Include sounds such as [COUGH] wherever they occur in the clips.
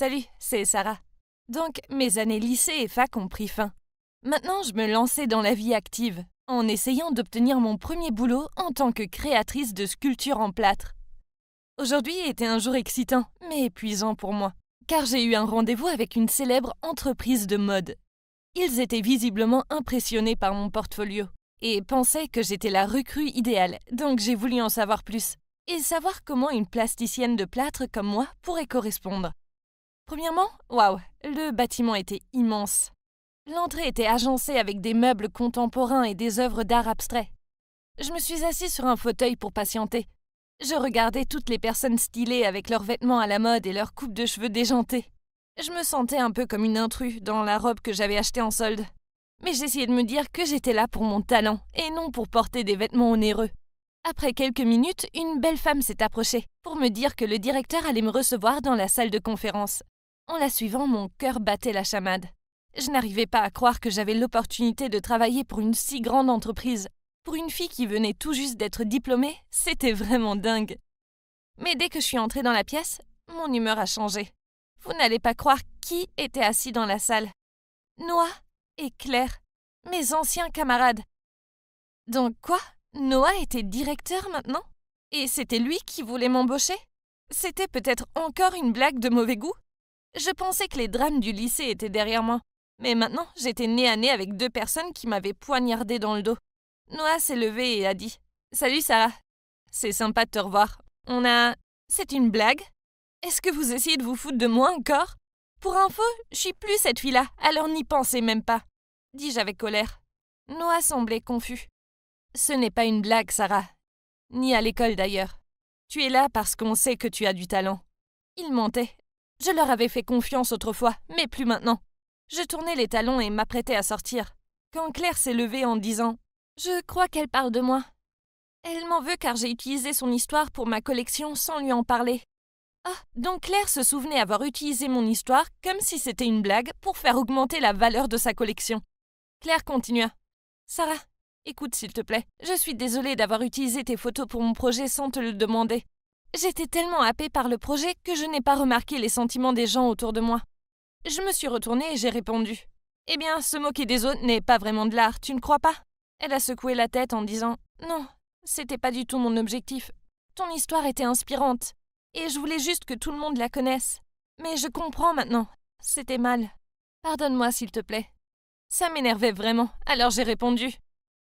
Salut, c'est Sarah. Donc, mes années lycée et fac ont pris fin. Maintenant, je me lançais dans la vie active, en essayant d'obtenir mon premier boulot en tant que créatrice de sculptures en plâtre. Aujourd'hui était un jour excitant, mais épuisant pour moi, car j'ai eu un rendez-vous avec une célèbre entreprise de mode. Ils étaient visiblement impressionnés par mon portfolio et pensaient que j'étais la recrue idéale, donc j'ai voulu en savoir plus et savoir comment une plasticienne de plâtre comme moi pourrait correspondre. Premièrement, waouh, le bâtiment était immense. L'entrée était agencée avec des meubles contemporains et des œuvres d'art abstrait. Je me suis assis sur un fauteuil pour patienter. Je regardais toutes les personnes stylées avec leurs vêtements à la mode et leurs coupes de cheveux déjantées. Je me sentais un peu comme une intrue dans la robe que j'avais achetée en solde. Mais j'essayais de me dire que j'étais là pour mon talent et non pour porter des vêtements onéreux. Après quelques minutes, une belle femme s'est approchée pour me dire que le directeur allait me recevoir dans la salle de conférence. En la suivant, mon cœur battait la chamade. Je n'arrivais pas à croire que j'avais l'opportunité de travailler pour une si grande entreprise. Pour une fille qui venait tout juste d'être diplômée, c'était vraiment dingue. Mais dès que je suis entrée dans la pièce, mon humeur a changé. Vous n'allez pas croire qui était assis dans la salle. Noah et Claire, mes anciens camarades. Donc quoi Noah était directeur maintenant Et c'était lui qui voulait m'embaucher C'était peut-être encore une blague de mauvais goût je pensais que les drames du lycée étaient derrière moi. Mais maintenant, j'étais nez à nez avec deux personnes qui m'avaient poignardé dans le dos. Noah s'est levé et a dit Salut Sarah. C'est sympa de te revoir. On a. C'est une blague Est-ce que vous essayez de vous foutre de moi encore Pour info, je suis plus cette fille-là, alors n'y pensez même pas. Dis-je avec colère. Noah semblait confus. Ce n'est pas une blague, Sarah. Ni à l'école d'ailleurs. Tu es là parce qu'on sait que tu as du talent. Il mentait, je leur avais fait confiance autrefois, mais plus maintenant. Je tournais les talons et m'apprêtais à sortir. Quand Claire s'est levée en disant Je crois qu'elle parle de moi. Elle m'en veut car j'ai utilisé son histoire pour ma collection sans lui en parler. Ah, donc Claire se souvenait avoir utilisé mon histoire comme si c'était une blague pour faire augmenter la valeur de sa collection. Claire continua. Sarah, écoute s'il te plaît, je suis désolée d'avoir utilisé tes photos pour mon projet sans te le demander. J'étais tellement happée par le projet que je n'ai pas remarqué les sentiments des gens autour de moi. Je me suis retournée et j'ai répondu. Eh bien, se moquer des autres n'est pas vraiment de l'art, tu ne crois pas Elle a secoué la tête en disant Non, c'était pas du tout mon objectif. Ton histoire était inspirante, et je voulais juste que tout le monde la connaisse. Mais je comprends maintenant, c'était mal. Pardonne-moi, s'il te plaît. Ça m'énervait vraiment, alors j'ai répondu.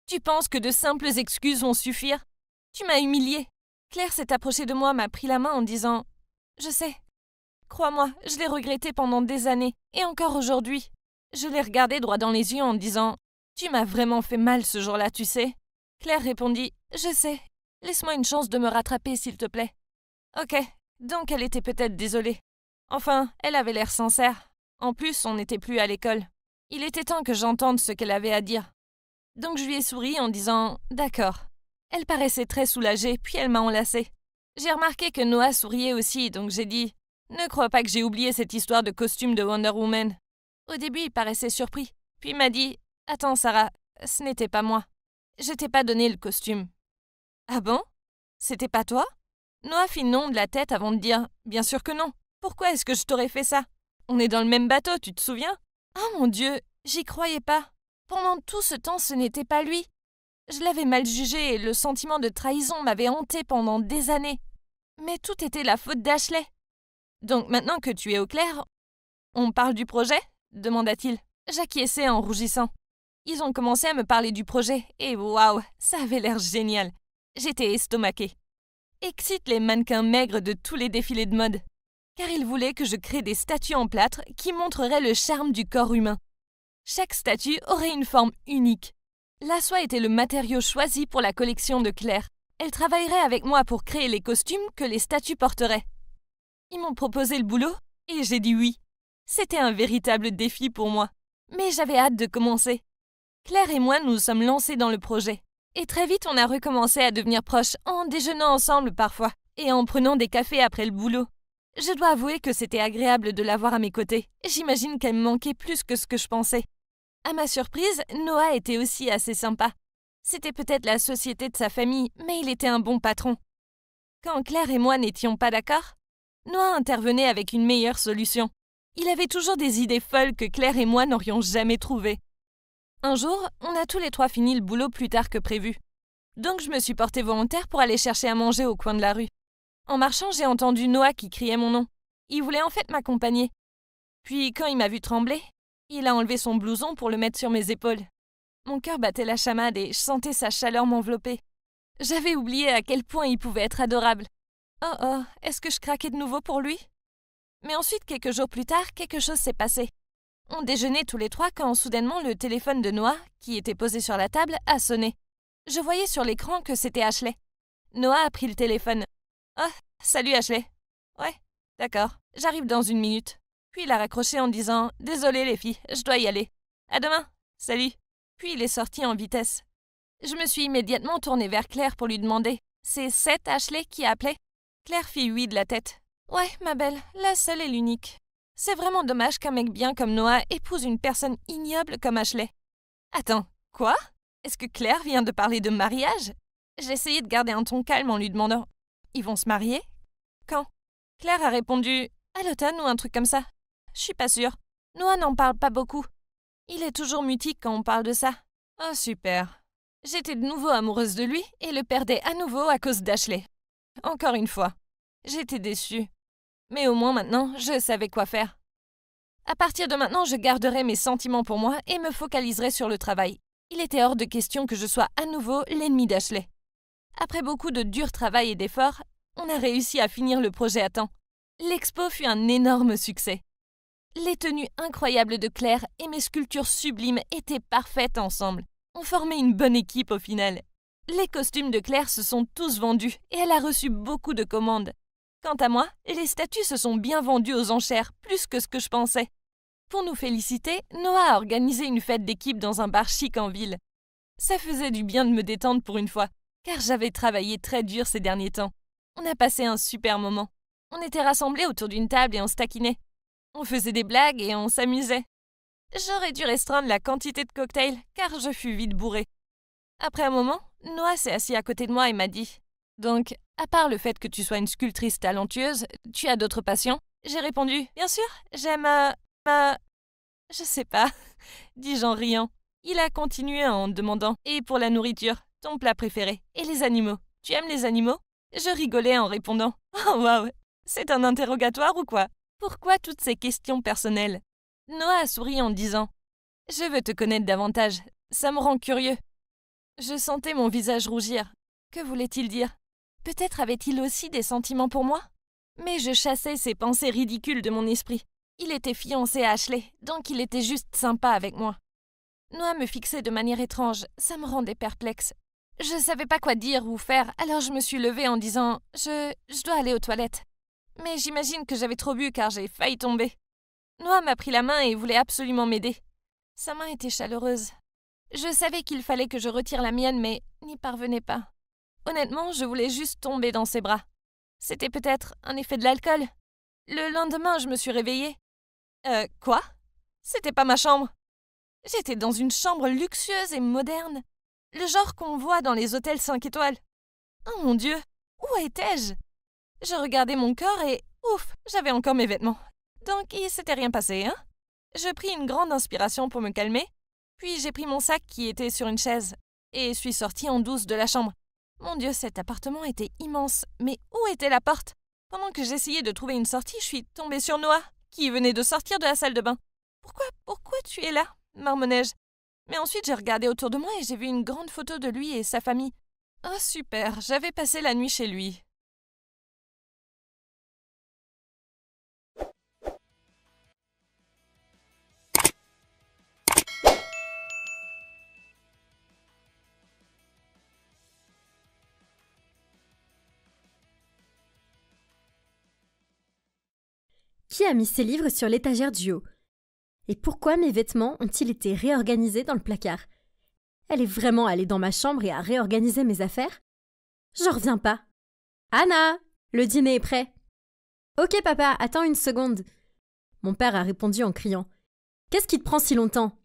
Tu penses que de simples excuses vont suffire Tu m'as humiliée, Claire s'est approchée de moi, m'a pris la main en disant ⁇ Je sais. Crois-moi, je l'ai regretté pendant des années, et encore aujourd'hui. Je l'ai regardée droit dans les yeux en disant ⁇ Tu m'as vraiment fait mal ce jour-là, tu sais ?⁇ Claire répondit ⁇ Je sais. Laisse-moi une chance de me rattraper, s'il te plaît. Ok, donc elle était peut-être désolée. Enfin, elle avait l'air sincère. En plus, on n'était plus à l'école. Il était temps que j'entende ce qu'elle avait à dire. Donc je lui ai souri en disant ⁇ D'accord ⁇ elle paraissait très soulagée, puis elle m'a enlacée. J'ai remarqué que Noah souriait aussi, donc j'ai dit Ne crois pas que j'ai oublié cette histoire de costume de Wonder Woman. Au début, il paraissait surpris, puis m'a dit Attends, Sarah, ce n'était pas moi. Je t'ai pas donné le costume. Ah bon C'était pas toi Noah fit non de la tête avant de dire Bien sûr que non. Pourquoi est-ce que je t'aurais fait ça On est dans le même bateau, tu te souviens Ah mon Dieu, j'y croyais pas. Pendant tout ce temps, ce n'était pas lui. Je l'avais mal jugé et le sentiment de trahison m'avait hanté pendant des années. Mais tout était la faute d'Ashley. Donc maintenant que tu es au clair, on parle du projet demanda-t-il. J'acquiesçais en rougissant. Ils ont commencé à me parler du projet et waouh, ça avait l'air génial. J'étais estomaquée. Excite les mannequins maigres de tous les défilés de mode. Car ils voulaient que je crée des statues en plâtre qui montreraient le charme du corps humain. Chaque statue aurait une forme unique, la soie était le matériau choisi pour la collection de Claire. Elle travaillerait avec moi pour créer les costumes que les statues porteraient. Ils m'ont proposé le boulot et j'ai dit oui. C'était un véritable défi pour moi, mais j'avais hâte de commencer. Claire et moi nous sommes lancés dans le projet. Et très vite, on a recommencé à devenir proches en déjeunant ensemble parfois et en prenant des cafés après le boulot. Je dois avouer que c'était agréable de l'avoir à mes côtés. J'imagine qu'elle me manquait plus que ce que je pensais. À ma surprise, Noah était aussi assez sympa. C'était peut-être la société de sa famille, mais il était un bon patron. Quand Claire et moi n'étions pas d'accord, Noah intervenait avec une meilleure solution. Il avait toujours des idées folles que Claire et moi n'aurions jamais trouvées. Un jour, on a tous les trois fini le boulot plus tard que prévu. Donc je me suis portée volontaire pour aller chercher à manger au coin de la rue. En marchant, j'ai entendu Noah qui criait mon nom. Il voulait en fait m'accompagner. Puis quand il m'a vu trembler, il a enlevé son blouson pour le mettre sur mes épaules. Mon cœur battait la chamade et je sentais sa chaleur m'envelopper. J'avais oublié à quel point il pouvait être adorable. Oh oh, est-ce que je craquais de nouveau pour lui Mais ensuite, quelques jours plus tard, quelque chose s'est passé. On déjeunait tous les trois quand soudainement le téléphone de Noah, qui était posé sur la table, a sonné. Je voyais sur l'écran que c'était Ashley. Noah a pris le téléphone. Oh, salut Ashley. Ouais, d'accord, j'arrive dans une minute. Puis il a raccroché en disant Désolé les filles, je dois y aller. À demain. Salut. Puis il est sorti en vitesse. Je me suis immédiatement tournée vers Claire pour lui demander C'est cette Ashley qui appelé ?» Claire fit oui de la tête. Ouais, ma belle, la seule et l'unique. C'est vraiment dommage qu'un mec bien comme Noah épouse une personne ignoble comme Ashley. Attends, quoi Est-ce que Claire vient de parler de mariage J'ai essayé de garder un ton calme en lui demandant Ils vont se marier Quand Claire a répondu À l'automne ou un truc comme ça. Je suis pas sûre. Noah n'en parle pas beaucoup. Il est toujours mutique quand on parle de ça. oh, super. J'étais de nouveau amoureuse de lui et le perdais à nouveau à cause d'Ashley. Encore une fois. J'étais déçue. Mais au moins maintenant, je savais quoi faire. À partir de maintenant, je garderai mes sentiments pour moi et me focaliserai sur le travail. Il était hors de question que je sois à nouveau l'ennemi d'Ashley. Après beaucoup de dur travail et d'efforts, on a réussi à finir le projet à temps. L'expo fut un énorme succès. Les tenues incroyables de Claire et mes sculptures sublimes étaient parfaites ensemble. On formait une bonne équipe au final. Les costumes de Claire se sont tous vendus et elle a reçu beaucoup de commandes. Quant à moi, les statues se sont bien vendues aux enchères, plus que ce que je pensais. Pour nous féliciter, Noah a organisé une fête d'équipe dans un bar chic en ville. Ça faisait du bien de me détendre pour une fois, car j'avais travaillé très dur ces derniers temps. On a passé un super moment. On était rassemblés autour d'une table et on se taquinait. On faisait des blagues et on s'amusait. J'aurais dû restreindre la quantité de cocktails car je fus vite bourré. Après un moment, Noah s'est assis à côté de moi et m'a dit Donc, à part le fait que tu sois une sculptrice talentueuse, tu as d'autres passions J'ai répondu Bien sûr, j'aime. Euh, ma… je sais pas, [LAUGHS] dis-je en riant. Il a continué en demandant Et pour la nourriture, ton plat préféré Et les animaux Tu aimes les animaux Je rigolais en répondant Oh waouh C'est un interrogatoire ou quoi pourquoi toutes ces questions personnelles Noah sourit en disant Je veux te connaître davantage, ça me rend curieux. Je sentais mon visage rougir. Que voulait-il dire Peut-être avait-il aussi des sentiments pour moi Mais je chassais ces pensées ridicules de mon esprit. Il était fiancé à Ashley, donc il était juste sympa avec moi. Noah me fixait de manière étrange, ça me rendait perplexe. Je savais pas quoi dire ou faire, alors je me suis levée en disant Je. je dois aller aux toilettes. Mais j'imagine que j'avais trop bu car j'ai failli tomber. Noah m'a pris la main et voulait absolument m'aider. Sa main était chaleureuse. Je savais qu'il fallait que je retire la mienne, mais n'y parvenais pas. Honnêtement, je voulais juste tomber dans ses bras. C'était peut-être un effet de l'alcool. Le lendemain, je me suis réveillée. Euh, quoi C'était pas ma chambre. J'étais dans une chambre luxueuse et moderne, le genre qu'on voit dans les hôtels 5 étoiles. Oh mon Dieu, où étais-je je regardais mon corps et ouf, j'avais encore mes vêtements. Donc il s'était rien passé, hein Je pris une grande inspiration pour me calmer, puis j'ai pris mon sac qui était sur une chaise et suis sortie en douce de la chambre. Mon Dieu, cet appartement était immense, mais où était la porte Pendant que j'essayais de trouver une sortie, je suis tombée sur Noah, qui venait de sortir de la salle de bain. Pourquoi, pourquoi tu es là marmonnai-je. Mais ensuite, j'ai regardé autour de moi et j'ai vu une grande photo de lui et sa famille. Ah, super, j'avais passé la nuit chez lui. Qui a mis ses livres sur l'étagère du haut Et pourquoi mes vêtements ont-ils été réorganisés dans le placard Elle est vraiment allée dans ma chambre et a réorganisé mes affaires Je reviens pas. Anna Le dîner est prêt. Ok papa, attends une seconde. Mon père a répondu en criant. Qu'est-ce qui te prend si longtemps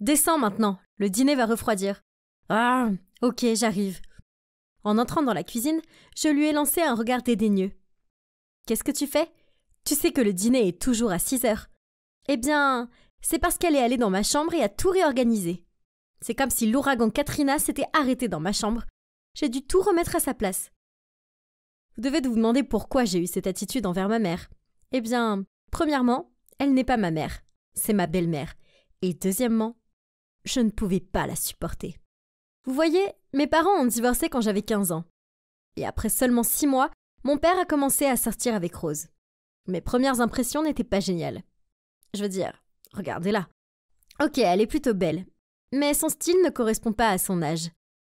Descends maintenant, le dîner va refroidir. Ah, ok, j'arrive. En entrant dans la cuisine, je lui ai lancé un regard dédaigneux. Qu'est-ce que tu fais tu sais que le dîner est toujours à 6 heures. Eh bien, c'est parce qu'elle est allée dans ma chambre et a tout réorganisé. C'est comme si l'ouragan Katrina s'était arrêté dans ma chambre. J'ai dû tout remettre à sa place. Vous devez vous demander pourquoi j'ai eu cette attitude envers ma mère. Eh bien, premièrement, elle n'est pas ma mère, c'est ma belle-mère. Et deuxièmement, je ne pouvais pas la supporter. Vous voyez, mes parents ont divorcé quand j'avais 15 ans. Et après seulement 6 mois, mon père a commencé à sortir avec Rose. Mes premières impressions n'étaient pas géniales. Je veux dire, regardez-la. Ok, elle est plutôt belle, mais son style ne correspond pas à son âge.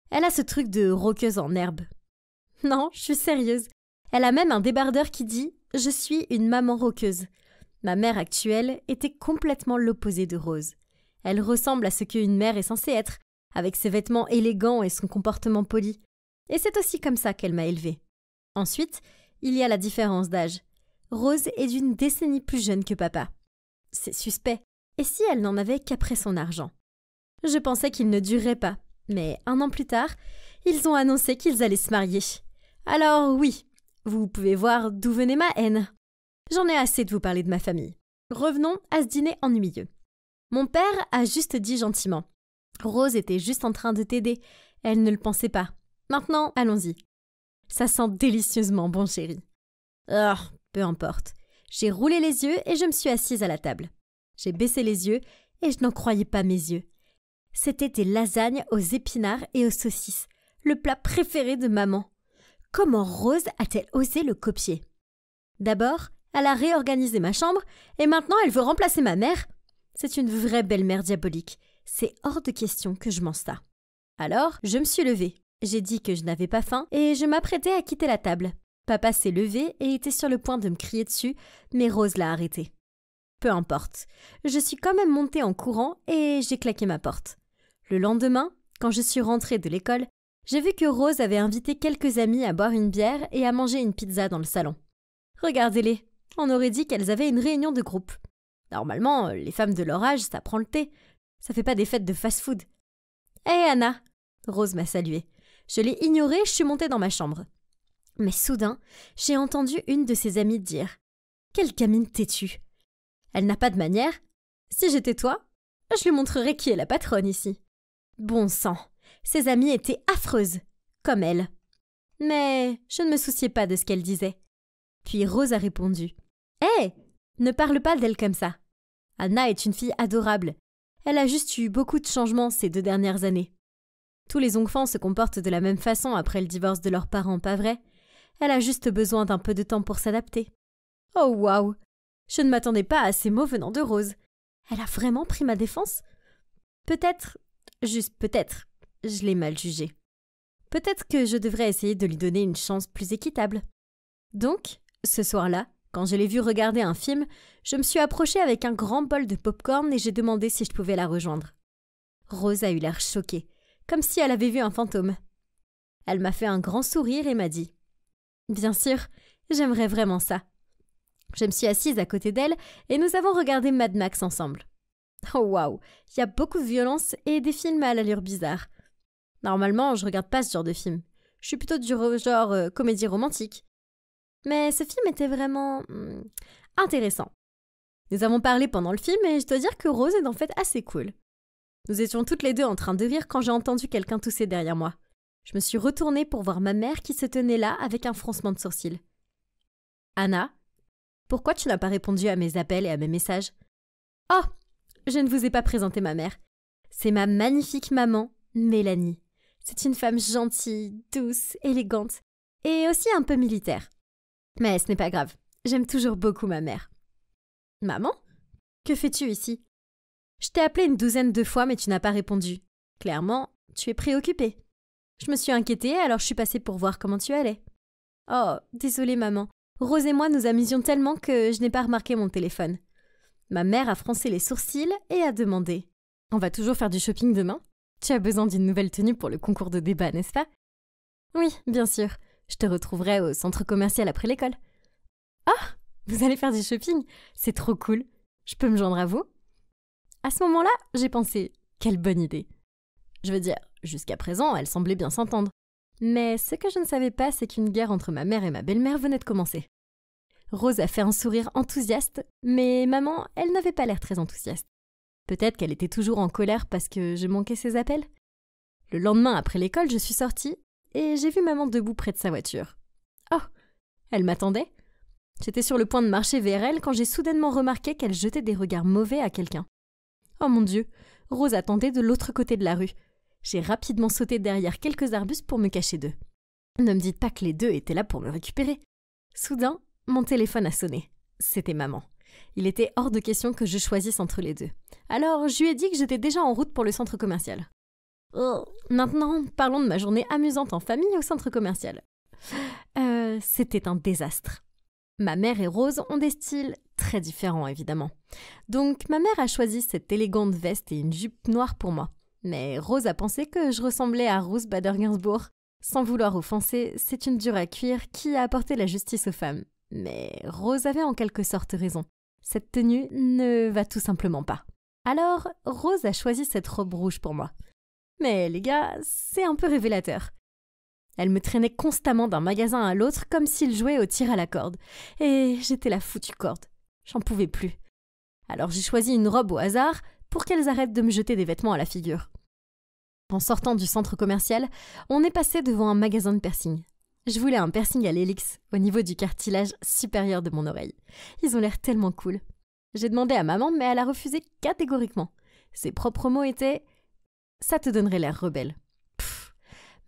Elle a ce truc de roqueuse en herbe. Non, je suis sérieuse. Elle a même un débardeur qui dit Je suis une maman roqueuse. Ma mère actuelle était complètement l'opposé de Rose. Elle ressemble à ce qu'une mère est censée être, avec ses vêtements élégants et son comportement poli. Et c'est aussi comme ça qu'elle m'a élevée. Ensuite, il y a la différence d'âge. Rose est d'une décennie plus jeune que papa. C'est suspect. Et si elle n'en avait qu'après son argent Je pensais qu'il ne durerait pas, mais un an plus tard, ils ont annoncé qu'ils allaient se marier. Alors oui, vous pouvez voir d'où venait ma haine. J'en ai assez de vous parler de ma famille. Revenons à ce dîner ennuyeux. Mon père a juste dit gentiment. Rose était juste en train de t'aider. Elle ne le pensait pas. Maintenant, allons-y. Ça sent délicieusement bon, chéri. Ah, peu importe. J'ai roulé les yeux et je me suis assise à la table. J'ai baissé les yeux et je n'en croyais pas mes yeux. C'était des lasagnes aux épinards et aux saucisses, le plat préféré de maman. Comment Rose a-t-elle osé le copier D'abord, elle a réorganisé ma chambre et maintenant elle veut remplacer ma mère. C'est une vraie belle-mère diabolique. C'est hors de question que je m'en ça. Alors, je me suis levée. J'ai dit que je n'avais pas faim et je m'apprêtais à quitter la table. Papa s'est levé et était sur le point de me crier dessus, mais Rose l'a arrêté. Peu importe, je suis quand même montée en courant et j'ai claqué ma porte. Le lendemain, quand je suis rentrée de l'école, j'ai vu que Rose avait invité quelques amis à boire une bière et à manger une pizza dans le salon. Regardez-les, on aurait dit qu'elles avaient une réunion de groupe. Normalement, les femmes de leur âge, ça prend le thé. Ça fait pas des fêtes de fast-food. Hé eh, hey Anna Rose m'a saluée. Je l'ai ignorée, je suis montée dans ma chambre. Mais soudain, j'ai entendu une de ses amies dire Quelle camine »« Elle n'a pas de manière. Si j'étais toi, je lui montrerais qui est la patronne ici. Bon sang, ses amies étaient affreuses, comme elle. Mais je ne me souciais pas de ce qu'elle disait. Puis Rose a répondu Hé Ne parle pas d'elle comme ça. Anna est une fille adorable. Elle a juste eu beaucoup de changements ces deux dernières années. Tous les enfants se comportent de la même façon après le divorce de leurs parents, pas vrai elle a juste besoin d'un peu de temps pour s'adapter. Oh waouh Je ne m'attendais pas à ces mots venant de Rose. Elle a vraiment pris ma défense Peut-être, juste peut-être, je l'ai mal jugée. Peut-être que je devrais essayer de lui donner une chance plus équitable. Donc, ce soir-là, quand je l'ai vue regarder un film, je me suis approchée avec un grand bol de pop-corn et j'ai demandé si je pouvais la rejoindre. Rose a eu l'air choquée, comme si elle avait vu un fantôme. Elle m'a fait un grand sourire et m'a dit Bien sûr, j'aimerais vraiment ça. Je me suis assise à côté d'elle et nous avons regardé Mad Max ensemble. Oh waouh, il y a beaucoup de violence et des films à l'allure bizarre. Normalement, je regarde pas ce genre de film. Je suis plutôt du genre euh, comédie romantique. Mais ce film était vraiment hmm, intéressant. Nous avons parlé pendant le film et je dois dire que Rose est en fait assez cool. Nous étions toutes les deux en train de rire quand j'ai entendu quelqu'un tousser derrière moi. Je me suis retournée pour voir ma mère qui se tenait là avec un froncement de sourcils. Anna, pourquoi tu n'as pas répondu à mes appels et à mes messages Oh Je ne vous ai pas présenté ma mère. C'est ma magnifique maman, Mélanie. C'est une femme gentille, douce, élégante et aussi un peu militaire. Mais ce n'est pas grave. J'aime toujours beaucoup ma mère. Maman Que fais-tu ici Je t'ai appelé une douzaine de fois mais tu n'as pas répondu. Clairement, tu es préoccupée. Je me suis inquiétée, alors je suis passée pour voir comment tu allais. Oh, désolée maman. Rose et moi nous amusions tellement que je n'ai pas remarqué mon téléphone. Ma mère a froncé les sourcils et a demandé On va toujours faire du shopping demain Tu as besoin d'une nouvelle tenue pour le concours de débat, n'est-ce pas Oui, bien sûr. Je te retrouverai au centre commercial après l'école. Ah oh, Vous allez faire du shopping C'est trop cool. Je peux me joindre à vous À ce moment-là, j'ai pensé Quelle bonne idée Je veux dire, Jusqu'à présent, elles semblaient bien s'entendre. Mais ce que je ne savais pas, c'est qu'une guerre entre ma mère et ma belle-mère venait de commencer. Rose a fait un sourire enthousiaste, mais maman, elle n'avait pas l'air très enthousiaste. Peut-être qu'elle était toujours en colère parce que je manquais ses appels. Le lendemain après l'école, je suis sortie et j'ai vu maman debout près de sa voiture. Oh Elle m'attendait J'étais sur le point de marcher vers elle quand j'ai soudainement remarqué qu'elle jetait des regards mauvais à quelqu'un. Oh mon Dieu Rose attendait de l'autre côté de la rue. J'ai rapidement sauté derrière quelques arbustes pour me cacher d'eux. Ne me dites pas que les deux étaient là pour me récupérer. Soudain, mon téléphone a sonné. C'était maman. Il était hors de question que je choisisse entre les deux. Alors, je lui ai dit que j'étais déjà en route pour le centre commercial. Oh. Maintenant, parlons de ma journée amusante en famille au centre commercial. Euh, c'était un désastre. Ma mère et Rose ont des styles très différents, évidemment. Donc, ma mère a choisi cette élégante veste et une jupe noire pour moi. Mais Rose a pensé que je ressemblais à Rose Bader Sans vouloir offenser, c'est une dure à cuire qui a apporté la justice aux femmes. Mais Rose avait en quelque sorte raison. Cette tenue ne va tout simplement pas. Alors, Rose a choisi cette robe rouge pour moi. Mais les gars, c'est un peu révélateur. Elle me traînait constamment d'un magasin à l'autre comme s'il jouait au tir à la corde. Et j'étais la foutue corde. J'en pouvais plus. Alors j'ai choisi une robe au hasard pour qu'elles arrêtent de me jeter des vêtements à la figure. En sortant du centre commercial, on est passé devant un magasin de piercing. Je voulais un piercing à l'hélix, au niveau du cartilage supérieur de mon oreille. Ils ont l'air tellement cool. J'ai demandé à maman, mais elle a refusé catégoriquement. Ses propres mots étaient Ça te donnerait l'air rebelle.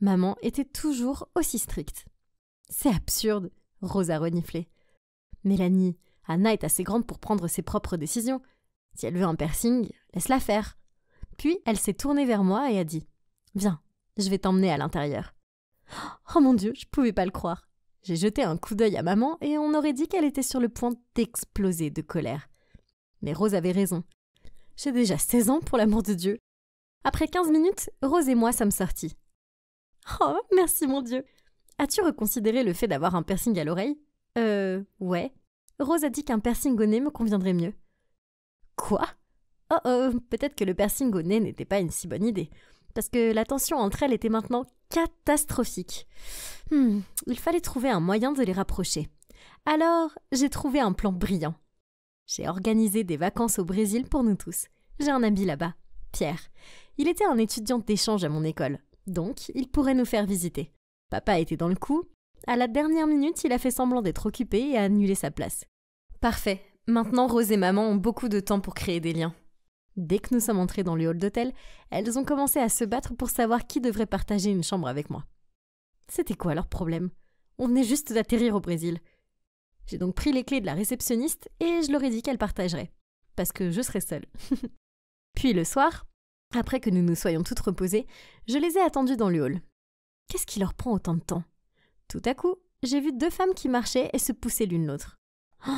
maman était toujours aussi stricte. C'est absurde, Rosa reniflait. « Mélanie, Anna est assez grande pour prendre ses propres décisions. Si elle veut un piercing, laisse-la faire. Puis elle s'est tournée vers moi et a dit Viens, je vais t'emmener à l'intérieur. [GASPS] Oh mon Dieu, je pouvais pas le croire. J'ai jeté un coup d'œil à maman et on aurait dit qu'elle était sur le point d'exploser de colère. Mais Rose avait raison. J'ai déjà 16 ans, pour l'amour de Dieu. Après 15 minutes, Rose et moi sommes sortis. [LAUGHS] Oh, merci mon Dieu As-tu reconsidéré le fait d'avoir un piercing à l'oreille Euh, ouais. Rose a dit qu'un piercing au nez me conviendrait mieux. Quoi Oh oh, peut-être que le piercing au nez n'était pas une si bonne idée parce que la tension entre elles était maintenant catastrophique. Hmm, il fallait trouver un moyen de les rapprocher. Alors, j'ai trouvé un plan brillant. J'ai organisé des vacances au Brésil pour nous tous. J'ai un ami là-bas, Pierre. Il était un étudiant d'échange à mon école, donc il pourrait nous faire visiter. Papa était dans le coup. À la dernière minute, il a fait semblant d'être occupé et a annulé sa place. Parfait. Maintenant, Rose et maman ont beaucoup de temps pour créer des liens. Dès que nous sommes entrés dans le hall d'hôtel, elles ont commencé à se battre pour savoir qui devrait partager une chambre avec moi. C'était quoi leur problème On venait juste d'atterrir au Brésil. J'ai donc pris les clés de la réceptionniste et je leur ai dit qu'elles partageraient, parce que je serais seule. [LAUGHS] Puis le soir, après que nous nous soyons toutes reposées, je les ai attendues dans le hall. Qu'est-ce qui leur prend autant de temps Tout à coup, j'ai vu deux femmes qui marchaient et se poussaient l'une l'autre. Oh,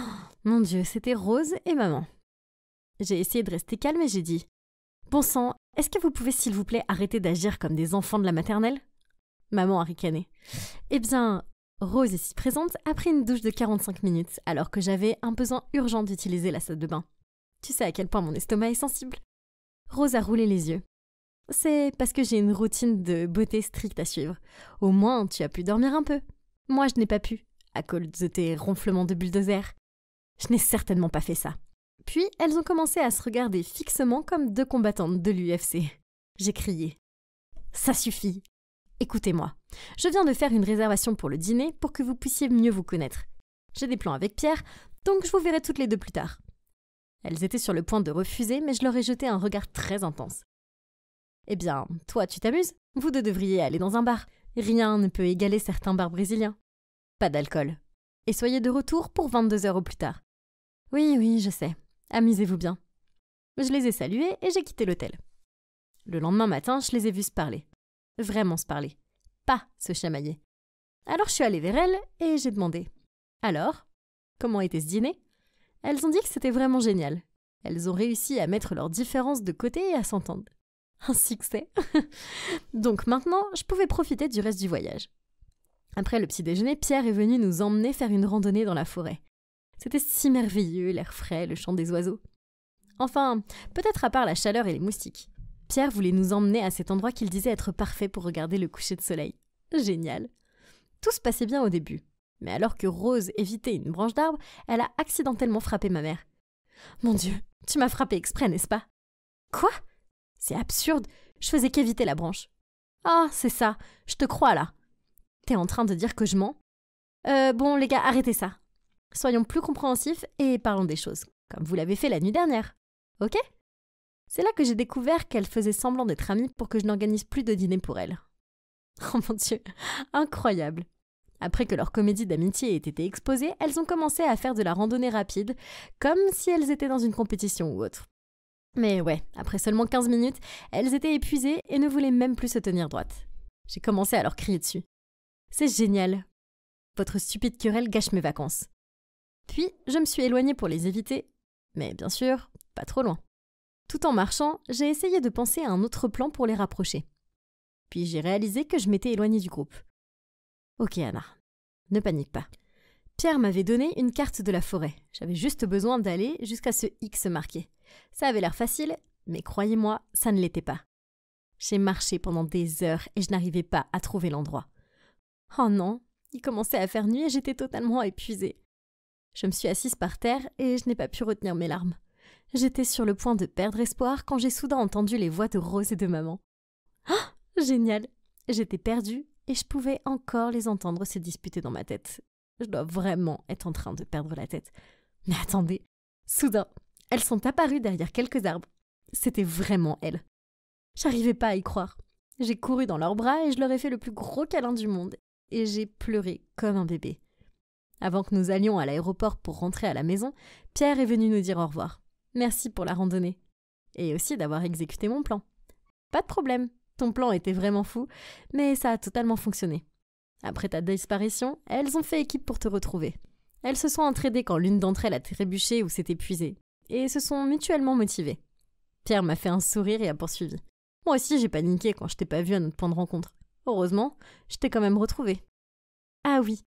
mon Dieu, c'était Rose et maman. J'ai essayé de rester calme et j'ai dit Bon sang, est-ce que vous pouvez s'il vous plaît arrêter d'agir comme des enfants de la maternelle Maman a ricané. Eh bien, Rose ici présente a pris une douche de 45 minutes alors que j'avais un besoin urgent d'utiliser la salle de bain. Tu sais à quel point mon estomac est sensible. Rose a roulé les yeux. C'est parce que j'ai une routine de beauté stricte à suivre. Au moins, tu as pu dormir un peu. Moi, je n'ai pas pu, à cause de tes ronflements de bulldozer. Je n'ai certainement pas fait ça. Puis elles ont commencé à se regarder fixement comme deux combattantes de l'UFC. J'ai crié. Ça suffit. Écoutez-moi. Je viens de faire une réservation pour le dîner pour que vous puissiez mieux vous connaître. J'ai des plans avec Pierre, donc je vous verrai toutes les deux plus tard. Elles étaient sur le point de refuser, mais je leur ai jeté un regard très intense. Eh bien, toi, tu t'amuses Vous deux devriez aller dans un bar. Rien ne peut égaler certains bars brésiliens. Pas d'alcool. Et soyez de retour pour 22 heures au plus tard. Oui, oui, je sais. Amusez-vous bien. Je les ai salués et j'ai quitté l'hôtel. Le lendemain matin, je les ai vus se parler. Vraiment se parler. Pas se chamailler. Alors je suis allée vers elles et j'ai demandé. Alors Comment était ce dîner Elles ont dit que c'était vraiment génial. Elles ont réussi à mettre leurs différences de côté et à s'entendre. Un succès [LAUGHS] Donc maintenant, je pouvais profiter du reste du voyage. Après le petit déjeuner, Pierre est venu nous emmener faire une randonnée dans la forêt. C'était si merveilleux, l'air frais, le chant des oiseaux. Enfin, peut-être à part la chaleur et les moustiques. Pierre voulait nous emmener à cet endroit qu'il disait être parfait pour regarder le coucher de soleil. Génial. Tout se passait bien au début. Mais alors que Rose évitait une branche d'arbre, elle a accidentellement frappé ma mère. Mon Dieu, tu m'as frappé exprès, n'est-ce pas Quoi C'est absurde. Je faisais qu'éviter la branche. Ah, c'est ça. Je te crois là. T'es en train de dire que je mens Euh, bon, les gars, arrêtez ça. Soyons plus compréhensifs et parlons des choses, comme vous l'avez fait la nuit dernière. Ok C'est là que j'ai découvert qu'elles faisaient semblant d'être amies pour que je n'organise plus de dîner pour elles. [LAUGHS] Oh mon dieu, incroyable après que leur comédie d'amitié ait été exposée, elles ont commencé à faire de la randonnée rapide, comme si elles étaient dans une compétition ou autre. Mais ouais, après seulement 15 minutes, elles étaient épuisées et ne voulaient même plus se tenir droite. J'ai commencé à leur crier dessus. C'est génial. Votre stupide querelle gâche mes vacances. Puis, je me suis éloignée pour les éviter, mais bien sûr, pas trop loin. Tout en marchant, j'ai essayé de penser à un autre plan pour les rapprocher. Puis j'ai réalisé que je m'étais éloignée du groupe. Ok Anna, ne panique pas. Pierre m'avait donné une carte de la forêt. J'avais juste besoin d'aller jusqu'à ce X marqué. Ça avait l'air facile, mais croyez-moi, ça ne l'était pas. J'ai marché pendant des heures et je n'arrivais pas à trouver l'endroit. Oh non, il commençait à faire nuit et j'étais totalement épuisée. Je me suis assise par terre et je n'ai pas pu retenir mes larmes. J'étais sur le point de perdre espoir quand j'ai soudain entendu les voix de Rose et de maman. Ah Génial J'étais perdue et je pouvais encore les entendre se disputer dans ma tête. Je dois vraiment être en train de perdre la tête. Mais attendez Soudain, elles sont apparues derrière quelques arbres. C'était vraiment elles. J'arrivais pas à y croire. J'ai couru dans leurs bras et je leur ai fait le plus gros câlin du monde. Et j'ai pleuré comme un bébé. Avant que nous allions à l'aéroport pour rentrer à la maison, Pierre est venu nous dire au revoir. Merci pour la randonnée. Et aussi d'avoir exécuté mon plan. Pas de problème, ton plan était vraiment fou, mais ça a totalement fonctionné. Après ta disparition, elles ont fait équipe pour te retrouver. Elles se sont entraidées quand l'une d'entre elles a trébuché ou s'est épuisée, et se sont mutuellement motivées. Pierre m'a fait un sourire et a poursuivi. Moi aussi j'ai paniqué quand je t'ai pas vu à notre point de rencontre. Heureusement, je t'ai quand même retrouvé. Ah oui,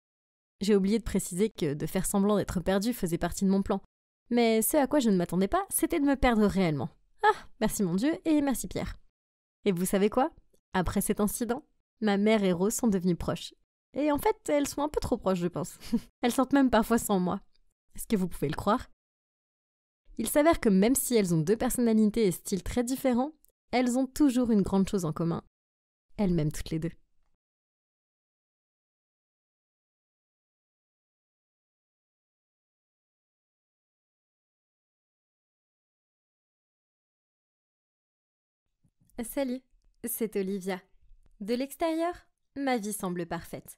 j'ai oublié de préciser que de faire semblant d'être perdu faisait partie de mon plan. Mais ce à quoi je ne m'attendais pas, c'était de me perdre réellement. Ah, merci mon Dieu et merci Pierre. Et vous savez quoi Après cet incident, ma mère et Rose sont devenues proches. Et en fait, elles sont un peu trop proches, je pense. [LAUGHS] elles sortent même parfois sans moi. Est-ce que vous pouvez le croire Il s'avère que même si elles ont deux personnalités et styles très différents, elles ont toujours une grande chose en commun. Elles m'aiment toutes les deux. Salut, c'est Olivia. De l'extérieur, ma vie semble parfaite.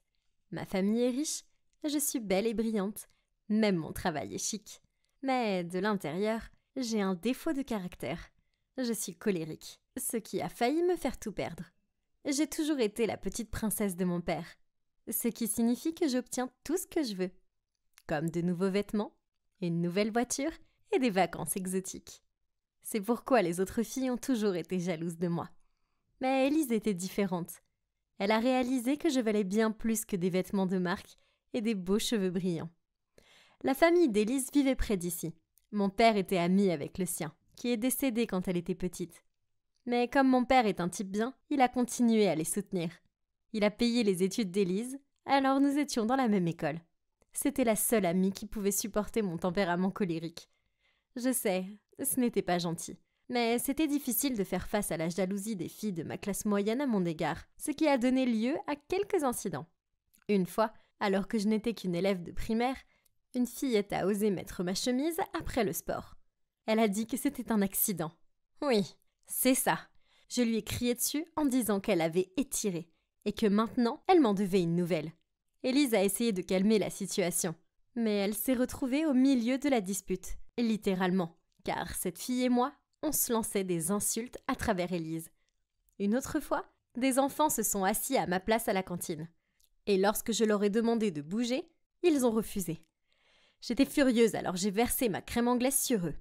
Ma famille est riche, je suis belle et brillante, même mon travail est chic. Mais de l'intérieur, j'ai un défaut de caractère. Je suis colérique, ce qui a failli me faire tout perdre. J'ai toujours été la petite princesse de mon père, ce qui signifie que j'obtiens tout ce que je veux, comme de nouveaux vêtements, une nouvelle voiture et des vacances exotiques. C'est pourquoi les autres filles ont toujours été jalouses de moi. Mais Elise était différente. Elle a réalisé que je valais bien plus que des vêtements de marque et des beaux cheveux brillants. La famille d'Élise vivait près d'ici. Mon père était ami avec le sien, qui est décédé quand elle était petite. Mais comme mon père est un type bien, il a continué à les soutenir. Il a payé les études d'Élise, alors nous étions dans la même école. C'était la seule amie qui pouvait supporter mon tempérament colérique. Je sais, ce n'était pas gentil. Mais c'était difficile de faire face à la jalousie des filles de ma classe moyenne à mon égard, ce qui a donné lieu à quelques incidents. Une fois, alors que je n'étais qu'une élève de primaire, une fillette a osé mettre ma chemise après le sport. Elle a dit que c'était un accident. Oui, c'est ça. Je lui ai crié dessus en disant qu'elle avait étiré et que maintenant elle m'en devait une nouvelle. Élise a essayé de calmer la situation, mais elle s'est retrouvée au milieu de la dispute, littéralement car cette fille et moi, on se lançait des insultes à travers Élise. Une autre fois, des enfants se sont assis à ma place à la cantine. Et lorsque je leur ai demandé de bouger, ils ont refusé. J'étais furieuse, alors j'ai versé ma crème anglaise sur eux.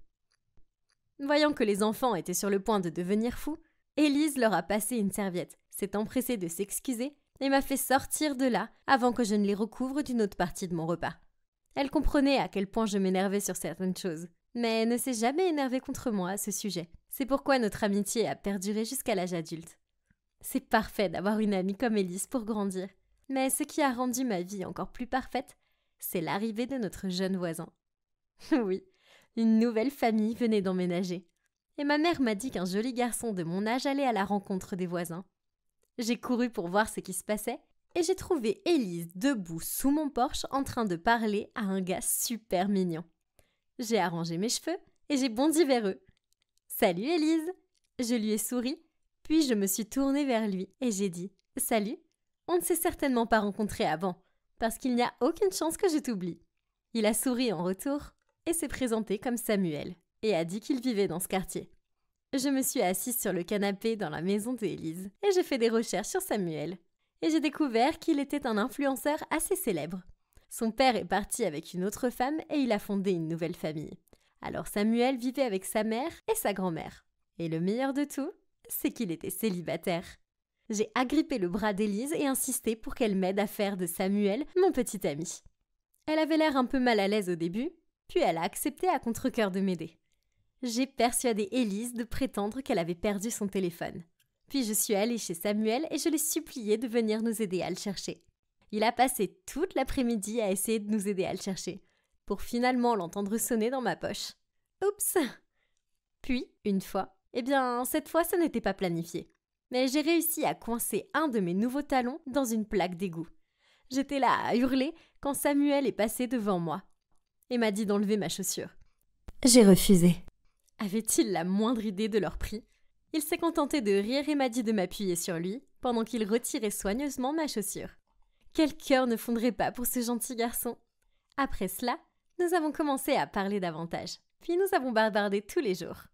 Voyant que les enfants étaient sur le point de devenir fous, Élise leur a passé une serviette, s'est empressée de s'excuser et m'a fait sortir de là avant que je ne les recouvre d'une autre partie de mon repas. Elle comprenait à quel point je m'énervais sur certaines choses mais ne s'est jamais énervé contre moi à ce sujet. C'est pourquoi notre amitié a perduré jusqu'à l'âge adulte. C'est parfait d'avoir une amie comme Élise pour grandir. Mais ce qui a rendu ma vie encore plus parfaite, c'est l'arrivée de notre jeune voisin. [LAUGHS] oui, une nouvelle famille venait d'emménager. Et ma mère m'a dit qu'un joli garçon de mon âge allait à la rencontre des voisins. J'ai couru pour voir ce qui se passait, et j'ai trouvé Élise debout sous mon porche en train de parler à un gars super mignon j'ai arrangé mes cheveux et j'ai bondi vers eux. Salut Élise Je lui ai souri, puis je me suis tournée vers lui et j'ai dit Salut On ne s'est certainement pas rencontré avant, parce qu'il n'y a aucune chance que je t'oublie. Il a souri en retour et s'est présenté comme Samuel et a dit qu'il vivait dans ce quartier. Je me suis assise sur le canapé dans la maison d'Élise et j'ai fait des recherches sur Samuel. Et j'ai découvert qu'il était un influenceur assez célèbre son père est parti avec une autre femme et il a fondé une nouvelle famille. Alors Samuel vivait avec sa mère et sa grand-mère. Et le meilleur de tout, c'est qu'il était célibataire. J'ai agrippé le bras d'Élise et insisté pour qu'elle m'aide à faire de Samuel mon petit ami. Elle avait l'air un peu mal à l'aise au début, puis elle a accepté à contre coeur de m'aider. J'ai persuadé Élise de prétendre qu'elle avait perdu son téléphone. Puis je suis allée chez Samuel et je l'ai supplié de venir nous aider à le chercher. Il a passé toute l'après-midi à essayer de nous aider à le chercher, pour finalement l'entendre sonner dans ma poche. Oups Puis, une fois, eh bien, cette fois, ça n'était pas planifié. Mais j'ai réussi à coincer un de mes nouveaux talons dans une plaque d'égout. J'étais là à hurler quand Samuel est passé devant moi et m'a dit d'enlever ma chaussure. J'ai refusé. Avait-il la moindre idée de leur prix Il s'est contenté de rire et m'a dit de m'appuyer sur lui pendant qu'il retirait soigneusement ma chaussure. Quel cœur ne fondrait pas pour ce gentil garçon Après cela, nous avons commencé à parler davantage, puis nous avons barbardé tous les jours.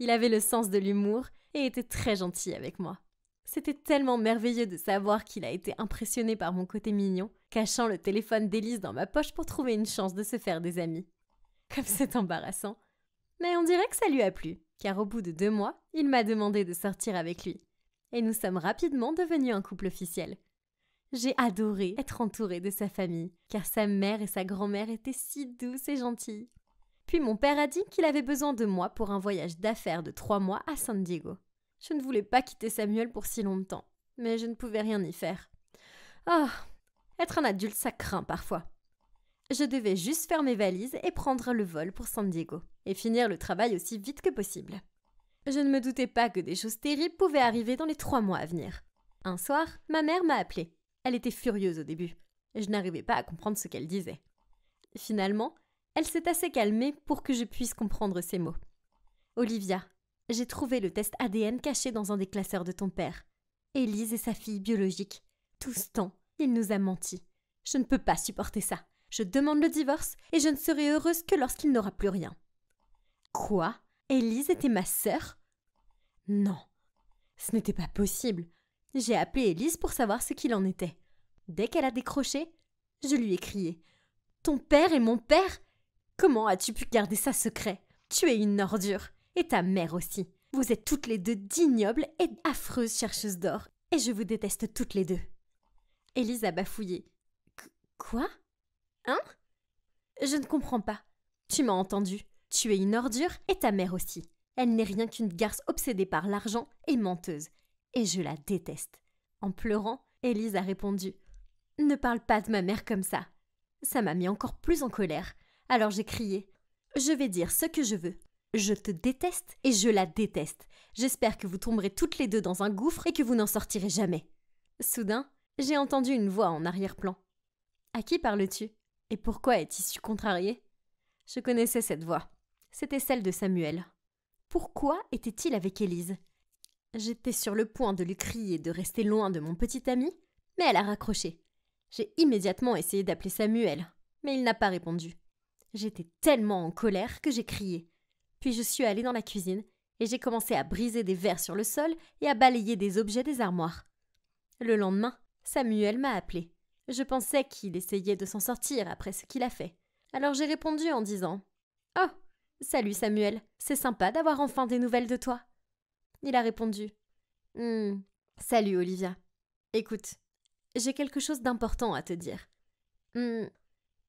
Il avait le sens de l'humour et était très gentil avec moi. C'était tellement merveilleux de savoir qu'il a été impressionné par mon côté mignon, cachant le téléphone d'Élise dans ma poche pour trouver une chance de se faire des amis. Comme c'est embarrassant. Mais on dirait que ça lui a plu, car au bout de deux mois, il m'a demandé de sortir avec lui. Et nous sommes rapidement devenus un couple officiel. J'ai adoré être entourée de sa famille, car sa mère et sa grand-mère étaient si douces et gentilles. Puis mon père a dit qu'il avait besoin de moi pour un voyage d'affaires de trois mois à San Diego. Je ne voulais pas quitter Samuel pour si longtemps, mais je ne pouvais rien y faire. Oh, être un adulte, ça craint parfois. Je devais juste faire mes valises et prendre le vol pour San Diego, et finir le travail aussi vite que possible. Je ne me doutais pas que des choses terribles pouvaient arriver dans les trois mois à venir. Un soir, ma mère m'a appelée. Elle était furieuse au début. Je n'arrivais pas à comprendre ce qu'elle disait. Finalement, elle s'est assez calmée pour que je puisse comprendre ses mots. Olivia, j'ai trouvé le test ADN caché dans un des classeurs de ton père. Élise et sa fille biologique. Tout ce temps, il nous a menti. Je ne peux pas supporter ça. Je demande le divorce et je ne serai heureuse que lorsqu'il n'aura plus rien. Quoi Élise était ma sœur Non. Ce n'était pas possible j'ai appelé Élise pour savoir ce qu'il en était. Dès qu'elle a décroché, je lui ai crié Ton père et mon père Comment as-tu pu garder ça secret Tu es une ordure, et ta mère aussi. Vous êtes toutes les deux d'ignobles et affreuses chercheuses d'or, et je vous déteste toutes les deux. Élise a bafouillé. quoi Hein Je ne comprends pas. Tu m'as entendu. Tu es une ordure et ta mère aussi. Elle n'est rien qu'une garce obsédée par l'argent et menteuse et je la déteste. En pleurant, Elise a répondu Ne parle pas de ma mère comme ça. Ça m'a mis encore plus en colère. Alors j'ai crié Je vais dire ce que je veux. Je te déteste et je la déteste. J'espère que vous tomberez toutes les deux dans un gouffre et que vous n'en sortirez jamais. Soudain, j'ai entendu une voix en arrière-plan. À qui parles-tu Et pourquoi es-tu si contrarié Je connaissais cette voix. C'était celle de Samuel. Pourquoi était-il avec Élise J'étais sur le point de lui crier de rester loin de mon petit ami, mais elle a raccroché. J'ai immédiatement essayé d'appeler Samuel, mais il n'a pas répondu. J'étais tellement en colère que j'ai crié. Puis je suis allée dans la cuisine et j'ai commencé à briser des verres sur le sol et à balayer des objets des armoires. Le lendemain, Samuel m'a appelé. Je pensais qu'il essayait de s'en sortir après ce qu'il a fait. Alors j'ai répondu en disant Oh, salut Samuel, c'est sympa d'avoir enfin des nouvelles de toi. Il a répondu hmm, Salut Olivia. Écoute, j'ai quelque chose d'important à te dire. Hmm,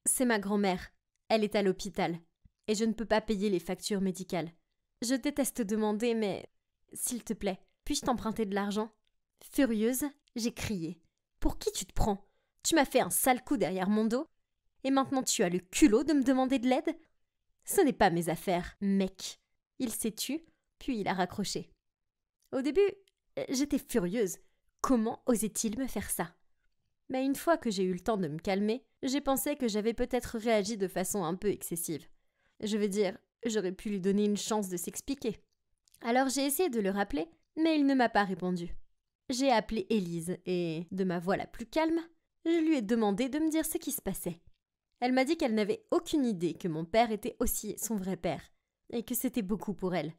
c'est ma grand-mère. Elle est à l'hôpital et je ne peux pas payer les factures médicales. Je déteste demander, mais s'il te plaît, puis-je t'emprunter de l'argent Furieuse, j'ai crié. Pour qui tu te prends Tu m'as fait un sale coup derrière mon dos et maintenant tu as le culot de me demander de l'aide Ce n'est pas mes affaires, mec. Il s'est tu, puis il a raccroché. Au début, euh, j'étais furieuse. Comment osait-il me faire ça Mais une fois que j'ai eu le temps de me calmer, j'ai pensé que j'avais peut-être réagi de façon un peu excessive. Je veux dire, j'aurais pu lui donner une chance de s'expliquer. Alors j'ai essayé de le rappeler, mais il ne m'a pas répondu. J'ai appelé Élise et, de ma voix la plus calme, je lui ai demandé de me dire ce qui se passait. Elle m'a dit qu'elle n'avait aucune idée que mon père était aussi son vrai père, et que c'était beaucoup pour elle.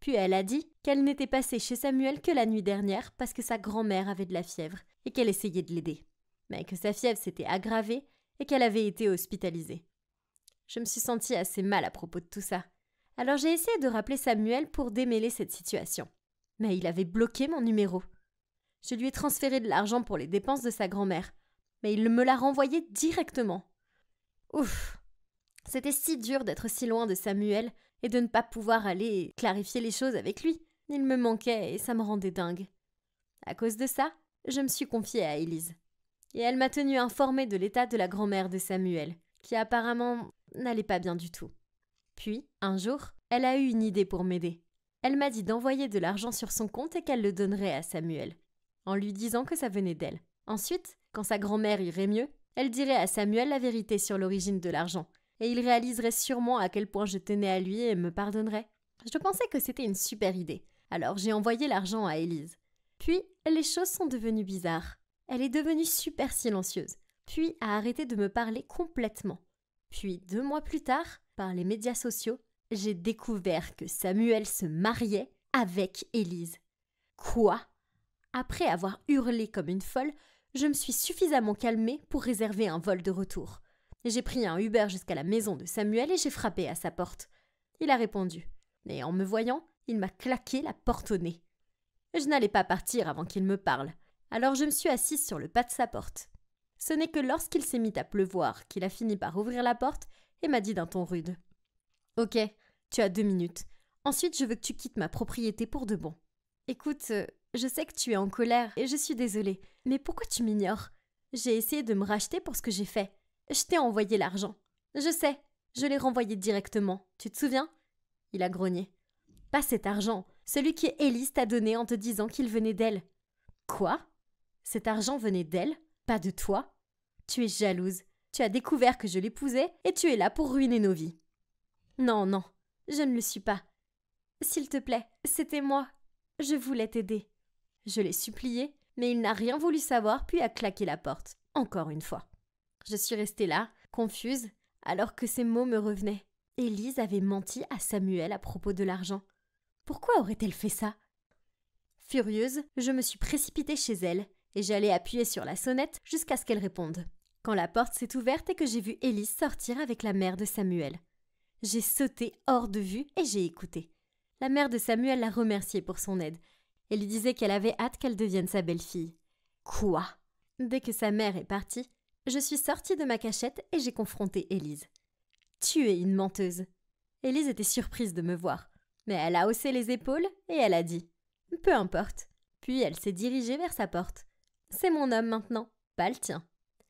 Puis elle a dit qu'elle n'était passée chez Samuel que la nuit dernière parce que sa grand-mère avait de la fièvre et qu'elle essayait de l'aider, mais que sa fièvre s'était aggravée et qu'elle avait été hospitalisée. Je me suis sentie assez mal à propos de tout ça. Alors j'ai essayé de rappeler Samuel pour démêler cette situation. Mais il avait bloqué mon numéro. Je lui ai transféré de l'argent pour les dépenses de sa grand-mère, mais il me l'a renvoyé directement. Ouf C'était si dur d'être si loin de Samuel et de ne pas pouvoir aller clarifier les choses avec lui. Il me manquait et ça me rendait dingue. À cause de ça, je me suis confiée à Élise. Et elle m'a tenue informée de l'état de la grand-mère de Samuel, qui apparemment n'allait pas bien du tout. Puis, un jour, elle a eu une idée pour m'aider. Elle m'a dit d'envoyer de l'argent sur son compte et qu'elle le donnerait à Samuel, en lui disant que ça venait d'elle. Ensuite, quand sa grand-mère irait mieux, elle dirait à Samuel la vérité sur l'origine de l'argent et il réaliserait sûrement à quel point je tenais à lui et me pardonnerait. Je pensais que c'était une super idée, alors j'ai envoyé l'argent à Élise. Puis, les choses sont devenues bizarres. Elle est devenue super silencieuse, puis a arrêté de me parler complètement. Puis, deux mois plus tard, par les médias sociaux, j'ai découvert que Samuel se mariait avec Élise. Quoi Après avoir hurlé comme une folle, je me suis suffisamment calmée pour réserver un vol de retour. J'ai pris un Uber jusqu'à la maison de Samuel et j'ai frappé à sa porte. Il a répondu. Et en me voyant, il m'a claqué la porte au nez. Je n'allais pas partir avant qu'il me parle, alors je me suis assise sur le pas de sa porte. Ce n'est que lorsqu'il s'est mis à pleuvoir qu'il a fini par ouvrir la porte et m'a dit d'un ton rude. Ok, tu as deux minutes. Ensuite, je veux que tu quittes ma propriété pour de bon. Écoute, euh, je sais que tu es en colère et je suis désolée, mais pourquoi tu m'ignores J'ai essayé de me racheter pour ce que j'ai fait. Je t'ai envoyé l'argent. Je sais, je l'ai renvoyé directement. Tu te souviens Il a grogné. Pas cet argent, celui que Élise t'a donné en te disant qu'il venait d'elle. Quoi Cet argent venait d'elle Pas de toi Tu es jalouse. Tu as découvert que je l'épousais et tu es là pour ruiner nos vies. Non, non, je ne le suis pas. S'il te plaît, c'était moi. Je voulais t'aider. Je l'ai supplié, mais il n'a rien voulu savoir puis a claqué la porte, encore une fois. Je suis restée là, confuse, alors que ces mots me revenaient. Élise avait menti à Samuel à propos de l'argent. Pourquoi aurait-elle fait ça Furieuse, je me suis précipitée chez elle et j'allais appuyer sur la sonnette jusqu'à ce qu'elle réponde. Quand la porte s'est ouverte et que j'ai vu Élise sortir avec la mère de Samuel. J'ai sauté hors de vue et j'ai écouté. La mère de Samuel la remerciée pour son aide Elle lui disait qu'elle avait hâte qu'elle devienne sa belle-fille. Quoi Dès que sa mère est partie, je suis sortie de ma cachette et j'ai confronté Élise. Tu es une menteuse. Élise était surprise de me voir, mais elle a haussé les épaules et elle a dit Peu importe. Puis elle s'est dirigée vers sa porte. C'est mon homme maintenant, pas le tien.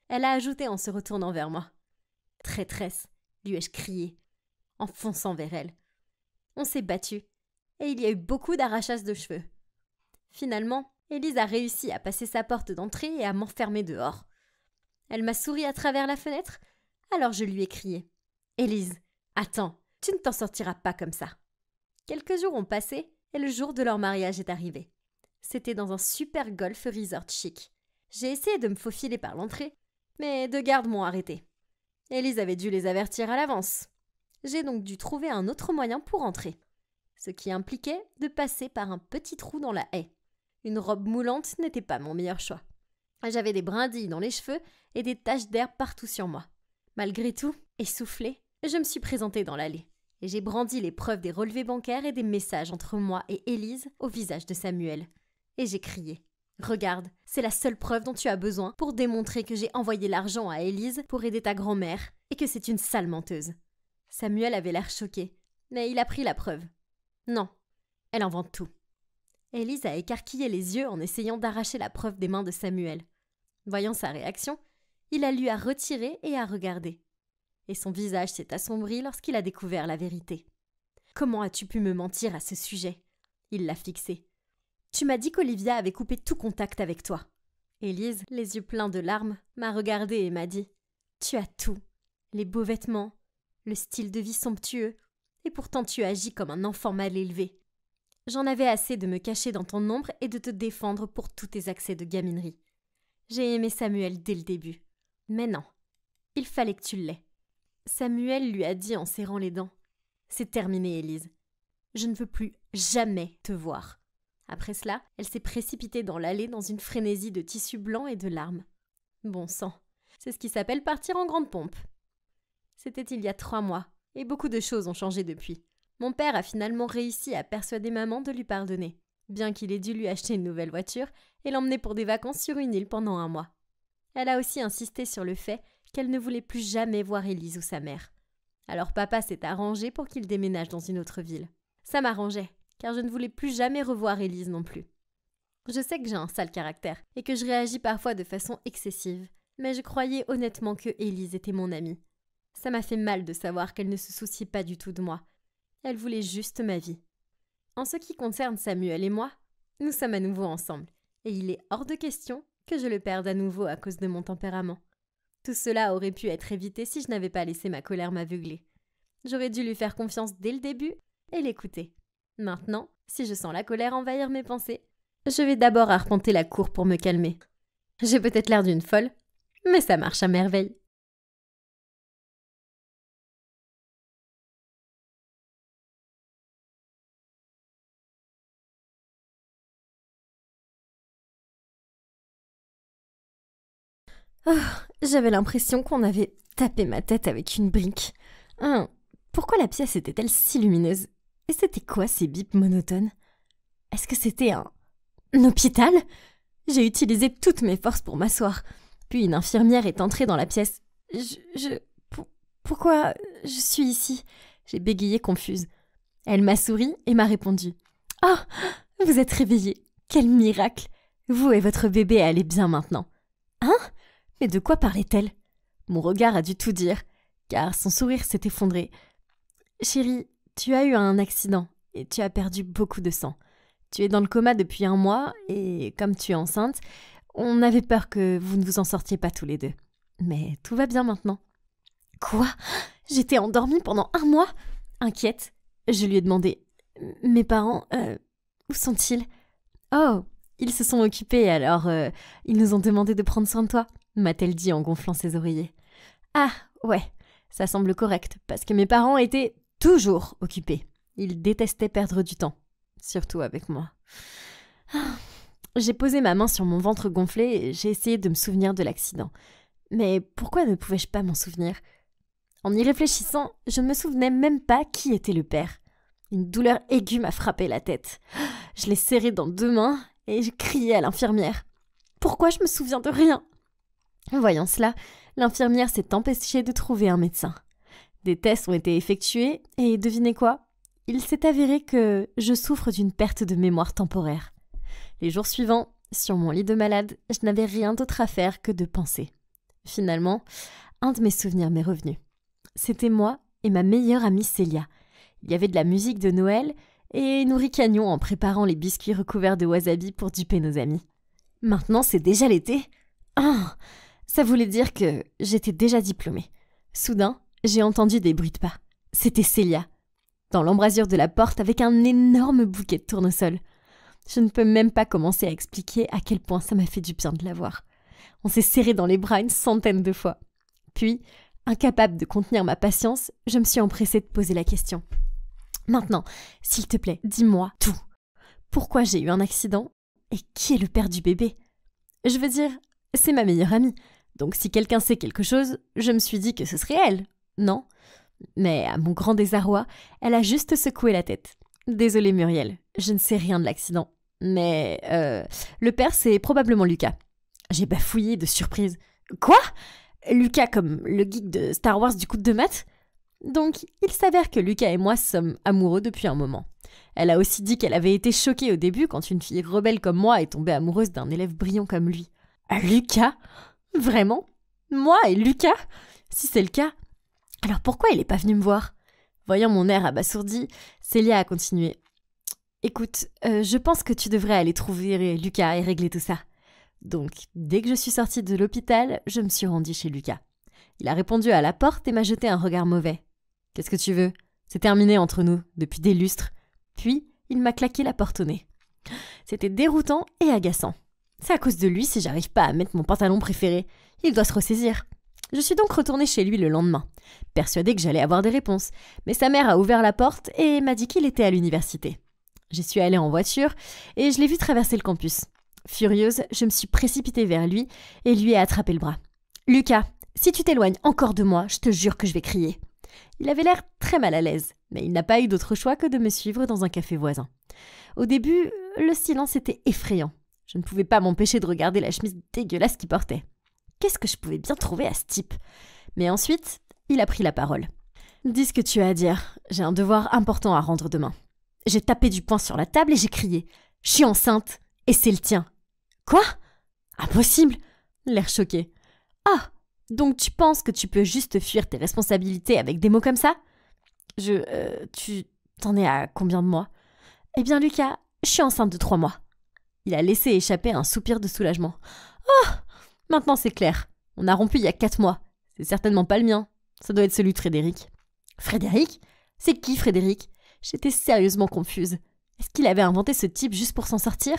Elle a ajouté en se retournant vers moi. Traîtresse, lui ai-je crié, en fonçant vers elle. On s'est battu, et il y a eu beaucoup d'arrachasses de cheveux. Finalement, Élise a réussi à passer sa porte d'entrée et à m'enfermer dehors. Elle m'a souri à travers la fenêtre. Alors je lui ai crié. Élise, attends, tu ne t'en sortiras pas comme ça. Quelques jours ont passé et le jour de leur mariage est arrivé. C'était dans un super golf resort chic. J'ai essayé de me faufiler par l'entrée, mais deux gardes m'ont arrêté. Élise avait dû les avertir à l'avance. J'ai donc dû trouver un autre moyen pour entrer, ce qui impliquait de passer par un petit trou dans la haie. Une robe moulante n'était pas mon meilleur choix. J'avais des brindilles dans les cheveux et des taches d'herbe partout sur moi. Malgré tout, essoufflée, je me suis présentée dans l'allée et j'ai brandi les preuves des relevés bancaires et des messages entre moi et Élise au visage de Samuel. Et j'ai crié. Regarde, c'est la seule preuve dont tu as besoin pour démontrer que j'ai envoyé l'argent à Élise pour aider ta grand-mère et que c'est une sale menteuse. Samuel avait l'air choqué, mais il a pris la preuve. Non, elle invente tout. Élise a écarquillé les yeux en essayant d'arracher la preuve des mains de Samuel. Voyant sa réaction, il a lu à retirer et à regarder. Et son visage s'est assombri lorsqu'il a découvert la vérité. Comment as-tu pu me mentir à ce sujet Il l'a fixé. Tu m'as dit qu'Olivia avait coupé tout contact avec toi. Élise, les yeux pleins de larmes, m'a regardé et m'a dit Tu as tout les beaux vêtements, le style de vie somptueux, et pourtant tu agis comme un enfant mal élevé. J'en avais assez de me cacher dans ton ombre et de te défendre pour tous tes accès de gaminerie. J'ai aimé Samuel dès le début. Mais non, il fallait que tu l'aies. Samuel lui a dit en serrant les dents C'est terminé, Élise. Je ne veux plus jamais te voir. Après cela, elle s'est précipitée dans l'allée dans une frénésie de tissu blanc et de larmes. Bon sang, c'est ce qui s'appelle partir en grande pompe. C'était il y a trois mois, et beaucoup de choses ont changé depuis. Mon père a finalement réussi à persuader maman de lui pardonner, bien qu'il ait dû lui acheter une nouvelle voiture et l'emmener pour des vacances sur une île pendant un mois. Elle a aussi insisté sur le fait qu'elle ne voulait plus jamais voir Élise ou sa mère. Alors papa s'est arrangé pour qu'il déménage dans une autre ville. Ça m'arrangeait, car je ne voulais plus jamais revoir Élise non plus. Je sais que j'ai un sale caractère et que je réagis parfois de façon excessive, mais je croyais honnêtement que Élise était mon amie. Ça m'a fait mal de savoir qu'elle ne se souciait pas du tout de moi elle voulait juste ma vie. En ce qui concerne Samuel et moi, nous sommes à nouveau ensemble, et il est hors de question que je le perde à nouveau à cause de mon tempérament. Tout cela aurait pu être évité si je n'avais pas laissé ma colère m'aveugler. J'aurais dû lui faire confiance dès le début et l'écouter. Maintenant, si je sens la colère envahir mes pensées, je vais d'abord arpenter la cour pour me calmer. J'ai peut-être l'air d'une folle, mais ça marche à merveille. Oh, j'avais l'impression qu'on avait tapé ma tête avec une brique. Hein, pourquoi la pièce était-elle si lumineuse Et c'était quoi ces bips monotones Est-ce que c'était un... hôpital J'ai utilisé toutes mes forces pour m'asseoir. Puis une infirmière est entrée dans la pièce. Je... je... Pourquoi je suis ici J'ai bégayé confuse. Elle m'a souri et m'a répondu. Ah, Vous êtes réveillée Quel miracle Vous et votre bébé allez bien maintenant. Hein mais de quoi parlait-elle Mon regard a dû tout dire, car son sourire s'est effondré. Chérie, tu as eu un accident et tu as perdu beaucoup de sang. Tu es dans le coma depuis un mois et comme tu es enceinte, on avait peur que vous ne vous en sortiez pas tous les deux. Mais tout va bien maintenant. Quoi J'étais endormie pendant un mois Inquiète, je lui ai demandé. Mes parents, euh, où sont-ils Oh, ils se sont occupés alors euh, ils nous ont demandé de prendre soin de toi m'a-t-elle dit en gonflant ses oreillers. Ah, ouais, ça semble correct, parce que mes parents étaient toujours occupés. Ils détestaient perdre du temps, surtout avec moi. Ah, j'ai posé ma main sur mon ventre gonflé et j'ai essayé de me souvenir de l'accident. Mais pourquoi ne pouvais-je pas m'en souvenir En y réfléchissant, je ne me souvenais même pas qui était le père. Une douleur aiguë m'a frappé la tête. Ah, je l'ai serré dans deux mains et je criais à l'infirmière. Pourquoi je me souviens de rien voyant cela, l'infirmière s'est empêchée de trouver un médecin. Des tests ont été effectués et devinez quoi Il s'est avéré que je souffre d'une perte de mémoire temporaire. Les jours suivants, sur mon lit de malade, je n'avais rien d'autre à faire que de penser. Finalement, un de mes souvenirs m'est revenu. C'était moi et ma meilleure amie Célia. Il y avait de la musique de Noël et nous ricanions en préparant les biscuits recouverts de wasabi pour duper nos amis. Maintenant, c'est déjà l'été. Ah ça voulait dire que j'étais déjà diplômée. Soudain, j'ai entendu des bruits de pas. C'était Célia, dans l'embrasure de la porte avec un énorme bouquet de tournesol. Je ne peux même pas commencer à expliquer à quel point ça m'a fait du bien de la voir. On s'est serré dans les bras une centaine de fois. Puis, incapable de contenir ma patience, je me suis empressée de poser la question. Maintenant, s'il te plaît, dis-moi tout. Pourquoi j'ai eu un accident et qui est le père du bébé Je veux dire, c'est ma meilleure amie. Donc si quelqu'un sait quelque chose, je me suis dit que ce serait elle, non Mais à mon grand désarroi, elle a juste secoué la tête. Désolée Muriel, je ne sais rien de l'accident. Mais euh, le père, c'est probablement Lucas. J'ai bafouillé de surprise. Quoi Lucas comme le geek de Star Wars du coup de maths Donc, il s'avère que Lucas et moi sommes amoureux depuis un moment. Elle a aussi dit qu'elle avait été choquée au début quand une fille rebelle comme moi est tombée amoureuse d'un élève brillant comme lui. Lucas Vraiment Moi et Lucas Si c'est le cas, alors pourquoi il n'est pas venu me voir Voyant mon air abasourdi, Célia a continué. Écoute, euh, je pense que tu devrais aller trouver Lucas et régler tout ça. Donc, dès que je suis sortie de l'hôpital, je me suis rendue chez Lucas. Il a répondu à la porte et m'a jeté un regard mauvais. Qu'est-ce que tu veux C'est terminé entre nous, depuis des lustres. Puis, il m'a claqué la porte au nez. C'était déroutant et agaçant. C'est à cause de lui si j'arrive pas à mettre mon pantalon préféré. Il doit se ressaisir. Je suis donc retournée chez lui le lendemain, persuadée que j'allais avoir des réponses, mais sa mère a ouvert la porte et m'a dit qu'il était à l'université. J'y suis allée en voiture et je l'ai vu traverser le campus. Furieuse, je me suis précipitée vers lui et lui ai attrapé le bras. Lucas, si tu t'éloignes encore de moi, je te jure que je vais crier. Il avait l'air très mal à l'aise, mais il n'a pas eu d'autre choix que de me suivre dans un café voisin. Au début, le silence était effrayant. Je ne pouvais pas m'empêcher de regarder la chemise dégueulasse qu'il portait. Qu'est-ce que je pouvais bien trouver à ce type Mais ensuite, il a pris la parole. Dis ce que tu as à dire, j'ai un devoir important à rendre demain. J'ai tapé du poing sur la table et j'ai crié Je suis enceinte, et c'est le tien. Quoi Impossible L'air choqué. Ah Donc tu penses que tu peux juste fuir tes responsabilités avec des mots comme ça Je. Euh, tu. T'en es à combien de mois Eh bien, Lucas, je suis enceinte de trois mois. Il a laissé échapper un soupir de soulagement. Oh Maintenant c'est clair. On a rompu il y a quatre mois. C'est certainement pas le mien. Ça doit être celui de Frédéric. Frédéric C'est qui Frédéric J'étais sérieusement confuse. Est-ce qu'il avait inventé ce type juste pour s'en sortir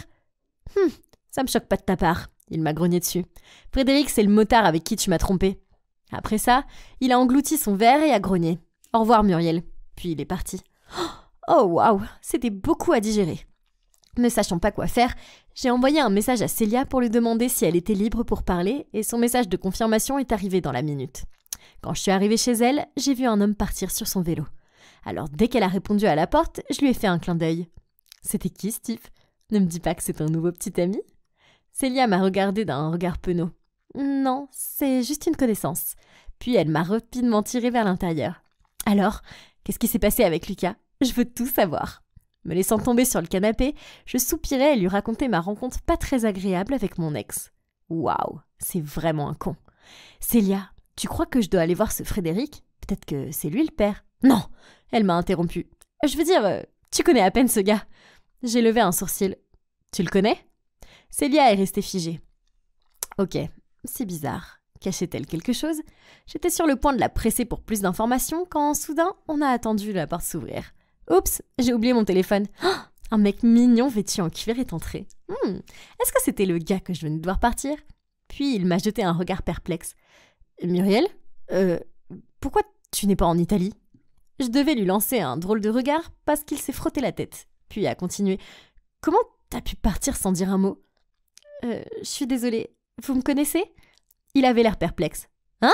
Hum, ça me choque pas de ta part. Il m'a grogné dessus. Frédéric, c'est le motard avec qui tu m'as trompé. Après ça, il a englouti son verre et a grogné. Au revoir Muriel. Puis il est parti. Oh waouh, c'était beaucoup à digérer. Ne sachant pas quoi faire, j'ai envoyé un message à Célia pour lui demander si elle était libre pour parler, et son message de confirmation est arrivé dans la minute. Quand je suis arrivée chez elle, j'ai vu un homme partir sur son vélo. Alors dès qu'elle a répondu à la porte, je lui ai fait un clin d'œil. C'était qui Steve Ne me dis pas que c'est un nouveau petit ami Célia m'a regardé d'un regard penaud. Non, c'est juste une connaissance. Puis elle m'a rapidement tiré vers l'intérieur. Alors, qu'est-ce qui s'est passé avec Lucas Je veux tout savoir. Me laissant tomber sur le canapé, je soupirais et lui racontais ma rencontre pas très agréable avec mon ex. Waouh, c'est vraiment un con. Célia, tu crois que je dois aller voir ce Frédéric Peut-être que c'est lui le père. Non Elle m'a interrompu. Je veux dire, euh, tu connais à peine ce gars. J'ai levé un sourcil. Tu le connais Célia est restée figée. Ok, c'est bizarre. Cachait-elle quelque chose J'étais sur le point de la presser pour plus d'informations quand soudain on a attendu la porte s'ouvrir. Oups, j'ai oublié mon téléphone. Oh, un mec mignon vêtu en cuir est entré. Hmm, est-ce que c'était le gars que je venais de voir partir Puis il m'a jeté un regard perplexe. Muriel euh, Pourquoi tu n'es pas en Italie Je devais lui lancer un drôle de regard parce qu'il s'est frotté la tête, puis a continué. Comment t'as pu partir sans dire un mot euh, Je suis désolée, vous me connaissez Il avait l'air perplexe. Hein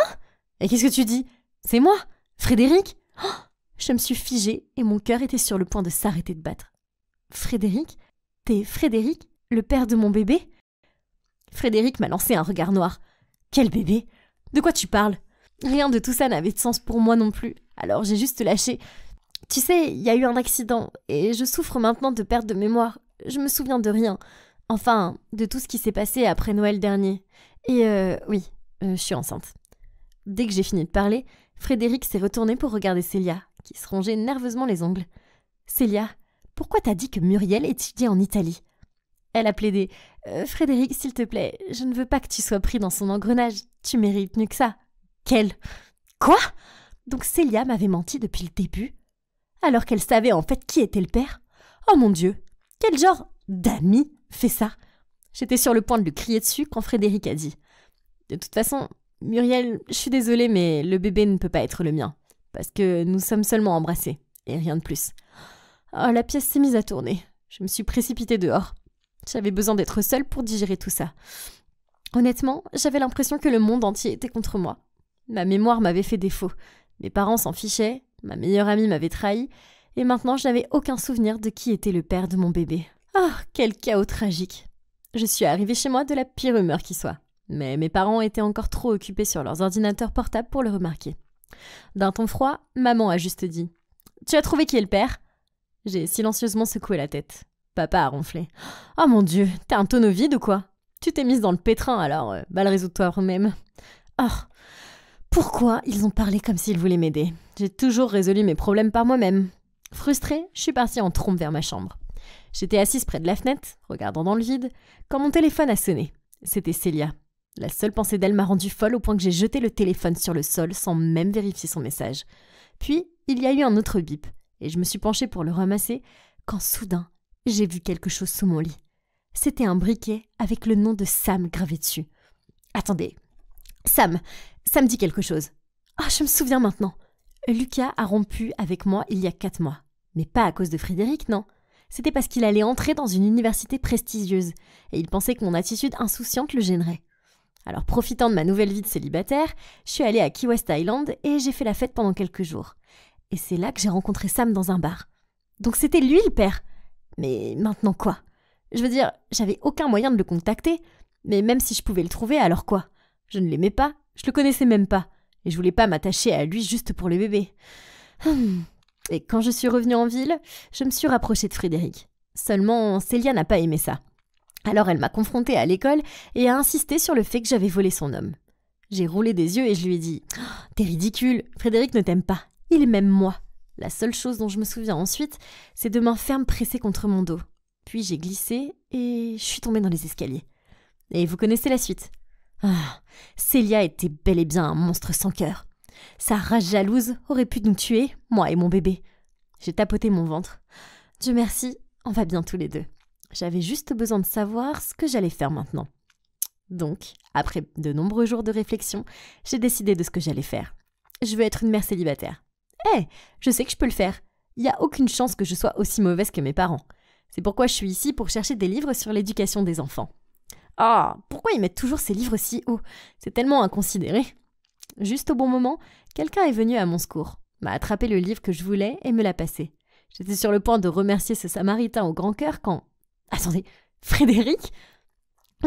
Et qu'est-ce que tu dis C'est moi Frédéric oh, je me suis figée et mon cœur était sur le point de s'arrêter de battre. Frédéric T'es Frédéric Le père de mon bébé Frédéric m'a lancé un regard noir. Quel bébé De quoi tu parles Rien de tout ça n'avait de sens pour moi non plus, alors j'ai juste lâché. Tu sais, il y a eu un accident, et je souffre maintenant de perte de mémoire. Je me souviens de rien. Enfin, de tout ce qui s'est passé après Noël dernier. Et euh, oui, euh, je suis enceinte. Dès que j'ai fini de parler, Frédéric s'est retourné pour regarder Célia, qui se rongeait nerveusement les ongles. Célia, pourquoi t'as dit que Muriel étudiait en Italie Elle a plaidé euh, Frédéric, s'il te plaît, je ne veux pas que tu sois pris dans son engrenage. Tu mérites mieux que ça. Quelle Quoi Donc Célia m'avait menti depuis le début Alors qu'elle savait en fait qui était le père Oh mon Dieu Quel genre d'ami fait ça J'étais sur le point de lui crier dessus quand Frédéric a dit De toute façon, Muriel, je suis désolée, mais le bébé ne peut pas être le mien parce que nous sommes seulement embrassés, et rien de plus. Ah, la pièce s'est mise à tourner. Je me suis précipitée dehors. J'avais besoin d'être seule pour digérer tout ça. Honnêtement, j'avais l'impression que le monde entier était contre moi. Ma mémoire m'avait fait défaut. Mes parents s'en fichaient, ma meilleure amie m'avait trahi, et maintenant je n'avais aucun souvenir de qui était le père de mon bébé. Ah, quel chaos tragique. Je suis arrivée chez moi de la pire humeur qui soit. Mais mes parents étaient encore trop occupés sur leurs ordinateurs portables pour le remarquer. D'un ton froid, maman a juste dit Tu as trouvé qui est le père J'ai silencieusement secoué la tête. Papa a ronflé Oh mon Dieu, t'as un tonneau vide ou quoi Tu t'es mise dans le pétrin alors, euh, mal toi même. Oh Pourquoi ils ont parlé comme s'ils voulaient m'aider J'ai toujours résolu mes problèmes par moi-même. Frustrée, je suis partie en trompe vers ma chambre. J'étais assise près de la fenêtre, regardant dans le vide, quand mon téléphone a sonné. C'était Célia. La seule pensée d'elle m'a rendue folle au point que j'ai jeté le téléphone sur le sol sans même vérifier son message. Puis, il y a eu un autre bip, et je me suis penchée pour le ramasser quand soudain, j'ai vu quelque chose sous mon lit. C'était un briquet avec le nom de Sam gravé dessus. Attendez, Sam, ça me dit quelque chose. Ah, je me souviens maintenant. Lucas a rompu avec moi il y a quatre mois. Mais pas à cause de Frédéric, non. C'était parce qu'il allait entrer dans une université prestigieuse, et il pensait que mon attitude insouciante le gênerait. Alors profitant de ma nouvelle vie de célibataire, je suis allée à Key West Island et j'ai fait la fête pendant quelques jours. Et c'est là que j'ai rencontré Sam dans un bar. Donc c'était lui le père. Mais maintenant quoi Je veux dire, j'avais aucun moyen de le contacter, mais même si je pouvais le trouver, alors quoi Je ne l'aimais pas, je le connaissais même pas, et je voulais pas m'attacher à lui juste pour le bébé. Hum. Et quand je suis revenue en ville, je me suis rapprochée de Frédéric. Seulement, Célia n'a pas aimé ça. Alors elle m'a confrontée à l'école et a insisté sur le fait que j'avais volé son homme. J'ai roulé des yeux et je lui ai dit ah, T'es ridicule, Frédéric ne t'aime pas, il m'aime moi. La seule chose dont je me souviens ensuite, c'est de main ferme pressée contre mon dos. Puis j'ai glissé et je suis tombée dans les escaliers. Et vous connaissez la suite. Ah, Célia était bel et bien un monstre sans cœur. Sa rage jalouse aurait pu nous tuer, moi et mon bébé. J'ai tapoté mon ventre. Dieu merci, on va bien tous les deux. J'avais juste besoin de savoir ce que j'allais faire maintenant. Donc, après de nombreux jours de réflexion, j'ai décidé de ce que j'allais faire. Je veux être une mère célibataire. Eh, je sais que je peux le faire. Il n'y a aucune chance que je sois aussi mauvaise que mes parents. C'est pourquoi je suis ici pour chercher des livres sur l'éducation des enfants. Ah, pourquoi ils mettent toujours ces livres si haut C'est tellement inconsidéré. Juste au bon moment, quelqu'un est venu à mon secours, m'a attrapé le livre que je voulais et me l'a passé. J'étais sur le point de remercier ce samaritain au grand cœur quand, Attendez, Frédéric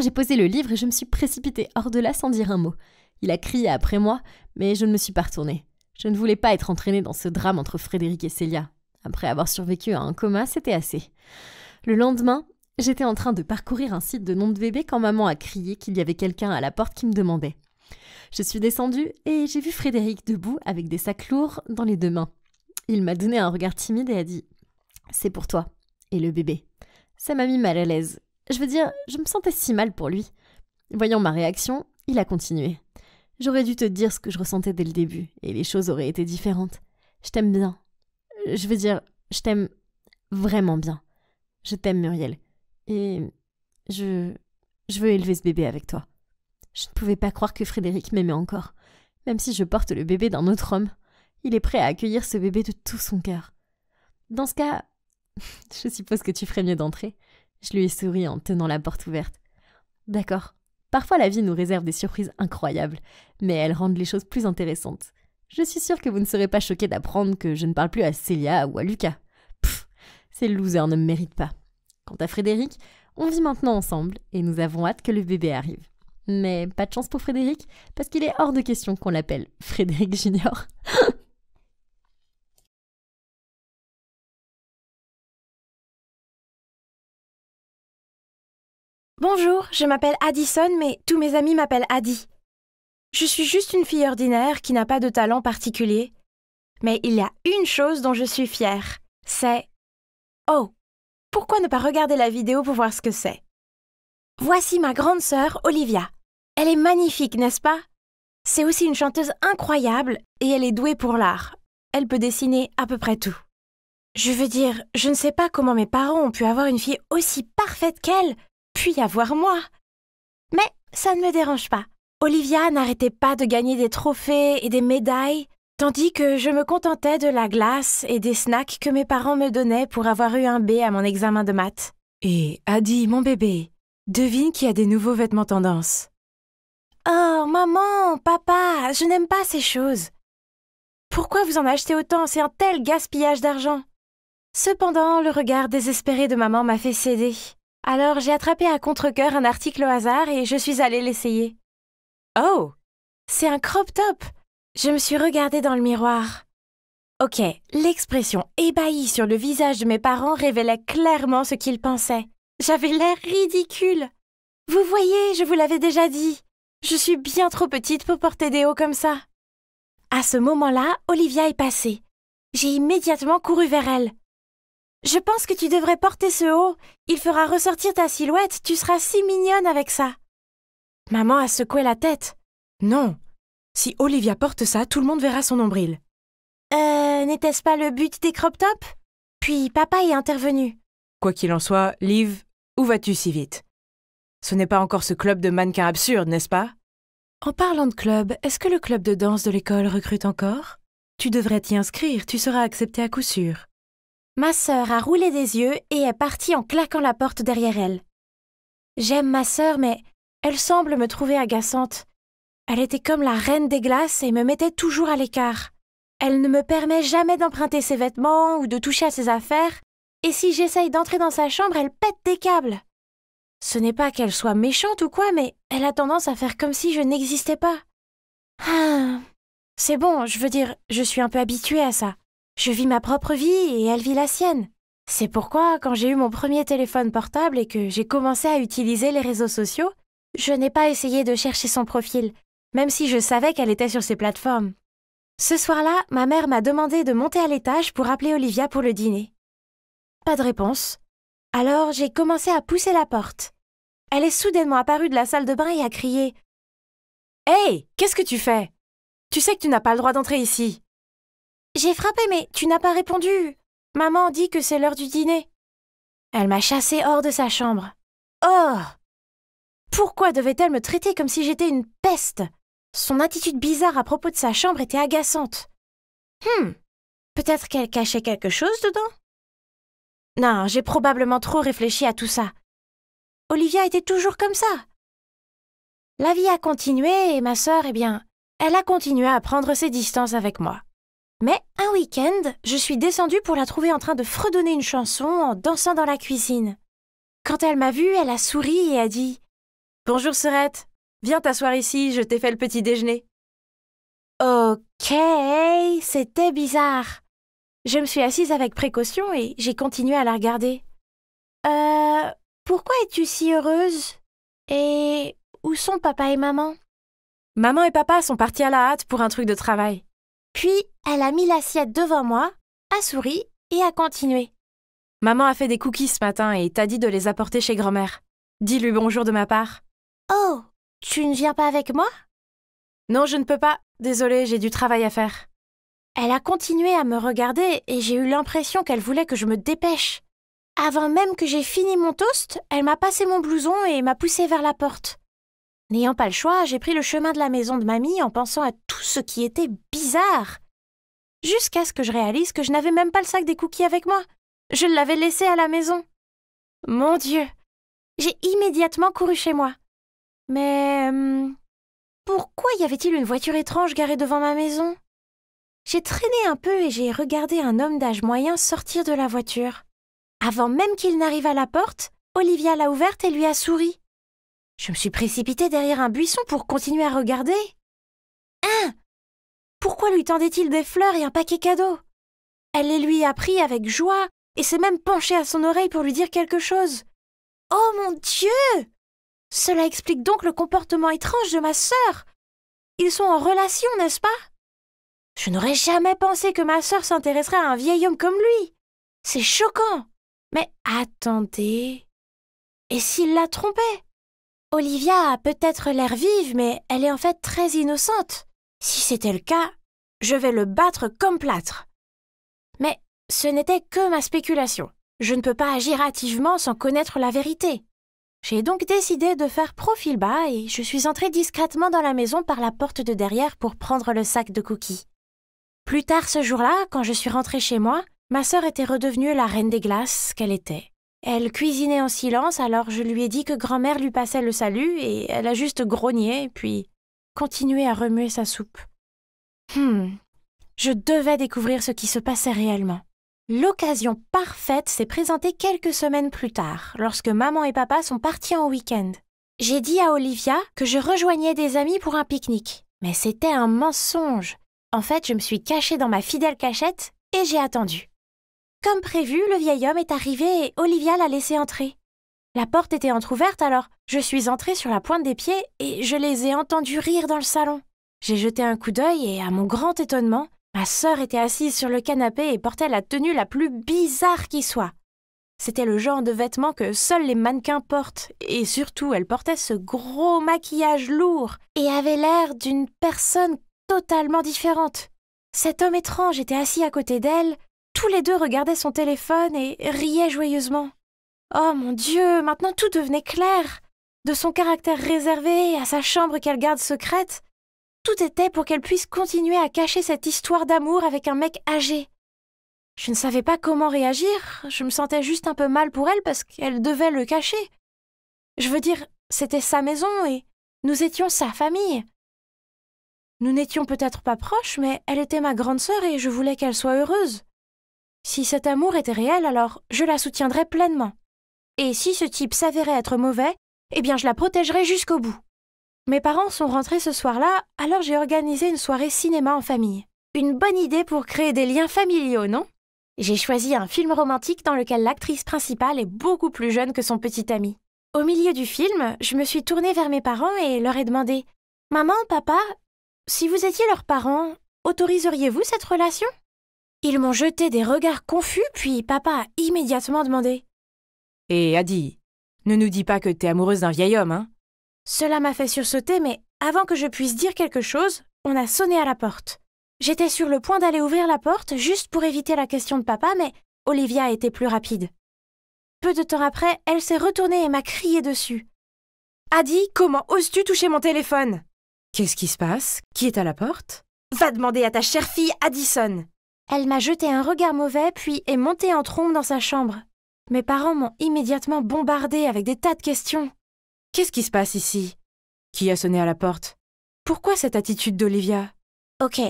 J'ai posé le livre et je me suis précipitée hors de là sans dire un mot. Il a crié après moi, mais je ne me suis pas retournée. Je ne voulais pas être entraînée dans ce drame entre Frédéric et Célia. Après avoir survécu à un coma, c'était assez. Le lendemain, j'étais en train de parcourir un site de nom de bébé quand maman a crié qu'il y avait quelqu'un à la porte qui me demandait. Je suis descendue et j'ai vu Frédéric debout avec des sacs lourds dans les deux mains. Il m'a donné un regard timide et a dit C'est pour toi et le bébé. Ça m'a mis mal à l'aise. Je veux dire, je me sentais si mal pour lui. Voyant ma réaction, il a continué. J'aurais dû te dire ce que je ressentais dès le début, et les choses auraient été différentes. Je t'aime bien. Je veux dire, je t'aime vraiment bien. Je t'aime, Muriel. Et je. Je veux élever ce bébé avec toi. Je ne pouvais pas croire que Frédéric m'aimait encore, même si je porte le bébé d'un autre homme. Il est prêt à accueillir ce bébé de tout son cœur. Dans ce cas, [LAUGHS] Je suppose que tu ferais mieux d'entrer. Je lui ai souri en tenant la porte ouverte. D'accord. Parfois la vie nous réserve des surprises incroyables, mais elles rendent les choses plus intéressantes. Je suis sûre que vous ne serez pas choqués d'apprendre que je ne parle plus à Célia ou à Lucas. Pfff, ces losers ne me méritent pas. Quant à Frédéric, on vit maintenant ensemble et nous avons hâte que le bébé arrive. Mais pas de chance pour Frédéric, parce qu'il est hors de question qu'on l'appelle Frédéric Junior. [LAUGHS] Bonjour, je m'appelle Addison, mais tous mes amis m'appellent Addy. Je suis juste une fille ordinaire qui n'a pas de talent particulier. Mais il y a une chose dont je suis fière, c'est... Oh, pourquoi ne pas regarder la vidéo pour voir ce que c'est Voici ma grande sœur, Olivia. Elle est magnifique, n'est-ce pas C'est aussi une chanteuse incroyable et elle est douée pour l'art. Elle peut dessiner à peu près tout. Je veux dire, je ne sais pas comment mes parents ont pu avoir une fille aussi parfaite qu'elle, puis avoir moi. Mais ça ne me dérange pas. Olivia n'arrêtait pas de gagner des trophées et des médailles, tandis que je me contentais de la glace et des snacks que mes parents me donnaient pour avoir eu un B à mon examen de maths. Et Adi, mon bébé, devine qui a des nouveaux vêtements tendance. Oh, maman, papa, je n'aime pas ces choses. Pourquoi vous en achetez autant C'est un tel gaspillage d'argent. Cependant, le regard désespéré de maman m'a fait céder. Alors j'ai attrapé à contre coeur un article au hasard et je suis allée l'essayer. Oh C'est un crop top Je me suis regardée dans le miroir. Ok, l'expression ébahie sur le visage de mes parents révélait clairement ce qu'ils pensaient. J'avais l'air ridicule. Vous voyez, je vous l'avais déjà dit. Je suis bien trop petite pour porter des hauts comme ça. À ce moment-là, Olivia est passée. J'ai immédiatement couru vers elle. Je pense que tu devrais porter ce haut. Il fera ressortir ta silhouette, tu seras si mignonne avec ça. Maman a secoué la tête. Non. Si Olivia porte ça, tout le monde verra son nombril. Euh, n'était-ce pas le but des crop tops Puis papa est intervenu. Quoi qu'il en soit, Liv, où vas-tu si vite Ce n'est pas encore ce club de mannequins absurde, n'est-ce pas En parlant de club, est-ce que le club de danse de l'école recrute encore Tu devrais t'y inscrire, tu seras accepté à coup sûr. Ma sœur a roulé des yeux et est partie en claquant la porte derrière elle. J'aime ma sœur, mais elle semble me trouver agaçante. Elle était comme la reine des glaces et me mettait toujours à l'écart. Elle ne me permet jamais d'emprunter ses vêtements ou de toucher à ses affaires, et si j'essaye d'entrer dans sa chambre, elle pète des câbles. Ce n'est pas qu'elle soit méchante ou quoi, mais elle a tendance à faire comme si je n'existais pas. Ah, c'est bon, je veux dire, je suis un peu habituée à ça. Je vis ma propre vie et elle vit la sienne. C'est pourquoi, quand j'ai eu mon premier téléphone portable et que j'ai commencé à utiliser les réseaux sociaux, je n'ai pas essayé de chercher son profil, même si je savais qu'elle était sur ces plateformes. Ce soir-là, ma mère m'a demandé de monter à l'étage pour appeler Olivia pour le dîner. Pas de réponse. Alors j'ai commencé à pousser la porte. Elle est soudainement apparue de la salle de bain et a crié Hey, qu'est-ce que tu fais Tu sais que tu n'as pas le droit d'entrer ici. J'ai frappé, mais tu n'as pas répondu. Maman dit que c'est l'heure du dîner. Elle m'a chassée hors de sa chambre. Oh Pourquoi devait-elle me traiter comme si j'étais une peste Son attitude bizarre à propos de sa chambre était agaçante. Hum Peut-être qu'elle cachait quelque chose dedans Non, j'ai probablement trop réfléchi à tout ça. Olivia était toujours comme ça. La vie a continué et ma sœur, eh bien, elle a continué à prendre ses distances avec moi. Mais un week-end, je suis descendue pour la trouver en train de fredonner une chanson en dansant dans la cuisine. Quand elle m'a vue, elle a souri et a dit Bonjour Serette, viens t'asseoir ici, je t'ai fait le petit déjeuner. Ok, c'était bizarre. Je me suis assise avec précaution et j'ai continué à la regarder. Euh, pourquoi es-tu si heureuse Et où sont papa et maman Maman et papa sont partis à la hâte pour un truc de travail. Puis, elle a mis l'assiette devant moi, a souri et a continué. Maman a fait des cookies ce matin et t'a dit de les apporter chez grand-mère. Dis-lui bonjour de ma part. Oh, tu ne viens pas avec moi Non, je ne peux pas. Désolée, j'ai du travail à faire. Elle a continué à me regarder et j'ai eu l'impression qu'elle voulait que je me dépêche. Avant même que j'aie fini mon toast, elle m'a passé mon blouson et m'a poussé vers la porte. N'ayant pas le choix, j'ai pris le chemin de la maison de mamie en pensant à tout ce qui était bizarre. Jusqu'à ce que je réalise que je n'avais même pas le sac des cookies avec moi. Je l'avais laissé à la maison. Mon Dieu. J'ai immédiatement couru chez moi. Mais... Euh, pourquoi y avait-il une voiture étrange garée devant ma maison J'ai traîné un peu et j'ai regardé un homme d'âge moyen sortir de la voiture. Avant même qu'il n'arrive à la porte, Olivia l'a ouverte et lui a souri. Je me suis précipitée derrière un buisson pour continuer à regarder. Hein Pourquoi lui tendait-il des fleurs et un paquet cadeau Elle les lui a pris avec joie et s'est même penchée à son oreille pour lui dire quelque chose. Oh mon Dieu Cela explique donc le comportement étrange de ma sœur. Ils sont en relation, n'est-ce pas Je n'aurais jamais pensé que ma sœur s'intéresserait à un vieil homme comme lui. C'est choquant. Mais attendez. Et s'il l'a trompée Olivia a peut-être l'air vive, mais elle est en fait très innocente. Si c'était le cas, je vais le battre comme plâtre. Mais ce n'était que ma spéculation. Je ne peux pas agir hâtivement sans connaître la vérité. J'ai donc décidé de faire profil bas et je suis entrée discrètement dans la maison par la porte de derrière pour prendre le sac de cookies. Plus tard ce jour-là, quand je suis rentrée chez moi, ma sœur était redevenue la reine des glaces qu'elle était. Elle cuisinait en silence, alors je lui ai dit que grand-mère lui passait le salut, et elle a juste grogné, puis continué à remuer sa soupe. Hmm. Je devais découvrir ce qui se passait réellement. L'occasion parfaite s'est présentée quelques semaines plus tard, lorsque maman et papa sont partis en week-end. J'ai dit à Olivia que je rejoignais des amis pour un pique-nique. Mais c'était un mensonge. En fait, je me suis cachée dans ma fidèle cachette et j'ai attendu. Comme prévu, le vieil homme est arrivé et Olivia l'a laissé entrer. La porte était entr'ouverte alors, je suis entrée sur la pointe des pieds et je les ai entendus rire dans le salon. J'ai jeté un coup d'œil et, à mon grand étonnement, ma sœur était assise sur le canapé et portait la tenue la plus bizarre qui soit. C'était le genre de vêtements que seuls les mannequins portent, et surtout elle portait ce gros maquillage lourd et avait l'air d'une personne totalement différente. Cet homme étrange était assis à côté d'elle, tous les deux regardaient son téléphone et riaient joyeusement. Oh mon Dieu, maintenant tout devenait clair. De son caractère réservé à sa chambre qu'elle garde secrète, tout était pour qu'elle puisse continuer à cacher cette histoire d'amour avec un mec âgé. Je ne savais pas comment réagir, je me sentais juste un peu mal pour elle parce qu'elle devait le cacher. Je veux dire, c'était sa maison et nous étions sa famille. Nous n'étions peut-être pas proches, mais elle était ma grande sœur et je voulais qu'elle soit heureuse. Si cet amour était réel, alors je la soutiendrais pleinement. Et si ce type s'avérait être mauvais, eh bien je la protégerais jusqu'au bout. Mes parents sont rentrés ce soir-là, alors j'ai organisé une soirée cinéma en famille. Une bonne idée pour créer des liens familiaux, non J'ai choisi un film romantique dans lequel l'actrice principale est beaucoup plus jeune que son petit ami. Au milieu du film, je me suis tournée vers mes parents et leur ai demandé Maman, papa, si vous étiez leurs parents, autoriseriez-vous cette relation ils m'ont jeté des regards confus, puis papa a immédiatement demandé. Et Addy, Ne nous dis pas que t'es amoureuse d'un vieil homme, hein Cela m'a fait sursauter, mais avant que je puisse dire quelque chose, on a sonné à la porte. J'étais sur le point d'aller ouvrir la porte juste pour éviter la question de papa, mais Olivia a été plus rapide. Peu de temps après, elle s'est retournée et m'a crié dessus. Adi, comment oses-tu toucher mon téléphone Qu'est-ce qui se passe Qui est à la porte Va demander à ta chère fille Addison. Elle m'a jeté un regard mauvais, puis est montée en trombe dans sa chambre. Mes parents m'ont immédiatement bombardée avec des tas de questions. Qu'est-ce qui se passe ici Qui a sonné à la porte Pourquoi cette attitude d'Olivia Ok,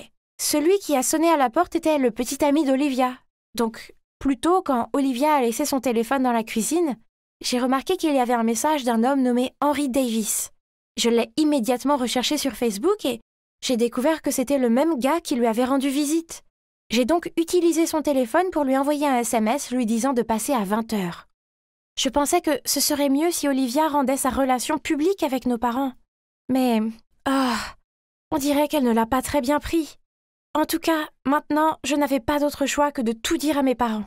celui qui a sonné à la porte était le petit ami d'Olivia. Donc, plus tôt, quand Olivia a laissé son téléphone dans la cuisine, j'ai remarqué qu'il y avait un message d'un homme nommé Henry Davis. Je l'ai immédiatement recherché sur Facebook et j'ai découvert que c'était le même gars qui lui avait rendu visite. J'ai donc utilisé son téléphone pour lui envoyer un SMS lui disant de passer à 20 heures. Je pensais que ce serait mieux si Olivia rendait sa relation publique avec nos parents. Mais. oh, on dirait qu'elle ne l'a pas très bien pris. En tout cas, maintenant, je n'avais pas d'autre choix que de tout dire à mes parents.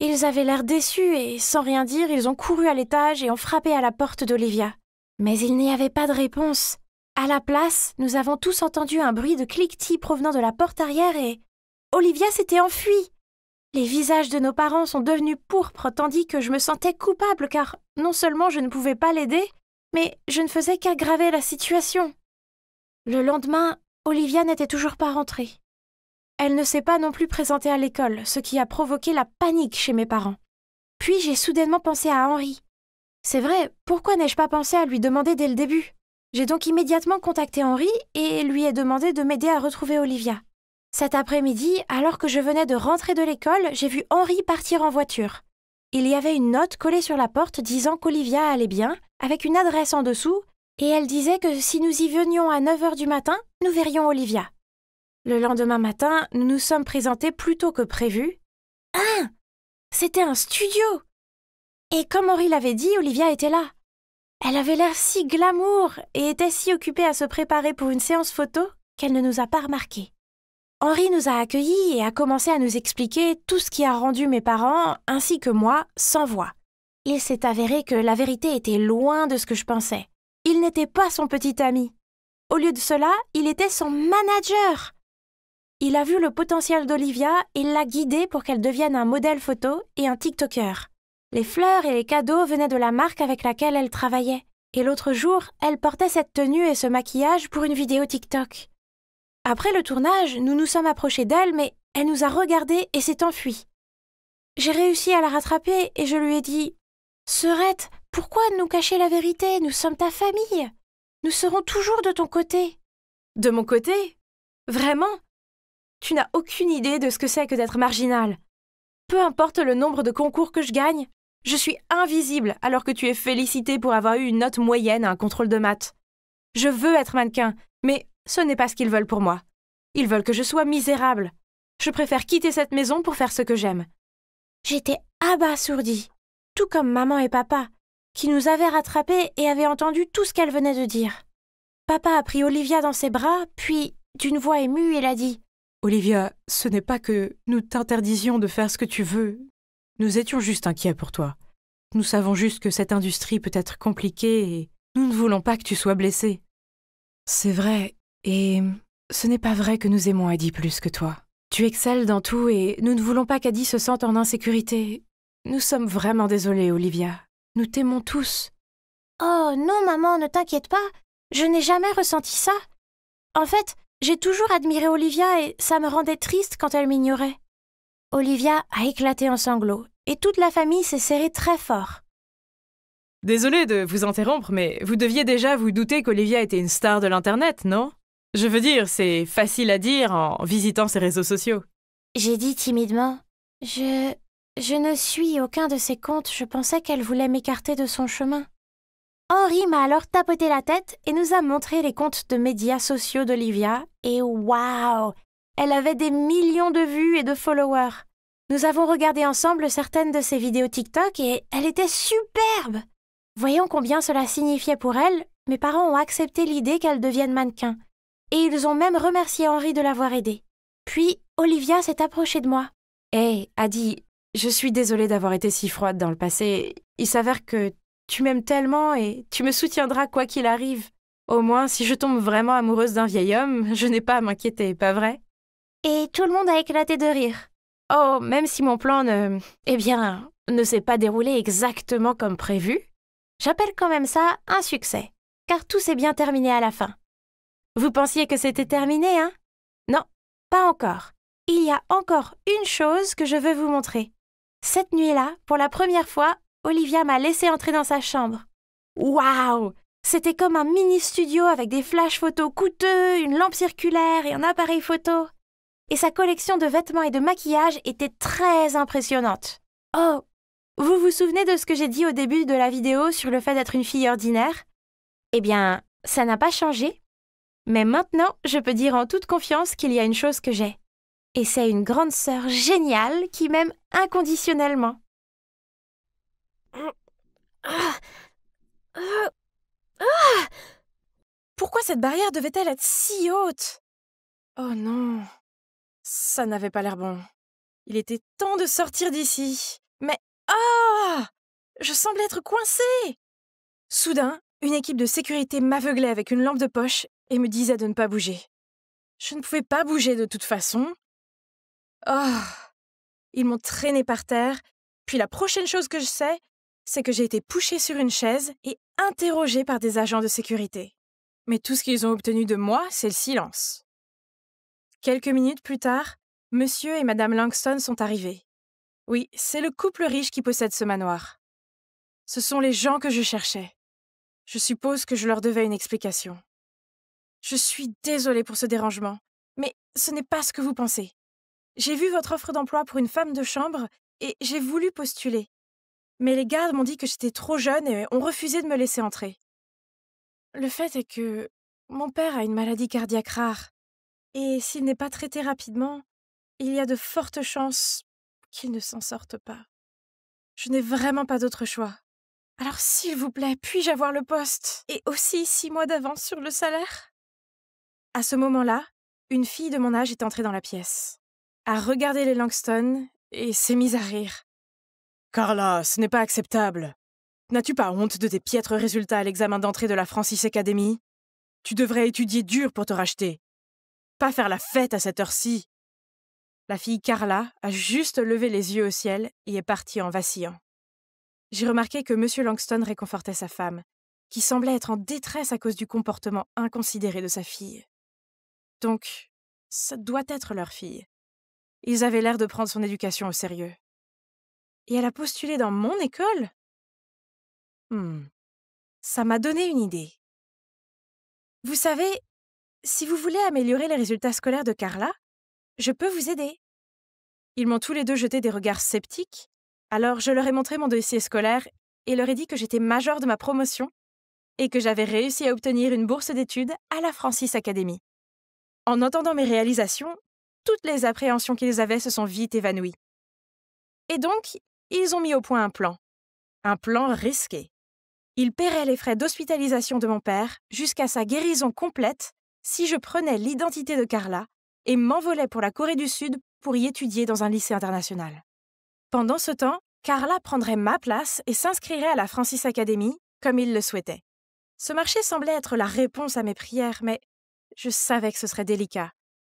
Ils avaient l'air déçus et, sans rien dire, ils ont couru à l'étage et ont frappé à la porte d'Olivia. Mais il n'y avait pas de réponse. À la place, nous avons tous entendu un bruit de cliquetis provenant de la porte arrière et. Olivia s'était enfuie. Les visages de nos parents sont devenus pourpres tandis que je me sentais coupable car non seulement je ne pouvais pas l'aider, mais je ne faisais qu'aggraver la situation. Le lendemain, Olivia n'était toujours pas rentrée. Elle ne s'est pas non plus présentée à l'école, ce qui a provoqué la panique chez mes parents. Puis j'ai soudainement pensé à Henri. C'est vrai, pourquoi n'ai-je pas pensé à lui demander dès le début J'ai donc immédiatement contacté Henri et lui ai demandé de m'aider à retrouver Olivia. Cet après-midi, alors que je venais de rentrer de l'école, j'ai vu Henri partir en voiture. Il y avait une note collée sur la porte disant qu'Olivia allait bien, avec une adresse en dessous, et elle disait que si nous y venions à 9 h du matin, nous verrions Olivia. Le lendemain matin, nous nous sommes présentés plus tôt que prévu. Hein C'était un studio Et comme Henri l'avait dit, Olivia était là. Elle avait l'air si glamour et était si occupée à se préparer pour une séance photo qu'elle ne nous a pas remarqués. Henri nous a accueillis et a commencé à nous expliquer tout ce qui a rendu mes parents, ainsi que moi, sans voix. Il s'est avéré que la vérité était loin de ce que je pensais. Il n'était pas son petit ami. Au lieu de cela, il était son manager. Il a vu le potentiel d'Olivia et l'a guidée pour qu'elle devienne un modèle photo et un TikToker. Les fleurs et les cadeaux venaient de la marque avec laquelle elle travaillait. Et l'autre jour, elle portait cette tenue et ce maquillage pour une vidéo TikTok. Après le tournage, nous nous sommes approchés d'elle, mais elle nous a regardés et s'est enfuie. J'ai réussi à la rattraper et je lui ai dit Serette, pourquoi nous cacher la vérité Nous sommes ta famille. Nous serons toujours de ton côté. De mon côté Vraiment Tu n'as aucune idée de ce que c'est que d'être marginal. Peu importe le nombre de concours que je gagne, je suis invisible alors que tu es félicité pour avoir eu une note moyenne à un contrôle de maths. Je veux être mannequin, mais ce n'est pas ce qu'ils veulent pour moi. Ils veulent que je sois misérable. Je préfère quitter cette maison pour faire ce que j'aime. J'étais abasourdie, tout comme maman et papa, qui nous avaient rattrapés et avaient entendu tout ce qu'elle venait de dire. Papa a pris Olivia dans ses bras, puis, d'une voix émue, il a dit Olivia, ce n'est pas que nous t'interdisions de faire ce que tu veux. Nous étions juste inquiets pour toi. Nous savons juste que cette industrie peut être compliquée et nous ne voulons pas que tu sois blessée. C'est vrai, et ce n'est pas vrai que nous aimons Adi plus que toi. Tu excelles dans tout et nous ne voulons pas qu'Adi se sente en insécurité. Nous sommes vraiment désolés, Olivia. Nous t'aimons tous. Oh non, maman, ne t'inquiète pas. Je n'ai jamais ressenti ça. En fait, j'ai toujours admiré Olivia et ça me rendait triste quand elle m'ignorait. Olivia a éclaté en sanglots et toute la famille s'est serrée très fort. Désolée de vous interrompre, mais vous deviez déjà vous douter qu'Olivia était une star de l'Internet, non je veux dire, c'est facile à dire en visitant ses réseaux sociaux. J'ai dit timidement Je. Je ne suis aucun de ses comptes, je pensais qu'elle voulait m'écarter de son chemin. Henri m'a alors tapoté la tête et nous a montré les comptes de médias sociaux d'Olivia, et waouh Elle avait des millions de vues et de followers. Nous avons regardé ensemble certaines de ses vidéos TikTok et elle était superbe Voyant combien cela signifiait pour elle, mes parents ont accepté l'idée qu'elle devienne mannequin et ils ont même remercié Henri de l'avoir aidé. Puis Olivia s'est approchée de moi. et eh, a dit Je suis désolée d'avoir été si froide dans le passé. Il s'avère que tu m'aimes tellement et tu me soutiendras quoi qu'il arrive. Au moins, si je tombe vraiment amoureuse d'un vieil homme, je n'ai pas à m'inquiéter, pas vrai Et tout le monde a éclaté de rire. Oh, même si mon plan ne. Eh bien, ne s'est pas déroulé exactement comme prévu, j'appelle quand même ça un succès, car tout s'est bien terminé à la fin. Vous pensiez que c'était terminé, hein Non, pas encore. Il y a encore une chose que je veux vous montrer. Cette nuit-là, pour la première fois, Olivia m'a laissé entrer dans sa chambre. Waouh C'était comme un mini studio avec des flashs photos coûteux, une lampe circulaire et un appareil photo. Et sa collection de vêtements et de maquillage était très impressionnante. Oh Vous vous souvenez de ce que j'ai dit au début de la vidéo sur le fait d'être une fille ordinaire Eh bien, ça n'a pas changé mais maintenant, je peux dire en toute confiance qu'il y a une chose que j'ai. Et c'est une grande sœur géniale qui m'aime inconditionnellement. Pourquoi cette barrière devait-elle être si haute Oh non. Ça n'avait pas l'air bon. Il était temps de sortir d'ici. Mais ah oh Je semblais être coincée Soudain, une équipe de sécurité m'aveuglait avec une lampe de poche et me disait de ne pas bouger. Je ne pouvais pas bouger de toute façon. Oh Ils m'ont traîné par terre, puis la prochaine chose que je sais, c'est que j'ai été poussée sur une chaise et interrogée par des agents de sécurité. Mais tout ce qu'ils ont obtenu de moi, c'est le silence. Quelques minutes plus tard, monsieur et madame Langston sont arrivés. Oui, c'est le couple riche qui possède ce manoir. Ce sont les gens que je cherchais. Je suppose que je leur devais une explication. Je suis désolée pour ce dérangement, mais ce n'est pas ce que vous pensez. J'ai vu votre offre d'emploi pour une femme de chambre et j'ai voulu postuler. Mais les gardes m'ont dit que j'étais trop jeune et ont refusé de me laisser entrer. Le fait est que mon père a une maladie cardiaque rare, et s'il n'est pas traité rapidement, il y a de fortes chances qu'il ne s'en sorte pas. Je n'ai vraiment pas d'autre choix. Alors s'il vous plaît, puis-je avoir le poste Et aussi six mois d'avance sur le salaire à ce moment-là, une fille de mon âge est entrée dans la pièce, a regardé les Langston et s'est mise à rire. Carla, ce n'est pas acceptable. N'as-tu pas honte de tes piètres résultats à l'examen d'entrée de la Francis Academy Tu devrais étudier dur pour te racheter. Pas faire la fête à cette heure-ci. La fille Carla a juste levé les yeux au ciel et est partie en vacillant. J'ai remarqué que M. Langston réconfortait sa femme, qui semblait être en détresse à cause du comportement inconsidéré de sa fille. Donc, ça doit être leur fille. Ils avaient l'air de prendre son éducation au sérieux. Et elle a postulé dans mon école hmm. Ça m'a donné une idée. Vous savez, si vous voulez améliorer les résultats scolaires de Carla, je peux vous aider. Ils m'ont tous les deux jeté des regards sceptiques, alors je leur ai montré mon dossier scolaire et leur ai dit que j'étais major de ma promotion et que j'avais réussi à obtenir une bourse d'études à la Francis Academy. En entendant mes réalisations, toutes les appréhensions qu'ils avaient se sont vite évanouies. Et donc, ils ont mis au point un plan. Un plan risqué. Ils paieraient les frais d'hospitalisation de mon père jusqu'à sa guérison complète si je prenais l'identité de Carla et m'envolais pour la Corée du Sud pour y étudier dans un lycée international. Pendant ce temps, Carla prendrait ma place et s'inscrirait à la Francis Academy, comme il le souhaitait. Ce marché semblait être la réponse à mes prières, mais je savais que ce serait délicat.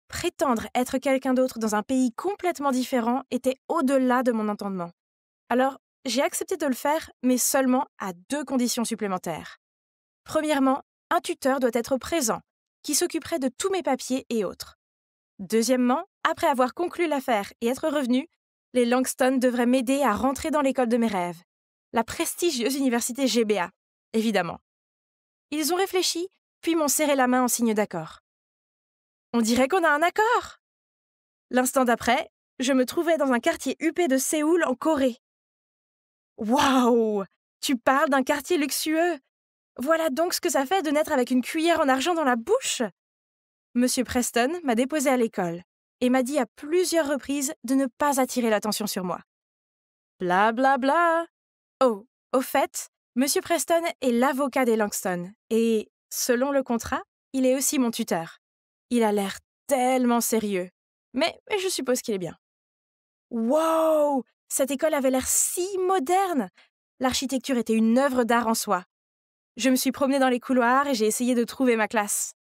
Prétendre être quelqu'un d'autre dans un pays complètement différent était au-delà de mon entendement. Alors, j'ai accepté de le faire, mais seulement à deux conditions supplémentaires. Premièrement, un tuteur doit être présent, qui s'occuperait de tous mes papiers et autres. Deuxièmement, après avoir conclu l'affaire et être revenu, les Langston devraient m'aider à rentrer dans l'école de mes rêves, la prestigieuse université GBA, évidemment. Ils ont réfléchi puis m'ont serré la main en signe d'accord. On dirait qu'on a un accord L'instant d'après, je me trouvais dans un quartier huppé de Séoul en Corée. Waouh Tu parles d'un quartier luxueux Voilà donc ce que ça fait de naître avec une cuillère en argent dans la bouche Monsieur Preston m'a déposé à l'école et m'a dit à plusieurs reprises de ne pas attirer l'attention sur moi. Bla bla bla Oh, au fait, Monsieur Preston est l'avocat des Langston et Selon le contrat, il est aussi mon tuteur. Il a l'air tellement sérieux. Mais je suppose qu'il est bien. Wow Cette école avait l'air si moderne L'architecture était une œuvre d'art en soi. Je me suis promenée dans les couloirs et j'ai essayé de trouver ma classe.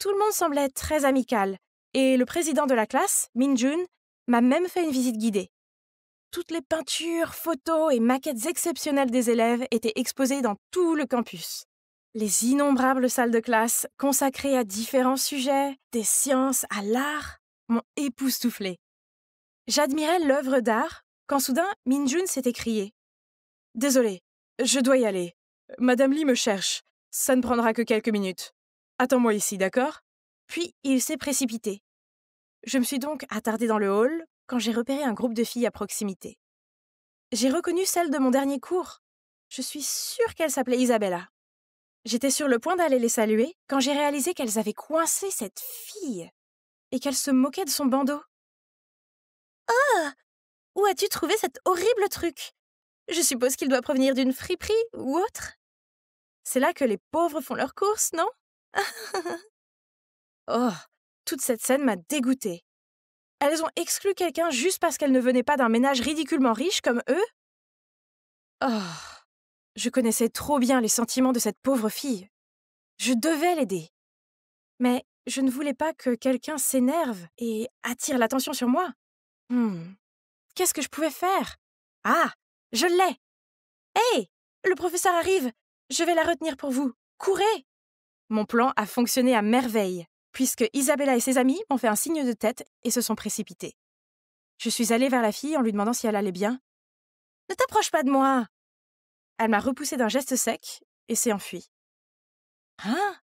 Tout le monde semblait très amical, et le président de la classe, Minjun, m'a même fait une visite guidée. Toutes les peintures, photos et maquettes exceptionnelles des élèves étaient exposées dans tout le campus les innombrables salles de classe consacrées à différents sujets, des sciences à l'art, m'ont époustouflée. J'admirais l'œuvre d'art quand soudain Minjun s'est écrié. Désolée, je dois y aller. Madame Lee me cherche. Ça ne prendra que quelques minutes. Attends-moi ici, d'accord Puis il s'est précipité. Je me suis donc attardée dans le hall quand j'ai repéré un groupe de filles à proximité. J'ai reconnu celle de mon dernier cours. Je suis sûre qu'elle s'appelait Isabella. J'étais sur le point d'aller les saluer quand j'ai réalisé qu'elles avaient coincé cette fille et qu'elles se moquaient de son bandeau. Ah Où as-tu trouvé cet horrible truc Je suppose qu'il doit provenir d'une friperie ou autre. C'est là que les pauvres font leurs courses, non [LAUGHS] Oh, toute cette scène m'a dégoûtée. Elles ont exclu quelqu'un juste parce qu'elles ne venait pas d'un ménage ridiculement riche comme eux Oh je connaissais trop bien les sentiments de cette pauvre fille. Je devais l'aider. Mais je ne voulais pas que quelqu'un s'énerve et attire l'attention sur moi. Hmm. Qu'est-ce que je pouvais faire Ah, je l'ai Hé Le professeur arrive Je vais la retenir pour vous. Courez Mon plan a fonctionné à merveille, puisque Isabella et ses amis ont fait un signe de tête et se sont précipités. Je suis allée vers la fille en lui demandant si elle allait bien. Ne t'approche pas de moi elle m'a repoussé d'un geste sec et s'est enfuie. Hein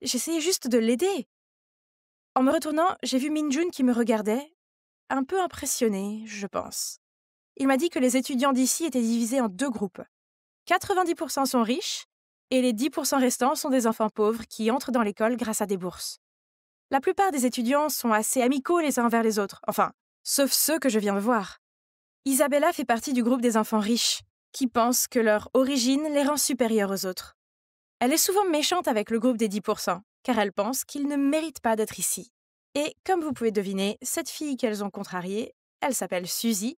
J'essayais juste de l'aider. En me retournant, j'ai vu Minjun qui me regardait, un peu impressionné, je pense. Il m'a dit que les étudiants d'ici étaient divisés en deux groupes. 90% sont riches et les 10% restants sont des enfants pauvres qui entrent dans l'école grâce à des bourses. La plupart des étudiants sont assez amicaux les uns envers les autres, enfin, sauf ceux que je viens de voir. Isabella fait partie du groupe des enfants riches, qui pensent que leur origine les rend supérieures aux autres. Elle est souvent méchante avec le groupe des 10%, car elle pense qu'ils ne méritent pas d'être ici. Et comme vous pouvez deviner, cette fille qu'elles ont contrariée, elle s'appelle Suzy.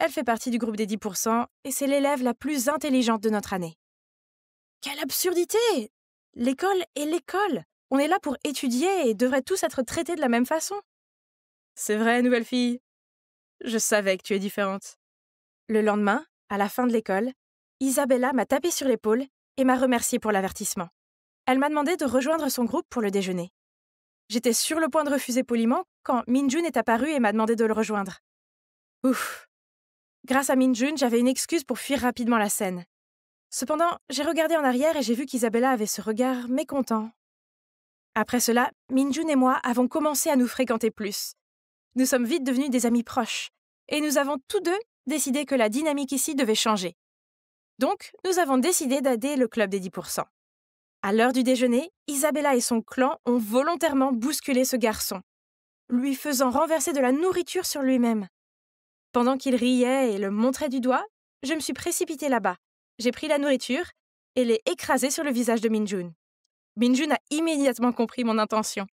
Elle fait partie du groupe des 10% et c'est l'élève la plus intelligente de notre année. Quelle absurdité L'école est l'école. On est là pour étudier et devrait tous être traités de la même façon. C'est vrai, nouvelle fille. Je savais que tu es différente. Le lendemain, à la fin de l'école, Isabella m'a tapé sur l'épaule et m'a remercié pour l'avertissement. Elle m'a demandé de rejoindre son groupe pour le déjeuner. J'étais sur le point de refuser poliment quand Minjun est apparu et m'a demandé de le rejoindre. Ouf. Grâce à Minjun, j'avais une excuse pour fuir rapidement la scène. Cependant, j'ai regardé en arrière et j'ai vu qu'Isabella avait ce regard mécontent. Après cela, Minjun et moi avons commencé à nous fréquenter plus. Nous sommes vite devenus des amis proches, et nous avons tous deux décidé que la dynamique ici devait changer. Donc, nous avons décidé d'aider le club des 10%. À l'heure du déjeuner, Isabella et son clan ont volontairement bousculé ce garçon, lui faisant renverser de la nourriture sur lui-même. Pendant qu'il riait et le montrait du doigt, je me suis précipitée là-bas. J'ai pris la nourriture et l'ai écrasée sur le visage de Minjun. Minjun a immédiatement compris mon intention.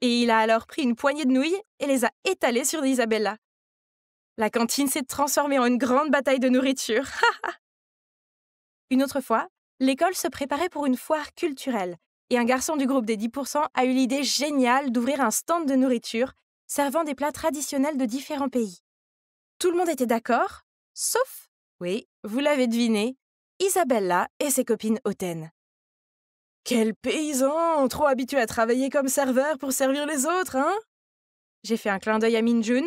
Et il a alors pris une poignée de nouilles et les a étalées sur Isabella. La cantine s'est transformée en une grande bataille de nourriture. [LAUGHS] une autre fois, l'école se préparait pour une foire culturelle et un garçon du groupe des 10% a eu l'idée géniale d'ouvrir un stand de nourriture servant des plats traditionnels de différents pays. Tout le monde était d'accord, sauf, oui, vous l'avez deviné, Isabella et ses copines hautaines. Quel paysan Trop habitué à travailler comme serveur pour servir les autres, hein J'ai fait un clin d'œil à Minjun,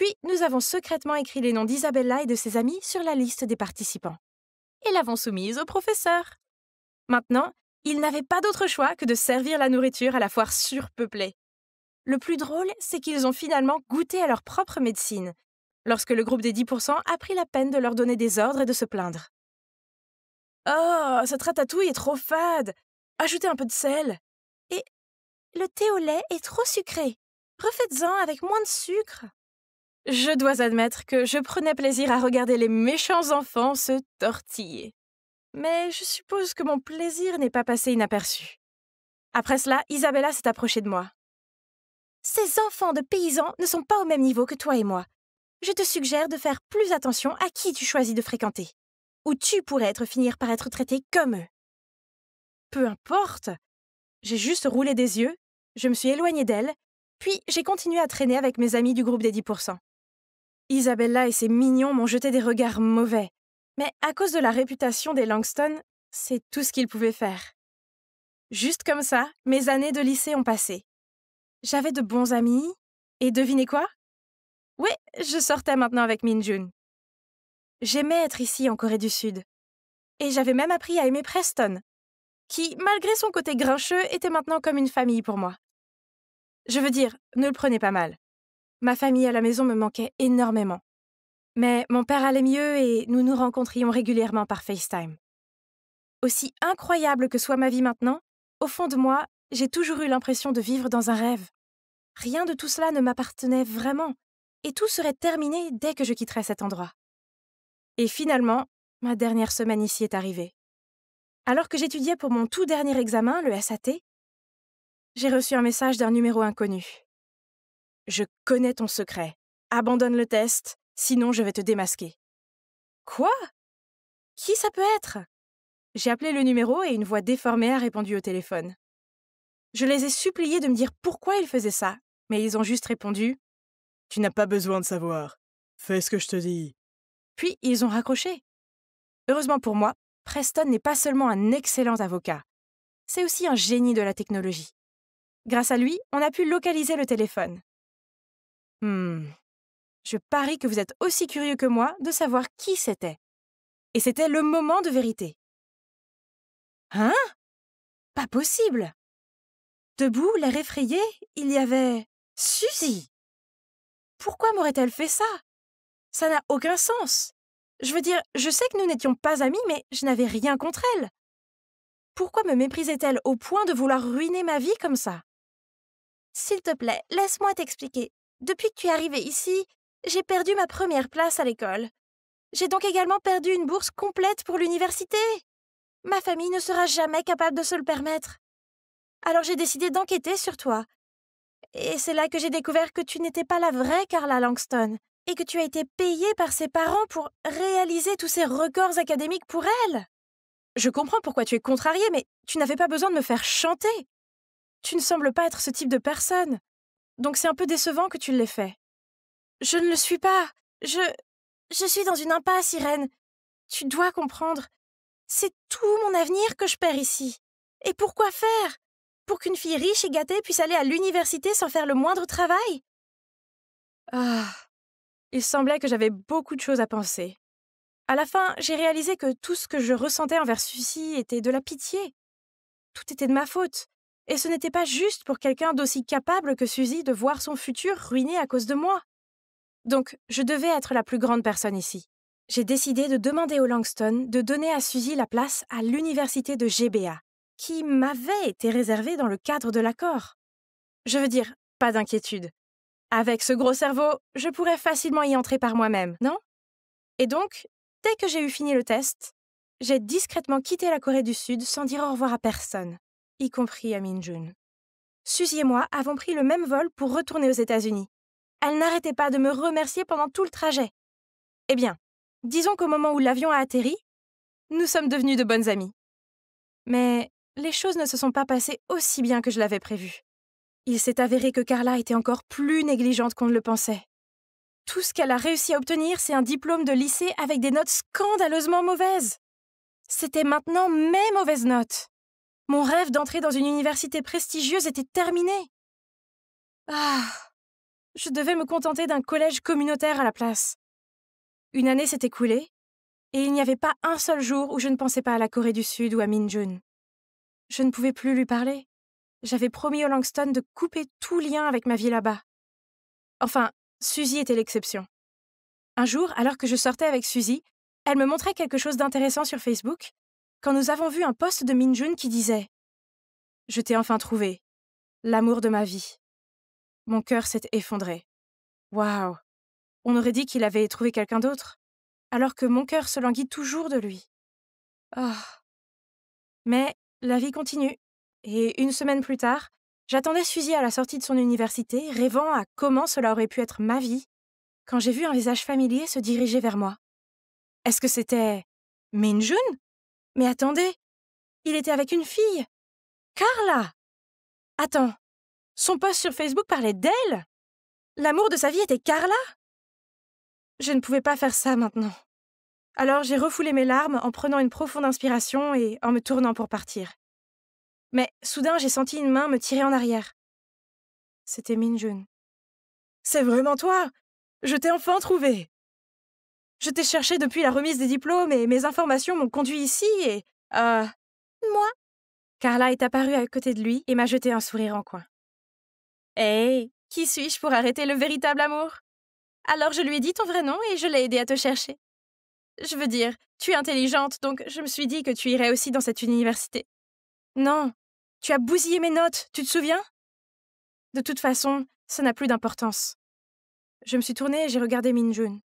puis, nous avons secrètement écrit les noms d'Isabella et de ses amis sur la liste des participants. Et l'avons soumise au professeur. Maintenant, ils n'avaient pas d'autre choix que de servir la nourriture à la foire surpeuplée. Le plus drôle, c'est qu'ils ont finalement goûté à leur propre médecine, lorsque le groupe des 10% a pris la peine de leur donner des ordres et de se plaindre. Oh, cette ratatouille est trop fade Ajoutez un peu de sel Et le thé au lait est trop sucré Refaites-en avec moins de sucre je dois admettre que je prenais plaisir à regarder les méchants enfants se tortiller. Mais je suppose que mon plaisir n'est pas passé inaperçu. Après cela, Isabella s'est approchée de moi. Ces enfants de paysans ne sont pas au même niveau que toi et moi. Je te suggère de faire plus attention à qui tu choisis de fréquenter. Ou tu pourrais être finir par être traité comme eux. Peu importe. J'ai juste roulé des yeux, je me suis éloignée d'elle, puis j'ai continué à traîner avec mes amis du groupe des 10%. Isabella et ses mignons m'ont jeté des regards mauvais. Mais à cause de la réputation des Langston, c'est tout ce qu'ils pouvaient faire. Juste comme ça, mes années de lycée ont passé. J'avais de bons amis, et devinez quoi Oui, je sortais maintenant avec Minjun. J'aimais être ici en Corée du Sud. Et j'avais même appris à aimer Preston, qui, malgré son côté grincheux, était maintenant comme une famille pour moi. Je veux dire, ne le prenez pas mal. Ma famille à la maison me manquait énormément. Mais mon père allait mieux et nous nous rencontrions régulièrement par FaceTime. Aussi incroyable que soit ma vie maintenant, au fond de moi, j'ai toujours eu l'impression de vivre dans un rêve. Rien de tout cela ne m'appartenait vraiment, et tout serait terminé dès que je quitterais cet endroit. Et finalement, ma dernière semaine ici est arrivée. Alors que j'étudiais pour mon tout dernier examen, le SAT, j'ai reçu un message d'un numéro inconnu. Je connais ton secret. Abandonne le test, sinon je vais te démasquer. Quoi Qui ça peut être J'ai appelé le numéro et une voix déformée a répondu au téléphone. Je les ai suppliés de me dire pourquoi ils faisaient ça, mais ils ont juste répondu Tu n'as pas besoin de savoir. Fais ce que je te dis. Puis ils ont raccroché. Heureusement pour moi, Preston n'est pas seulement un excellent avocat, c'est aussi un génie de la technologie. Grâce à lui, on a pu localiser le téléphone. Hmm. Je parie que vous êtes aussi curieux que moi de savoir qui c'était. Et c'était le moment de vérité. Hein Pas possible Debout, l'air effrayé, il y avait Suzy Pourquoi m'aurait-elle fait ça Ça n'a aucun sens. Je veux dire, je sais que nous n'étions pas amis, mais je n'avais rien contre elle. Pourquoi me méprisait-elle au point de vouloir ruiner ma vie comme ça S'il te plaît, laisse-moi t'expliquer. Depuis que tu es arrivé ici, j'ai perdu ma première place à l'école. J'ai donc également perdu une bourse complète pour l'université. Ma famille ne sera jamais capable de se le permettre. Alors j'ai décidé d'enquêter sur toi. Et c'est là que j'ai découvert que tu n'étais pas la vraie Carla Langston, et que tu as été payée par ses parents pour réaliser tous ces records académiques pour elle. Je comprends pourquoi tu es contrariée, mais tu n'avais pas besoin de me faire chanter. Tu ne sembles pas être ce type de personne donc c'est un peu décevant que tu l'aies fait. Je ne le suis pas. Je. Je suis dans une impasse, Irène. Tu dois comprendre. C'est tout mon avenir que je perds ici. Et pourquoi faire Pour qu'une fille riche et gâtée puisse aller à l'université sans faire le moindre travail Ah. Il semblait que j'avais beaucoup de choses à penser. À la fin, j'ai réalisé que tout ce que je ressentais envers Sucy était de la pitié. Tout était de ma faute. Et ce n'était pas juste pour quelqu'un d'aussi capable que Suzy de voir son futur ruiné à cause de moi. Donc, je devais être la plus grande personne ici. J'ai décidé de demander au Langston de donner à Suzy la place à l'université de GBA, qui m'avait été réservée dans le cadre de l'accord. Je veux dire, pas d'inquiétude. Avec ce gros cerveau, je pourrais facilement y entrer par moi-même, non Et donc, dès que j'ai eu fini le test, j'ai discrètement quitté la Corée du Sud sans dire au revoir à personne y compris à Jun. Suzy et moi avons pris le même vol pour retourner aux États-Unis. Elle n'arrêtait pas de me remercier pendant tout le trajet. Eh bien, disons qu'au moment où l'avion a atterri, nous sommes devenus de bonnes amies. Mais les choses ne se sont pas passées aussi bien que je l'avais prévu. Il s'est avéré que Carla était encore plus négligente qu'on ne le pensait. Tout ce qu'elle a réussi à obtenir, c'est un diplôme de lycée avec des notes scandaleusement mauvaises. C'était maintenant mes mauvaises notes. Mon rêve d'entrer dans une université prestigieuse était terminé. Ah Je devais me contenter d'un collège communautaire à la place. Une année s'est écoulée, et il n'y avait pas un seul jour où je ne pensais pas à la Corée du Sud ou à Minjun. Je ne pouvais plus lui parler. J'avais promis au Langston de couper tout lien avec ma vie là-bas. Enfin, Suzy était l'exception. Un jour, alors que je sortais avec Suzy, elle me montrait quelque chose d'intéressant sur Facebook, quand nous avons vu un poste de Minjun qui disait Je t'ai enfin trouvé, l'amour de ma vie. Mon cœur s'est effondré. Waouh On aurait dit qu'il avait trouvé quelqu'un d'autre, alors que mon cœur se languit toujours de lui. Oh Mais la vie continue, et une semaine plus tard, j'attendais Suzy à la sortie de son université, rêvant à comment cela aurait pu être ma vie, quand j'ai vu un visage familier se diriger vers moi. Est-ce que c'était Minjun mais attendez, il était avec une fille. Carla Attends, son post sur Facebook parlait d'elle L'amour de sa vie était Carla Je ne pouvais pas faire ça maintenant. Alors j'ai refoulé mes larmes en prenant une profonde inspiration et en me tournant pour partir. Mais soudain j'ai senti une main me tirer en arrière. C'était Minjun. C'est vraiment toi Je t'ai enfin trouvé je t'ai cherché depuis la remise des diplômes et mes informations m'ont conduit ici et. Euh. Moi Carla est apparue à côté de lui et m'a jeté un sourire en coin. Hé, eh, qui suis-je pour arrêter le véritable amour Alors je lui ai dit ton vrai nom et je l'ai aidé à te chercher. Je veux dire, tu es intelligente, donc je me suis dit que tu irais aussi dans cette université. Non, tu as bousillé mes notes, tu te souviens De toute façon, ça n'a plus d'importance. Je me suis tournée et j'ai regardé Minjun.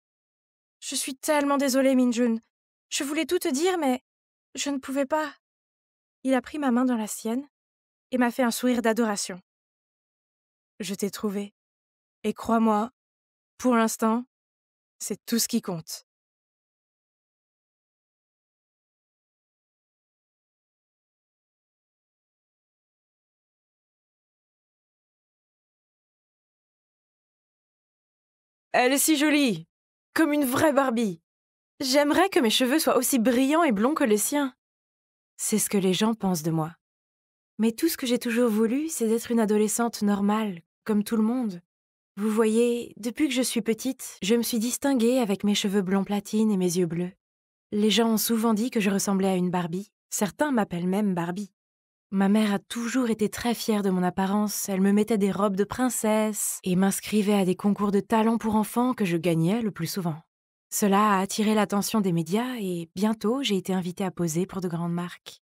Je suis tellement désolée, Minjun. Je voulais tout te dire, mais je ne pouvais pas. Il a pris ma main dans la sienne et m'a fait un sourire d'adoration. Je t'ai trouvé. Et crois-moi, pour l'instant, c'est tout ce qui compte. Elle est si jolie comme une vraie Barbie. J'aimerais que mes cheveux soient aussi brillants et blonds que les siens. C'est ce que les gens pensent de moi. Mais tout ce que j'ai toujours voulu, c'est d'être une adolescente normale, comme tout le monde. Vous voyez, depuis que je suis petite, je me suis distinguée avec mes cheveux blonds platine et mes yeux bleus. Les gens ont souvent dit que je ressemblais à une Barbie. Certains m'appellent même Barbie. Ma mère a toujours été très fière de mon apparence, elle me mettait des robes de princesse et m'inscrivait à des concours de talent pour enfants que je gagnais le plus souvent. Cela a attiré l'attention des médias et bientôt j'ai été invitée à poser pour de grandes marques.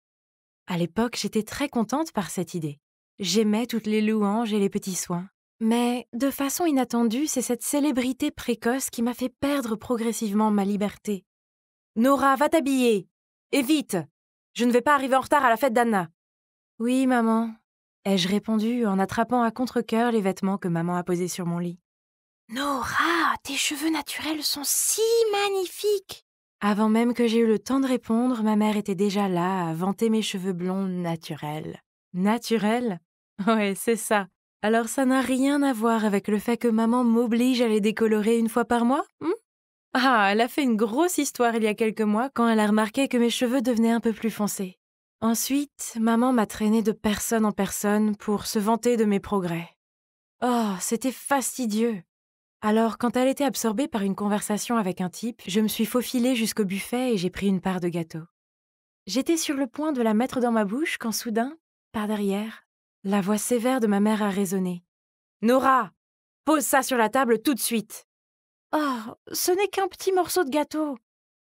À l'époque, j'étais très contente par cette idée. J'aimais toutes les louanges et les petits soins. Mais de façon inattendue, c'est cette célébrité précoce qui m'a fait perdre progressivement ma liberté. Nora, va t'habiller Et vite Je ne vais pas arriver en retard à la fête d'Anna oui, maman, ai-je répondu en attrapant à contre-coeur les vêtements que maman a posés sur mon lit. Nora, tes cheveux naturels sont si magnifiques Avant même que j'aie eu le temps de répondre, ma mère était déjà là à vanter mes cheveux blonds naturels. Naturels Ouais, c'est ça. Alors ça n'a rien à voir avec le fait que maman m'oblige à les décolorer une fois par mois hmm? Ah, elle a fait une grosse histoire il y a quelques mois quand elle a remarqué que mes cheveux devenaient un peu plus foncés. Ensuite, maman m'a traînée de personne en personne pour se vanter de mes progrès. Oh, c'était fastidieux. Alors, quand elle était absorbée par une conversation avec un type, je me suis faufilée jusqu'au buffet et j'ai pris une part de gâteau. J'étais sur le point de la mettre dans ma bouche quand soudain, par derrière, la voix sévère de ma mère a résonné. Nora, pose ça sur la table tout de suite. Oh, ce n'est qu'un petit morceau de gâteau.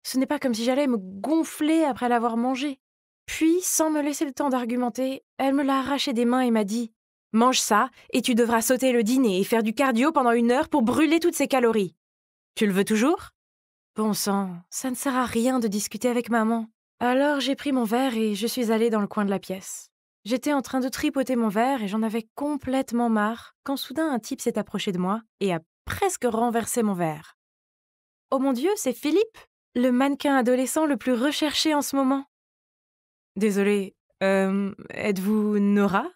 Ce n'est pas comme si j'allais me gonfler après l'avoir mangé. Puis, sans me laisser le temps d'argumenter, elle me l'a arraché des mains et m'a dit Mange ça, et tu devras sauter le dîner et faire du cardio pendant une heure pour brûler toutes ces calories. Tu le veux toujours Bon sang, ça ne sert à rien de discuter avec maman. Alors j'ai pris mon verre et je suis allée dans le coin de la pièce. J'étais en train de tripoter mon verre et j'en avais complètement marre quand soudain un type s'est approché de moi et a presque renversé mon verre. Oh mon Dieu, c'est Philippe, le mannequin adolescent le plus recherché en ce moment. Désolée, euh, êtes-vous Nora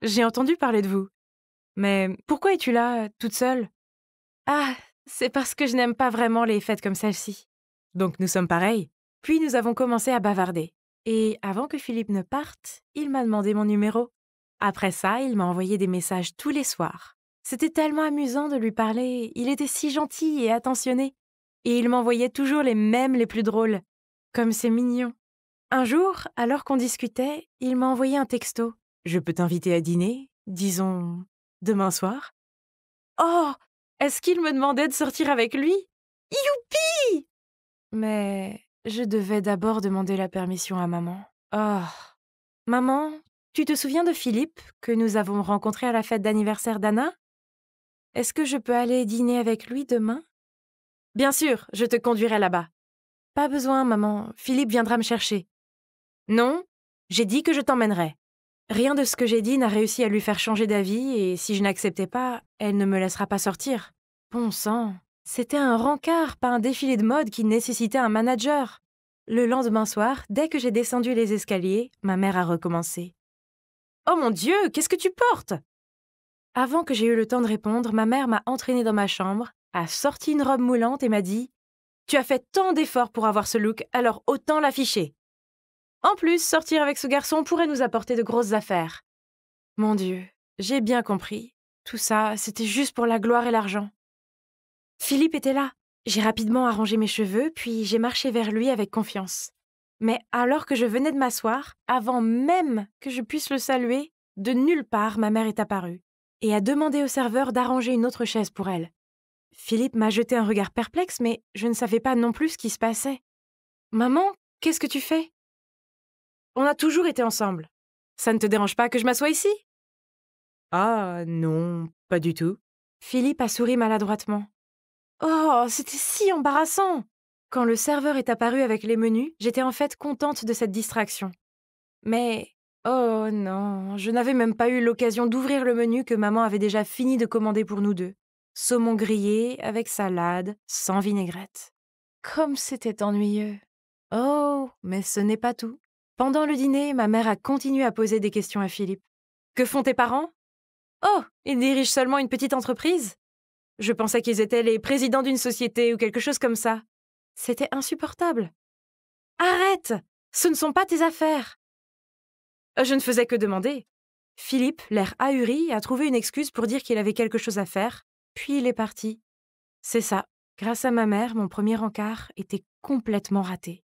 J'ai entendu parler de vous. Mais pourquoi es-tu là, toute seule Ah, c'est parce que je n'aime pas vraiment les fêtes comme celle-ci. Donc nous sommes pareils. Puis nous avons commencé à bavarder. Et avant que Philippe ne parte, il m'a demandé mon numéro. Après ça, il m'a envoyé des messages tous les soirs. C'était tellement amusant de lui parler, il était si gentil et attentionné. Et il m'envoyait toujours les mêmes les plus drôles. Comme c'est mignon. Un jour, alors qu'on discutait, il m'a envoyé un texto. Je peux t'inviter à dîner, disons, demain soir. Oh Est-ce qu'il me demandait de sortir avec lui Youpi Mais je devais d'abord demander la permission à maman. Oh Maman, tu te souviens de Philippe, que nous avons rencontré à la fête d'anniversaire d'Anna Est-ce que je peux aller dîner avec lui demain Bien sûr, je te conduirai là-bas. Pas besoin, maman, Philippe viendra me chercher. Non, j'ai dit que je t'emmènerais. Rien de ce que j'ai dit n'a réussi à lui faire changer d'avis, et si je n'acceptais pas, elle ne me laissera pas sortir. Bon sang, c'était un rencard, pas un défilé de mode qui nécessitait un manager. Le lendemain soir, dès que j'ai descendu les escaliers, ma mère a recommencé. Oh mon Dieu, qu'est-ce que tu portes Avant que j'aie eu le temps de répondre, ma mère m'a entraînée dans ma chambre, a sorti une robe moulante et m'a dit Tu as fait tant d'efforts pour avoir ce look, alors autant l'afficher. En plus, sortir avec ce garçon pourrait nous apporter de grosses affaires. Mon Dieu, j'ai bien compris. Tout ça, c'était juste pour la gloire et l'argent. Philippe était là. J'ai rapidement arrangé mes cheveux, puis j'ai marché vers lui avec confiance. Mais alors que je venais de m'asseoir, avant même que je puisse le saluer, de nulle part ma mère est apparue et a demandé au serveur d'arranger une autre chaise pour elle. Philippe m'a jeté un regard perplexe, mais je ne savais pas non plus ce qui se passait. Maman, qu'est-ce que tu fais on a toujours été ensemble. Ça ne te dérange pas que je m'assoie ici Ah, non, pas du tout. Philippe a souri maladroitement. Oh, c'était si embarrassant Quand le serveur est apparu avec les menus, j'étais en fait contente de cette distraction. Mais Oh non, je n'avais même pas eu l'occasion d'ouvrir le menu que maman avait déjà fini de commander pour nous deux. Saumon grillé avec salade, sans vinaigrette. Comme c'était ennuyeux. Oh, mais ce n'est pas tout. Pendant le dîner, ma mère a continué à poser des questions à Philippe. Que font tes parents Oh, ils dirigent seulement une petite entreprise Je pensais qu'ils étaient les présidents d'une société ou quelque chose comme ça. C'était insupportable. Arrête Ce ne sont pas tes affaires Je ne faisais que demander. Philippe, l'air ahuri, a trouvé une excuse pour dire qu'il avait quelque chose à faire, puis il est parti. C'est ça. Grâce à ma mère, mon premier encart était complètement raté.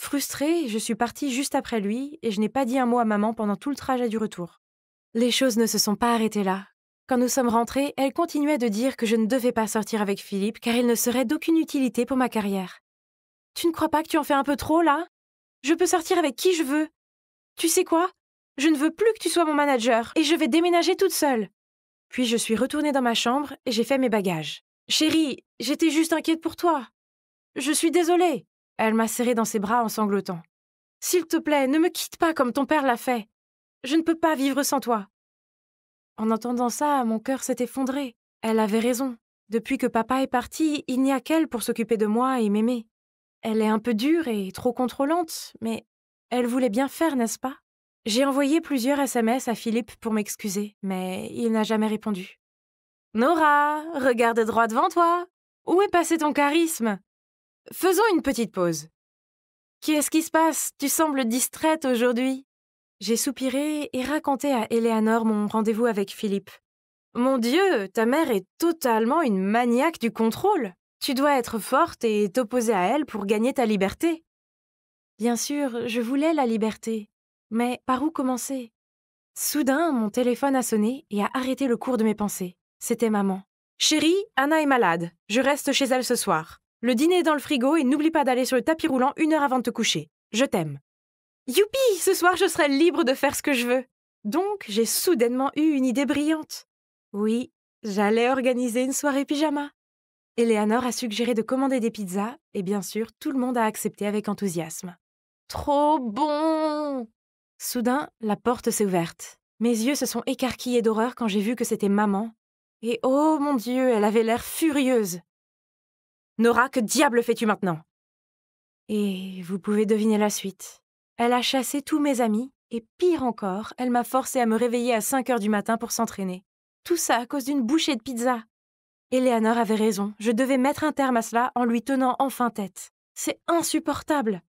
Frustrée, je suis partie juste après lui et je n'ai pas dit un mot à maman pendant tout le trajet du retour. Les choses ne se sont pas arrêtées là. Quand nous sommes rentrés, elle continuait de dire que je ne devais pas sortir avec Philippe car il ne serait d'aucune utilité pour ma carrière. Tu ne crois pas que tu en fais un peu trop là Je peux sortir avec qui je veux. Tu sais quoi Je ne veux plus que tu sois mon manager et je vais déménager toute seule. Puis je suis retournée dans ma chambre et j'ai fait mes bagages. Chérie, j'étais juste inquiète pour toi. Je suis désolée. Elle m'a serré dans ses bras en sanglotant. S'il te plaît, ne me quitte pas comme ton père l'a fait. Je ne peux pas vivre sans toi. En entendant ça, mon cœur s'est effondré. Elle avait raison. Depuis que papa est parti, il n'y a qu'elle pour s'occuper de moi et m'aimer. Elle est un peu dure et trop contrôlante, mais elle voulait bien faire, n'est-ce pas J'ai envoyé plusieurs SMS à Philippe pour m'excuser, mais il n'a jamais répondu. Nora, regarde droit devant toi. Où est passé ton charisme Faisons une petite pause. Qu'est-ce qui se passe Tu sembles distraite aujourd'hui. J'ai soupiré et raconté à Eleanor mon rendez-vous avec Philippe. Mon Dieu, ta mère est totalement une maniaque du contrôle. Tu dois être forte et t'opposer à elle pour gagner ta liberté. Bien sûr, je voulais la liberté. Mais par où commencer Soudain, mon téléphone a sonné et a arrêté le cours de mes pensées. C'était maman. Chérie, Anna est malade. Je reste chez elle ce soir. Le dîner est dans le frigo et n'oublie pas d'aller sur le tapis roulant une heure avant de te coucher. Je t'aime. Youpi Ce soir, je serai libre de faire ce que je veux. Donc, j'ai soudainement eu une idée brillante. Oui, j'allais organiser une soirée pyjama. Eleanor a suggéré de commander des pizzas, et bien sûr, tout le monde a accepté avec enthousiasme. Trop bon Soudain, la porte s'est ouverte. Mes yeux se sont écarquillés d'horreur quand j'ai vu que c'était maman. Et oh mon Dieu, elle avait l'air furieuse. Nora, que diable fais-tu maintenant Et vous pouvez deviner la suite. Elle a chassé tous mes amis, et pire encore, elle m'a forcée à me réveiller à 5 heures du matin pour s'entraîner. Tout ça à cause d'une bouchée de pizza. Eleanor avait raison, je devais mettre un terme à cela en lui tenant enfin tête. C'est insupportable.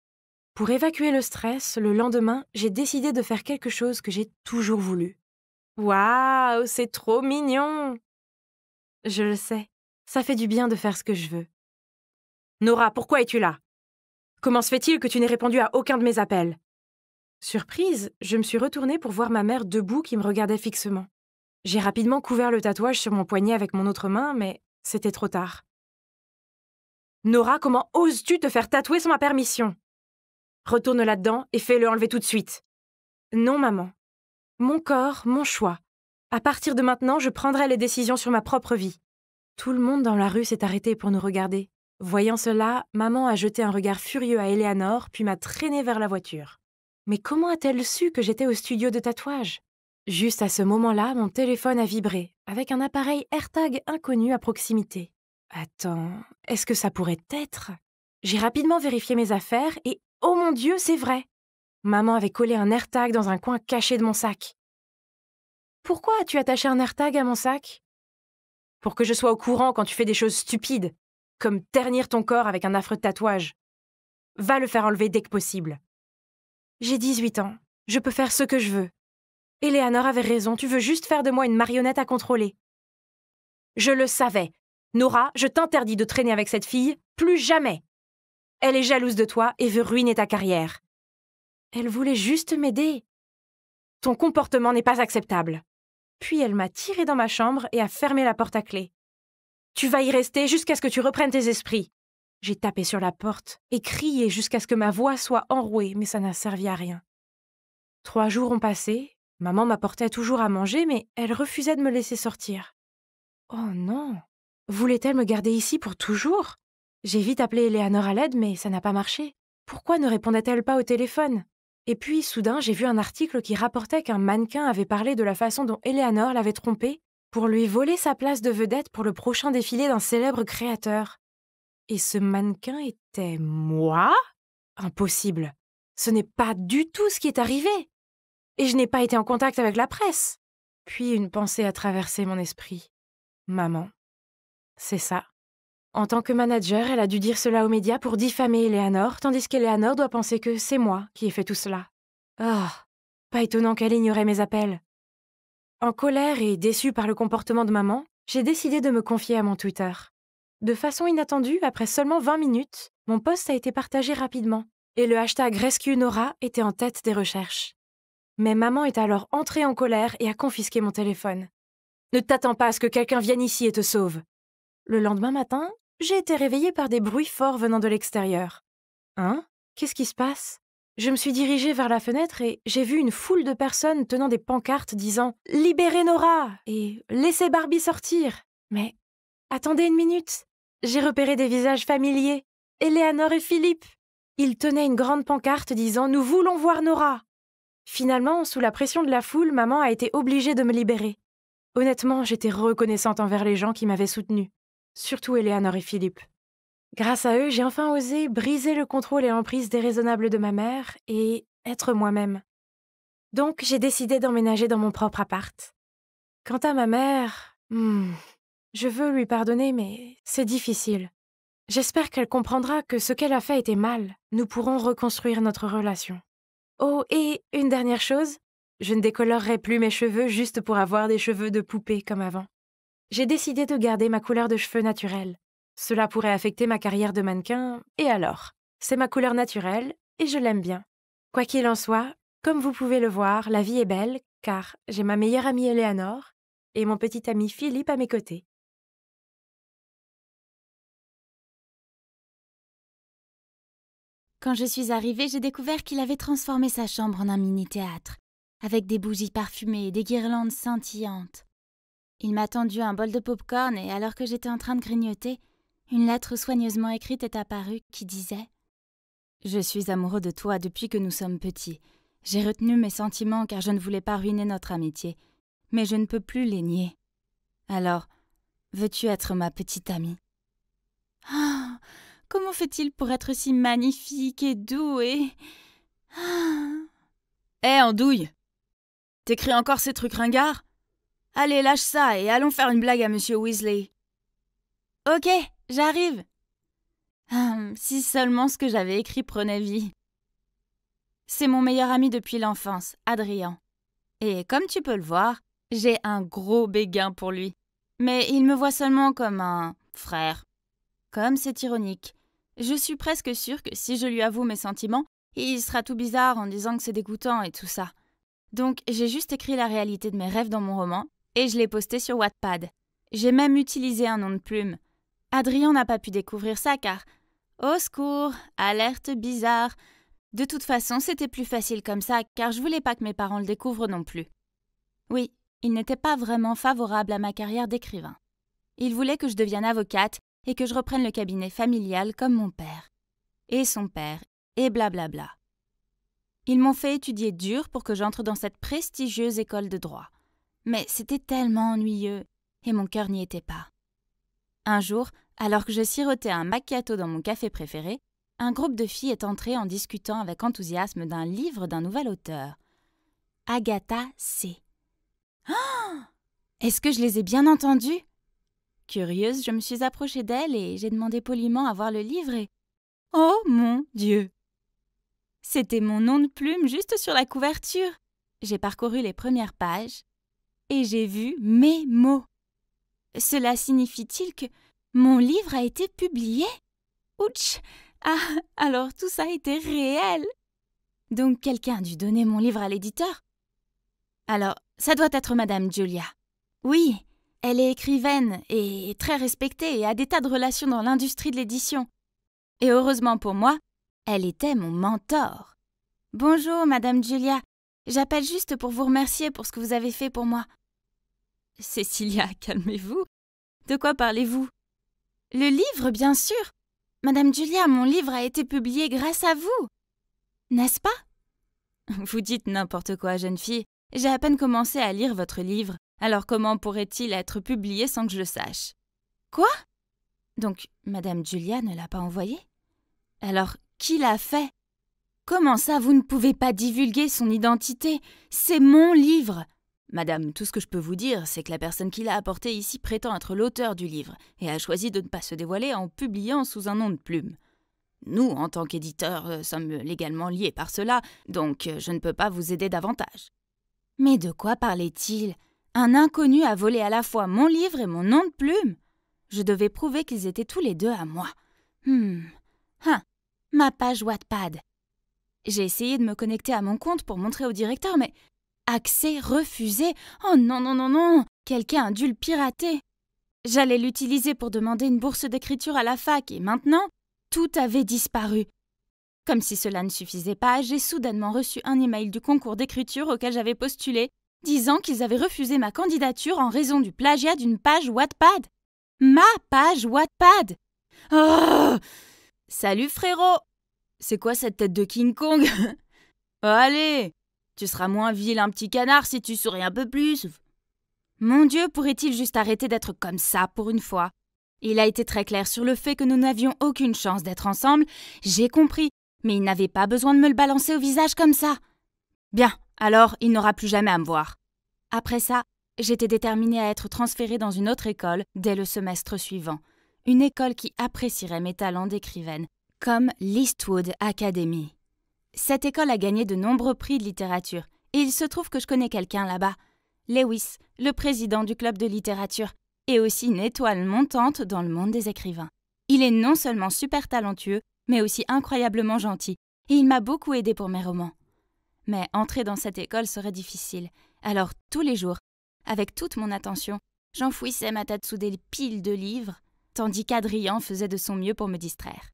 Pour évacuer le stress, le lendemain, j'ai décidé de faire quelque chose que j'ai toujours voulu. Waouh, c'est trop mignon Je le sais, ça fait du bien de faire ce que je veux. Nora, pourquoi es-tu là Comment se fait-il que tu n'aies répondu à aucun de mes appels Surprise, je me suis retournée pour voir ma mère debout qui me regardait fixement. J'ai rapidement couvert le tatouage sur mon poignet avec mon autre main, mais c'était trop tard. Nora, comment oses-tu te faire tatouer sans ma permission Retourne là-dedans et fais-le enlever tout de suite. Non, maman. Mon corps, mon choix. À partir de maintenant, je prendrai les décisions sur ma propre vie. Tout le monde dans la rue s'est arrêté pour nous regarder. Voyant cela, maman a jeté un regard furieux à Eleanor, puis m'a traînée vers la voiture. Mais comment a-t-elle su que j'étais au studio de tatouage Juste à ce moment-là, mon téléphone a vibré, avec un appareil AirTag inconnu à proximité. Attends, est-ce que ça pourrait être J'ai rapidement vérifié mes affaires et oh mon Dieu, c'est vrai Maman avait collé un AirTag dans un coin caché de mon sac. Pourquoi as-tu attaché un AirTag à mon sac Pour que je sois au courant quand tu fais des choses stupides, comme ternir ton corps avec un affreux tatouage. Va le faire enlever dès que possible. J'ai 18 ans, je peux faire ce que je veux. Eleanor avait raison, tu veux juste faire de moi une marionnette à contrôler. Je le savais. Nora, je t'interdis de traîner avec cette fille, plus jamais. Elle est jalouse de toi et veut ruiner ta carrière. Elle voulait juste m'aider. Ton comportement n'est pas acceptable. Puis elle m'a tiré dans ma chambre et a fermé la porte à clé. Tu vas y rester jusqu'à ce que tu reprennes tes esprits. J'ai tapé sur la porte et crié jusqu'à ce que ma voix soit enrouée, mais ça n'a servi à rien. Trois jours ont passé, maman m'apportait toujours à manger, mais elle refusait de me laisser sortir. Oh non Voulait-elle me garder ici pour toujours J'ai vite appelé Eleanor à l'aide, mais ça n'a pas marché. Pourquoi ne répondait-elle pas au téléphone Et puis, soudain, j'ai vu un article qui rapportait qu'un mannequin avait parlé de la façon dont Eleanor l'avait trompée pour lui voler sa place de vedette pour le prochain défilé d'un célèbre créateur. Et ce mannequin était moi Impossible. Ce n'est pas du tout ce qui est arrivé. Et je n'ai pas été en contact avec la presse. Puis une pensée a traversé mon esprit. Maman. C'est ça. En tant que manager, elle a dû dire cela aux médias pour diffamer Eleanor, tandis qu'Eleanor doit penser que c'est moi qui ai fait tout cela. Ah, oh, pas étonnant qu'elle ignorait mes appels. En colère et déçue par le comportement de maman, j'ai décidé de me confier à mon Twitter. De façon inattendue, après seulement 20 minutes, mon post a été partagé rapidement et le hashtag #rescuenora était en tête des recherches. Mais maman est alors entrée en colère et a confisqué mon téléphone. Ne t'attends pas à ce que quelqu'un vienne ici et te sauve. Le lendemain matin, j'ai été réveillée par des bruits forts venant de l'extérieur. Hein Qu'est-ce qui se passe je me suis dirigée vers la fenêtre et j'ai vu une foule de personnes tenant des pancartes disant Libérez Nora et Laissez Barbie sortir. Mais attendez une minute, j'ai repéré des visages familiers. Eleanor et Philippe. Ils tenaient une grande pancarte disant Nous voulons voir Nora. Finalement, sous la pression de la foule, maman a été obligée de me libérer. Honnêtement, j'étais reconnaissante envers les gens qui m'avaient soutenue, surtout Eleanor et Philippe. Grâce à eux, j'ai enfin osé briser le contrôle et l'emprise déraisonnable de ma mère et être moi-même. Donc j'ai décidé d'emménager dans mon propre appart. Quant à ma mère, hmm, je veux lui pardonner, mais c'est difficile. J'espère qu'elle comprendra que ce qu'elle a fait était mal. Nous pourrons reconstruire notre relation. Oh, et une dernière chose, je ne décolorerai plus mes cheveux juste pour avoir des cheveux de poupée comme avant. J'ai décidé de garder ma couleur de cheveux naturelle. Cela pourrait affecter ma carrière de mannequin, et alors C'est ma couleur naturelle, et je l'aime bien. Quoi qu'il en soit, comme vous pouvez le voir, la vie est belle, car j'ai ma meilleure amie Eleanor et mon petit ami Philippe à mes côtés. Quand je suis arrivée, j'ai découvert qu'il avait transformé sa chambre en un mini-théâtre, avec des bougies parfumées et des guirlandes scintillantes. Il m'a tendu un bol de pop-corn et alors que j'étais en train de grignoter, une lettre soigneusement écrite est apparue qui disait Je suis amoureux de toi depuis que nous sommes petits. J'ai retenu mes sentiments car je ne voulais pas ruiner notre amitié, mais je ne peux plus les nier. Alors, veux-tu être ma petite amie Ah Comment fait-il pour être si magnifique et doux et. Hé, ah. eh, andouille T'écris encore ces trucs ringards Allez, lâche ça et allons faire une blague à Monsieur Weasley. Ok J'arrive hum, Si seulement ce que j'avais écrit prenait vie. C'est mon meilleur ami depuis l'enfance, Adrien. Et comme tu peux le voir, j'ai un gros béguin pour lui. Mais il me voit seulement comme un frère. Comme c'est ironique. Je suis presque sûre que si je lui avoue mes sentiments, il sera tout bizarre en disant que c'est dégoûtant et tout ça. Donc j'ai juste écrit la réalité de mes rêves dans mon roman et je l'ai posté sur Wattpad. J'ai même utilisé un nom de plume, Adrien n'a pas pu découvrir ça car, au secours, alerte bizarre. De toute façon, c'était plus facile comme ça car je voulais pas que mes parents le découvrent non plus. Oui, il n'était pas vraiment favorable à ma carrière d'écrivain. Il voulait que je devienne avocate et que je reprenne le cabinet familial comme mon père. Et son père, et blablabla. Ils m'ont fait étudier dur pour que j'entre dans cette prestigieuse école de droit. Mais c'était tellement ennuyeux, et mon cœur n'y était pas. Un jour, alors que je sirotais un macchiato dans mon café préféré, un groupe de filles est entré en discutant avec enthousiasme d'un livre d'un nouvel auteur. Agatha C. Oh [GASPS] Est-ce que je les ai bien entendues Curieuse, je me suis approchée d'elle et j'ai demandé poliment à voir le livre et. Oh mon Dieu C'était mon nom de plume juste sur la couverture. J'ai parcouru les premières pages et j'ai vu mes mots. Cela signifie-t-il que mon livre a été publié Ouch Ah, alors tout ça était réel Donc quelqu'un a dû donner mon livre à l'éditeur Alors, ça doit être Madame Julia. Oui, elle est écrivaine et très respectée et a des tas de relations dans l'industrie de l'édition. Et heureusement pour moi, elle était mon mentor. Bonjour, Madame Julia. J'appelle juste pour vous remercier pour ce que vous avez fait pour moi. Cécilia, [LAUGHS] calmez-vous. De quoi parlez-vous Le livre, bien sûr. Madame Julia, mon livre a été publié grâce à vous. N'est-ce pas [LAUGHS] Vous dites n'importe quoi, jeune fille. J'ai à peine commencé à lire votre livre, alors comment pourrait-il être publié sans que je le sache Quoi Donc, Madame Julia ne l'a pas envoyé Alors, qui l'a fait Comment ça, vous ne pouvez pas divulguer son identité C'est mon livre Madame, tout ce que je peux vous dire, c'est que la personne qui l'a apporté ici prétend être l'auteur du livre et a choisi de ne pas se dévoiler en publiant sous un nom de plume. Nous, en tant qu'éditeurs, euh, sommes légalement liés par cela, donc euh, je ne peux pas vous aider davantage. Mais de quoi parlait-il Un inconnu a volé à la fois mon livre et mon nom de plume Je devais prouver qu'ils étaient tous les deux à moi. Hmm. Hein. Ma page Wattpad. J'ai essayé de me connecter à mon compte pour montrer au directeur, mais Accès refusé Oh non, non, non, non Quelqu'un a dû le pirater J'allais l'utiliser pour demander une bourse d'écriture à la fac et maintenant, tout avait disparu. Comme si cela ne suffisait pas, j'ai soudainement reçu un email du concours d'écriture auquel j'avais postulé, disant qu'ils avaient refusé ma candidature en raison du plagiat d'une page Wattpad. Ma page Wattpad Oh Salut frérot C'est quoi cette tête de King Kong [LAUGHS] Allez tu seras moins vilain petit canard si tu souris un peu plus. Mon Dieu, pourrait-il juste arrêter d'être comme ça pour une fois Il a été très clair sur le fait que nous n'avions aucune chance d'être ensemble, j'ai compris, mais il n'avait pas besoin de me le balancer au visage comme ça. Bien, alors il n'aura plus jamais à me voir. Après ça, j'étais déterminée à être transférée dans une autre école dès le semestre suivant, une école qui apprécierait mes talents d'écrivaine, comme l'Eastwood Academy. Cette école a gagné de nombreux prix de littérature, et il se trouve que je connais quelqu'un là-bas, Lewis, le président du club de littérature, et aussi une étoile montante dans le monde des écrivains. Il est non seulement super talentueux, mais aussi incroyablement gentil, et il m'a beaucoup aidé pour mes romans. Mais entrer dans cette école serait difficile, alors tous les jours, avec toute mon attention, j'enfouissais ma tête sous des piles de livres, tandis qu'Adrien faisait de son mieux pour me distraire.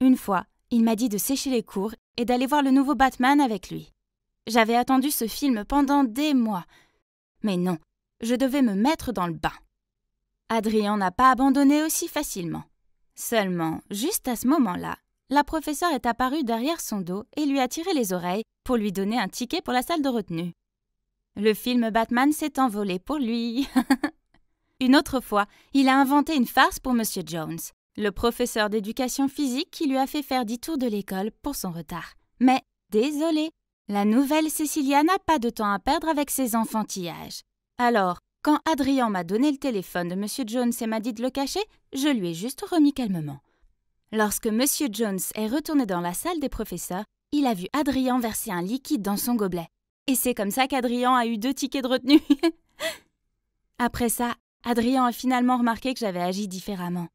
Une fois, il m'a dit de sécher les cours et d'aller voir le nouveau Batman avec lui. J'avais attendu ce film pendant des mois. Mais non, je devais me mettre dans le bain. Adrien n'a pas abandonné aussi facilement. Seulement, juste à ce moment-là, la professeure est apparue derrière son dos et lui a tiré les oreilles pour lui donner un ticket pour la salle de retenue. Le film Batman s'est envolé pour lui. [LAUGHS] une autre fois, il a inventé une farce pour M. Jones. Le professeur d'éducation physique qui lui a fait faire dix tours de l'école pour son retard. Mais désolé, la nouvelle Cécilia n'a pas de temps à perdre avec ses enfantillages. Alors, quand Adrien m'a donné le téléphone de M. Jones et m'a dit de le cacher, je lui ai juste remis calmement. Lorsque M. Jones est retourné dans la salle des professeurs, il a vu Adrien verser un liquide dans son gobelet. Et c'est comme ça qu'Adrien a eu deux tickets de retenue. [LAUGHS] Après ça, Adrien a finalement remarqué que j'avais agi différemment.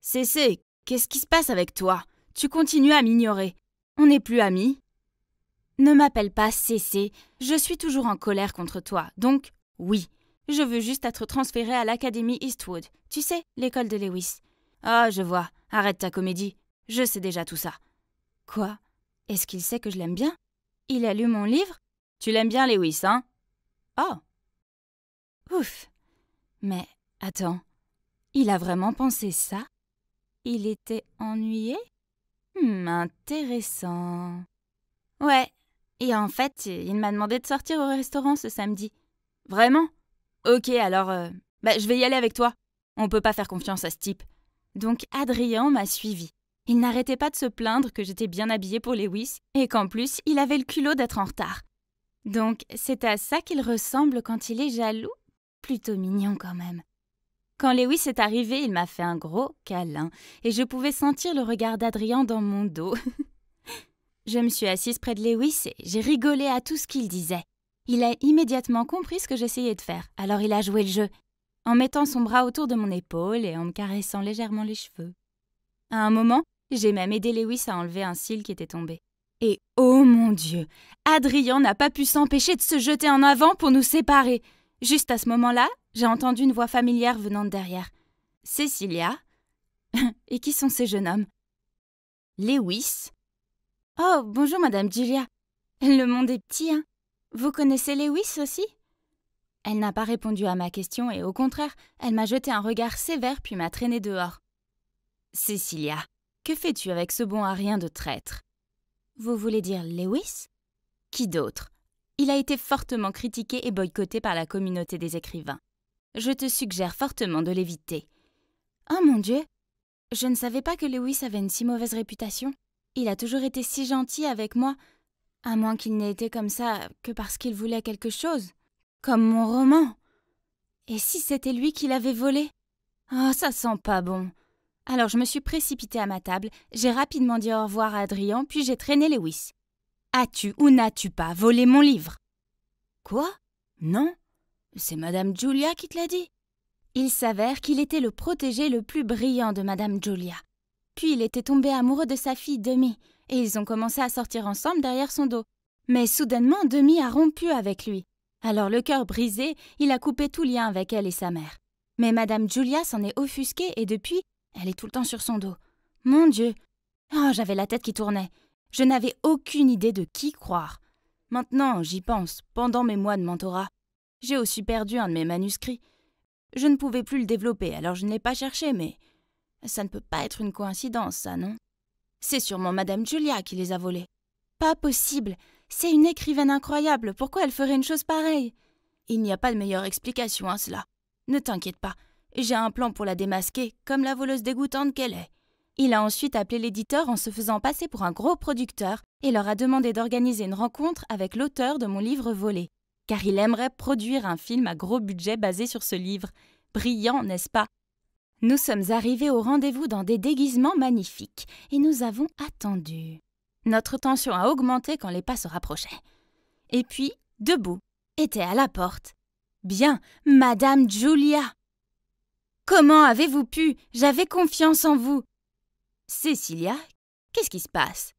« Cécé, qu'est-ce qui se passe avec toi Tu continues à m'ignorer. On n'est plus amis Ne m'appelle pas Cécé. je suis toujours en colère contre toi, donc oui, je veux juste être transférée à l'Académie Eastwood, tu sais, l'école de Lewis. oh, je vois, arrête ta comédie, je sais déjà tout ça. Quoi Est-ce qu'il sait que je l'aime bien Il a lu mon livre Tu l'aimes bien, Lewis, hein Oh Ouf Mais attends, il a vraiment pensé ça il était ennuyé Hum, intéressant. Ouais, et en fait, il m'a demandé de sortir au restaurant ce samedi. Vraiment Ok, alors, euh, bah, je vais y aller avec toi. On peut pas faire confiance à ce type. Donc Adrien m'a suivi. Il n'arrêtait pas de se plaindre que j'étais bien habillée pour Lewis et qu'en plus, il avait le culot d'être en retard. Donc, c'est à ça qu'il ressemble quand il est jaloux Plutôt mignon quand même. Quand Lewis est arrivé, il m'a fait un gros câlin et je pouvais sentir le regard d'Adrian dans mon dos. [LAUGHS] je me suis assise près de Lewis et j'ai rigolé à tout ce qu'il disait. Il a immédiatement compris ce que j'essayais de faire, alors il a joué le jeu, en mettant son bras autour de mon épaule et en me caressant légèrement les cheveux. À un moment, j'ai même aidé Lewis à enlever un cil qui était tombé. Et oh mon Dieu, Adrian n'a pas pu s'empêcher de se jeter en avant pour nous séparer. Juste à ce moment-là, j'ai entendu une voix familière venant de derrière. Cécilia [LAUGHS] Et qui sont ces jeunes hommes Lewis Oh, bonjour Madame Julia. Le monde est petit, hein Vous connaissez Lewis aussi Elle n'a pas répondu à ma question et au contraire, elle m'a jeté un regard sévère puis m'a traîné dehors. Cécilia, que fais-tu avec ce bon à rien de traître Vous voulez dire Lewis Qui d'autre il a été fortement critiqué et boycotté par la communauté des écrivains. Je te suggère fortement de l'éviter. Oh mon Dieu Je ne savais pas que Lewis avait une si mauvaise réputation. Il a toujours été si gentil avec moi, à moins qu'il n'ait été comme ça que parce qu'il voulait quelque chose, comme mon roman. Et si c'était lui qui l'avait volé Oh, ça sent pas bon. Alors je me suis précipitée à ma table, j'ai rapidement dit au revoir à Adrien, puis j'ai traîné Lewis. As-tu ou n'as-tu pas volé mon livre Quoi Non C'est Madame Julia qui te l'a dit. Il s'avère qu'il était le protégé le plus brillant de Madame Julia. Puis il était tombé amoureux de sa fille Demi, et ils ont commencé à sortir ensemble derrière son dos. Mais soudainement, Demi a rompu avec lui. Alors le cœur brisé, il a coupé tout lien avec elle et sa mère. Mais Madame Julia s'en est offusquée et depuis, elle est tout le temps sur son dos. Mon Dieu Oh, j'avais la tête qui tournait. Je n'avais aucune idée de qui croire. Maintenant, j'y pense, pendant mes mois de mentorat. J'ai aussi perdu un de mes manuscrits. Je ne pouvais plus le développer, alors je ne l'ai pas cherché, mais ça ne peut pas être une coïncidence, ça, non C'est sûrement Madame Julia qui les a volés. Pas possible C'est une écrivaine incroyable, pourquoi elle ferait une chose pareille Il n'y a pas de meilleure explication à cela. Ne t'inquiète pas, j'ai un plan pour la démasquer, comme la voleuse dégoûtante qu'elle est. Il a ensuite appelé l'éditeur en se faisant passer pour un gros producteur et leur a demandé d'organiser une rencontre avec l'auteur de mon livre volé, car il aimerait produire un film à gros budget basé sur ce livre. Brillant, n'est-ce pas Nous sommes arrivés au rendez-vous dans des déguisements magnifiques et nous avons attendu. Notre tension a augmenté quand les pas se rapprochaient. Et puis, debout, était à la porte. Bien, Madame Julia Comment avez-vous pu J'avais confiance en vous Cécilia, qu'est-ce qui se passe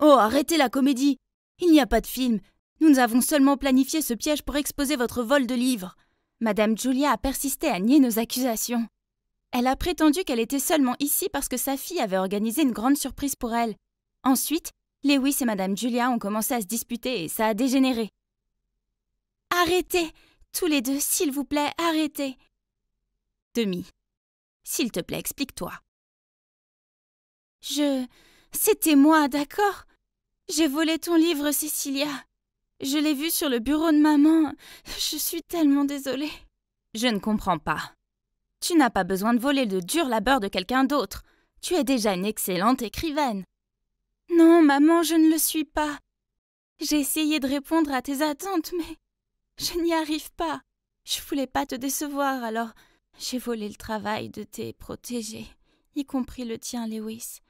Oh, arrêtez la comédie Il n'y a pas de film. Nous avons seulement planifié ce piège pour exposer votre vol de livres. Madame Julia a persisté à nier nos accusations. Elle a prétendu qu'elle était seulement ici parce que sa fille avait organisé une grande surprise pour elle. Ensuite, Lewis et Madame Julia ont commencé à se disputer et ça a dégénéré. Arrêtez Tous les deux, s'il vous plaît, arrêtez Demi. S'il te plaît, explique-toi. Je. C'était moi, d'accord J'ai volé ton livre, Cecilia. Je l'ai vu sur le bureau de maman. Je suis tellement désolée. Je ne comprends pas. Tu n'as pas besoin de voler le dur labeur de quelqu'un d'autre. Tu es déjà une excellente écrivaine. Non, maman, je ne le suis pas. J'ai essayé de répondre à tes attentes, mais je n'y arrive pas. Je voulais pas te décevoir, alors j'ai volé le travail de tes protégés, y compris le tien, Lewis.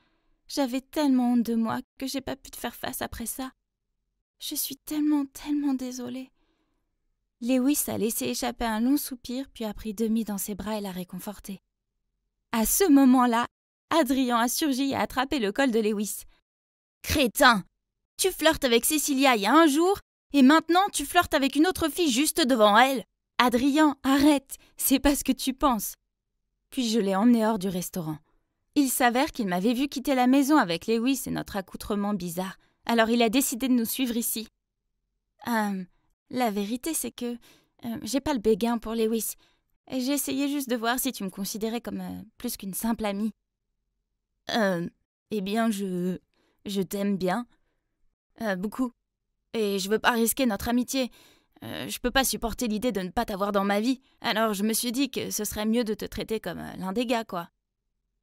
J'avais tellement honte de moi que j'ai pas pu te faire face après ça. Je suis tellement, tellement désolée. Lewis a laissé échapper un long soupir, puis a pris Demi dans ses bras et l'a réconforté. À ce moment-là, Adrien a surgi et a attrapé le col de Lewis. Crétin Tu flirtes avec Cécilia il y a un jour, et maintenant tu flirtes avec une autre fille juste devant elle Adrien, arrête C'est pas ce que tu penses Puis je l'ai emmené hors du restaurant. Il s'avère qu'il m'avait vu quitter la maison avec Lewis et notre accoutrement bizarre, alors il a décidé de nous suivre ici. Euh, la vérité, c'est que j'ai pas le béguin pour Lewis. J'ai essayé juste de voir si tu me considérais comme plus qu'une simple amie. Euh, eh bien, je. Je t'aime bien. Euh, beaucoup. Et je veux pas risquer notre amitié. Euh, je peux pas supporter l'idée de ne pas t'avoir dans ma vie. Alors je me suis dit que ce serait mieux de te traiter comme l'un des gars, quoi.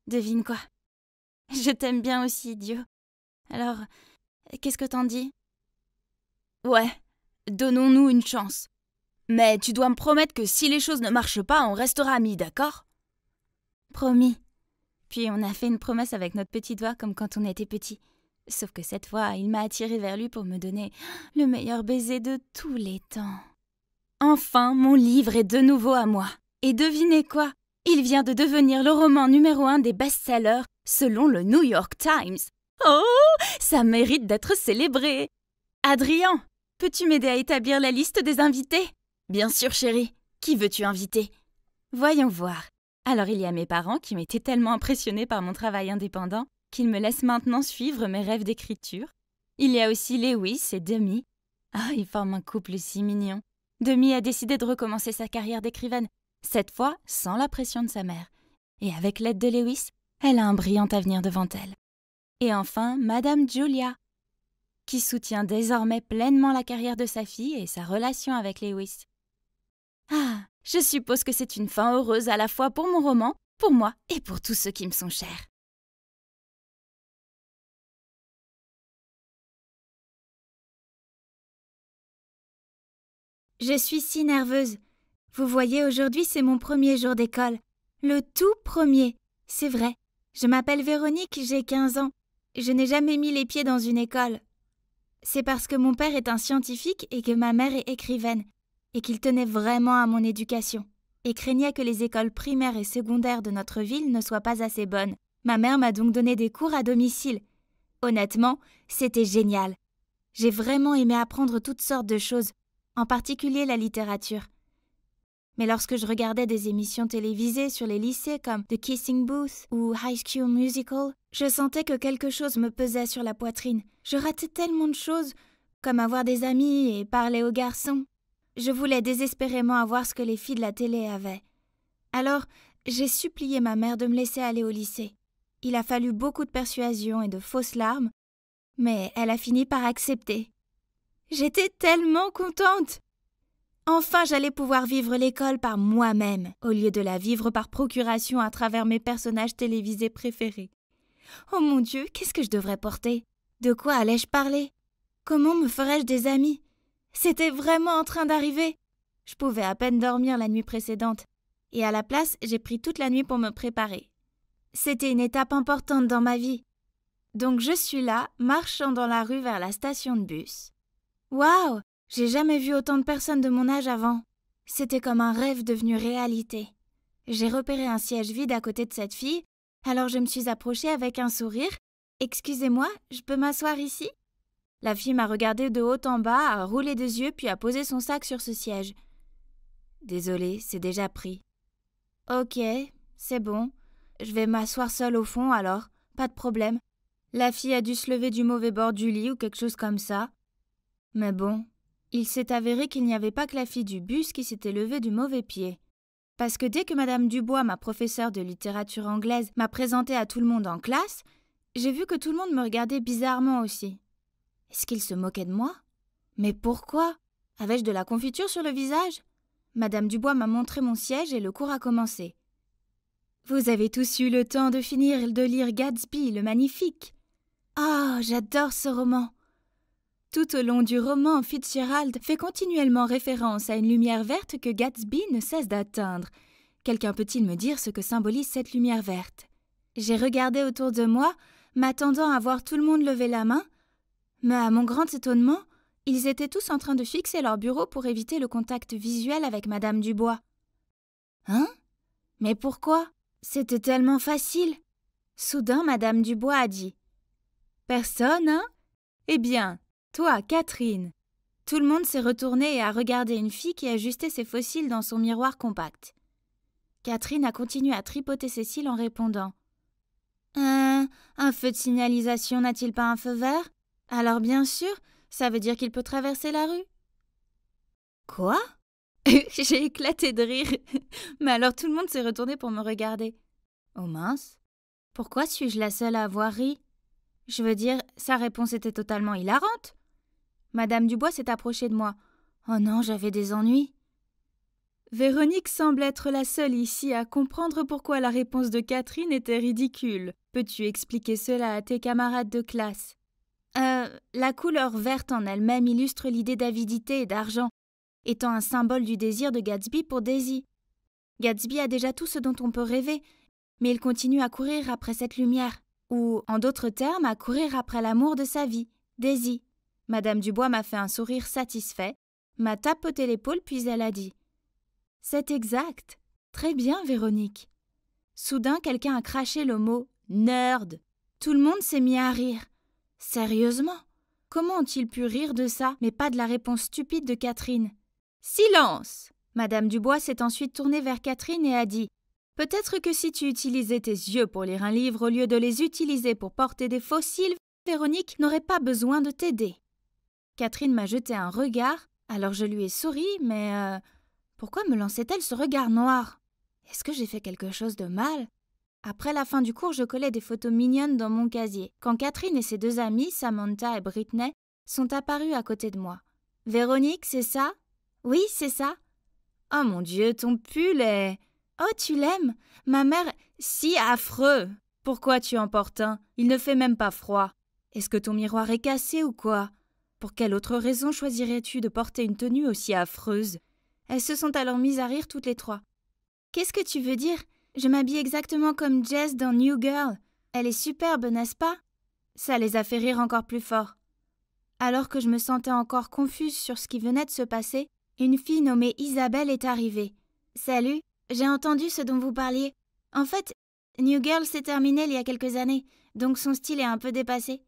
Devine quoi Je t'aime bien aussi, Dieu. Alors, qu'est-ce que t'en dis Ouais, donnons-nous une chance. Mais tu dois me promettre que si les choses ne marchent pas, on restera amis, d'accord Promis. Puis on a fait une promesse avec notre petit doigt comme quand on était petit. Sauf que cette fois, il m'a attiré vers lui pour me donner le meilleur baiser de tous les temps. Enfin, mon livre est de nouveau à moi. Et devinez quoi il vient de devenir le roman numéro un des best-sellers selon le New York Times. Oh, ça mérite d'être célébré. Adrien, peux-tu m'aider à établir la liste des invités Bien sûr, chérie. Qui veux-tu inviter Voyons voir. Alors il y a mes parents qui m'étaient tellement impressionnés par mon travail indépendant qu'ils me laissent maintenant suivre mes rêves d'écriture. Il y a aussi Lewis et Demi. Ah, ils forment un couple si mignon. Demi a décidé de recommencer sa carrière d'écrivaine cette fois sans la pression de sa mère. Et avec l'aide de Lewis, elle a un brillant avenir devant elle. Et enfin, Madame Julia, qui soutient désormais pleinement la carrière de sa fille et sa relation avec Lewis. Ah, je suppose que c'est une fin heureuse à la fois pour mon roman, pour moi et pour tous ceux qui me sont chers. Je suis si nerveuse. Vous voyez, aujourd'hui c'est mon premier jour d'école. Le tout premier. C'est vrai. Je m'appelle Véronique, j'ai 15 ans. Je n'ai jamais mis les pieds dans une école. C'est parce que mon père est un scientifique et que ma mère est écrivaine, et qu'il tenait vraiment à mon éducation, et craignait que les écoles primaires et secondaires de notre ville ne soient pas assez bonnes. Ma mère m'a donc donné des cours à domicile. Honnêtement, c'était génial. J'ai vraiment aimé apprendre toutes sortes de choses, en particulier la littérature. Mais lorsque je regardais des émissions télévisées sur les lycées comme The Kissing Booth ou High School Musical, je sentais que quelque chose me pesait sur la poitrine. Je ratais tellement de choses, comme avoir des amis et parler aux garçons. Je voulais désespérément avoir ce que les filles de la télé avaient. Alors, j'ai supplié ma mère de me laisser aller au lycée. Il a fallu beaucoup de persuasion et de fausses larmes, mais elle a fini par accepter. J'étais tellement contente. Enfin, j'allais pouvoir vivre l'école par moi-même, au lieu de la vivre par procuration à travers mes personnages télévisés préférés. Oh mon Dieu, qu'est-ce que je devrais porter De quoi allais-je parler Comment me ferais-je des amis C'était vraiment en train d'arriver. Je pouvais à peine dormir la nuit précédente, et à la place, j'ai pris toute la nuit pour me préparer. C'était une étape importante dans ma vie. Donc je suis là, marchant dans la rue vers la station de bus. Waouh j'ai jamais vu autant de personnes de mon âge avant. C'était comme un rêve devenu réalité. J'ai repéré un siège vide à côté de cette fille, alors je me suis approchée avec un sourire. Excusez-moi, je peux m'asseoir ici La fille m'a regardé de haut en bas, a roulé des yeux, puis a posé son sac sur ce siège. Désolé, c'est déjà pris. Ok, c'est bon. Je vais m'asseoir seule au fond alors, pas de problème. La fille a dû se lever du mauvais bord du lit ou quelque chose comme ça. Mais bon, il s'est avéré qu'il n'y avait pas que la fille du bus qui s'était levée du mauvais pied. Parce que dès que Madame Dubois, ma professeure de littérature anglaise, m'a présenté à tout le monde en classe, j'ai vu que tout le monde me regardait bizarrement aussi. Est-ce qu'il se moquait de moi Mais pourquoi Avais-je de la confiture sur le visage Madame Dubois m'a montré mon siège et le cours a commencé. Vous avez tous eu le temps de finir de lire Gatsby, le Magnifique. Ah, oh, j'adore ce roman. Tout au long du roman, Fitzgerald fait continuellement référence à une lumière verte que Gatsby ne cesse d'atteindre. Quelqu'un peut-il me dire ce que symbolise cette lumière verte J'ai regardé autour de moi, m'attendant à voir tout le monde lever la main, mais à mon grand étonnement, ils étaient tous en train de fixer leur bureau pour éviter le contact visuel avec Madame Dubois. Hein Mais pourquoi C'était tellement facile. Soudain, Madame Dubois a dit Personne, hein Eh bien, toi, Catherine Tout le monde s'est retourné et a regardé une fille qui ajustait ses fossiles dans son miroir compact. Catherine a continué à tripoter Cécile en répondant hein, un feu de signalisation n'a-t-il pas un feu vert Alors bien sûr, ça veut dire qu'il peut traverser la rue. Quoi [LAUGHS] J'ai éclaté de rire. [LAUGHS] Mais alors tout le monde s'est retourné pour me regarder. Oh mince. Pourquoi suis-je la seule à avoir ri Je veux dire, sa réponse était totalement hilarante. Madame Dubois s'est approchée de moi. Oh non, j'avais des ennuis. Véronique semble être la seule ici à comprendre pourquoi la réponse de Catherine était ridicule. Peux-tu expliquer cela à tes camarades de classe euh, la couleur verte en elle-même illustre l'idée d'avidité et d'argent, étant un symbole du désir de Gatsby pour Daisy. Gatsby a déjà tout ce dont on peut rêver, mais il continue à courir après cette lumière, ou, en d'autres termes, à courir après l'amour de sa vie, Daisy. Madame Dubois m'a fait un sourire satisfait, m'a tapoté l'épaule puis elle a dit C'est exact. Très bien, Véronique. Soudain, quelqu'un a craché le mot nerd. Tout le monde s'est mis à rire. Sérieusement Comment ont-ils pu rire de ça, mais pas de la réponse stupide de Catherine Silence Madame Dubois s'est ensuite tournée vers Catherine et a dit Peut-être que si tu utilisais tes yeux pour lire un livre au lieu de les utiliser pour porter des fossiles, Véronique n'aurait pas besoin de t'aider. Catherine m'a jeté un regard, alors je lui ai souri, mais euh, pourquoi me lançait-elle ce regard noir Est-ce que j'ai fait quelque chose de mal Après la fin du cours, je collais des photos mignonnes dans mon casier, quand Catherine et ses deux amies, Samantha et Britney, sont apparues à côté de moi. Véronique, c'est ça Oui, c'est ça. Oh mon Dieu, ton pull est. Oh, tu l'aimes Ma mère. Si affreux Pourquoi tu en portes un Il ne fait même pas froid. Est-ce que ton miroir est cassé ou quoi pour quelle autre raison choisirais-tu de porter une tenue aussi affreuse Elles se sont alors mises à rire toutes les trois. Qu'est-ce que tu veux dire Je m'habille exactement comme Jess dans New Girl. Elle est superbe, n'est-ce pas Ça les a fait rire encore plus fort. Alors que je me sentais encore confuse sur ce qui venait de se passer, une fille nommée Isabelle est arrivée. Salut, j'ai entendu ce dont vous parliez. En fait, New Girl s'est terminée il y a quelques années, donc son style est un peu dépassé.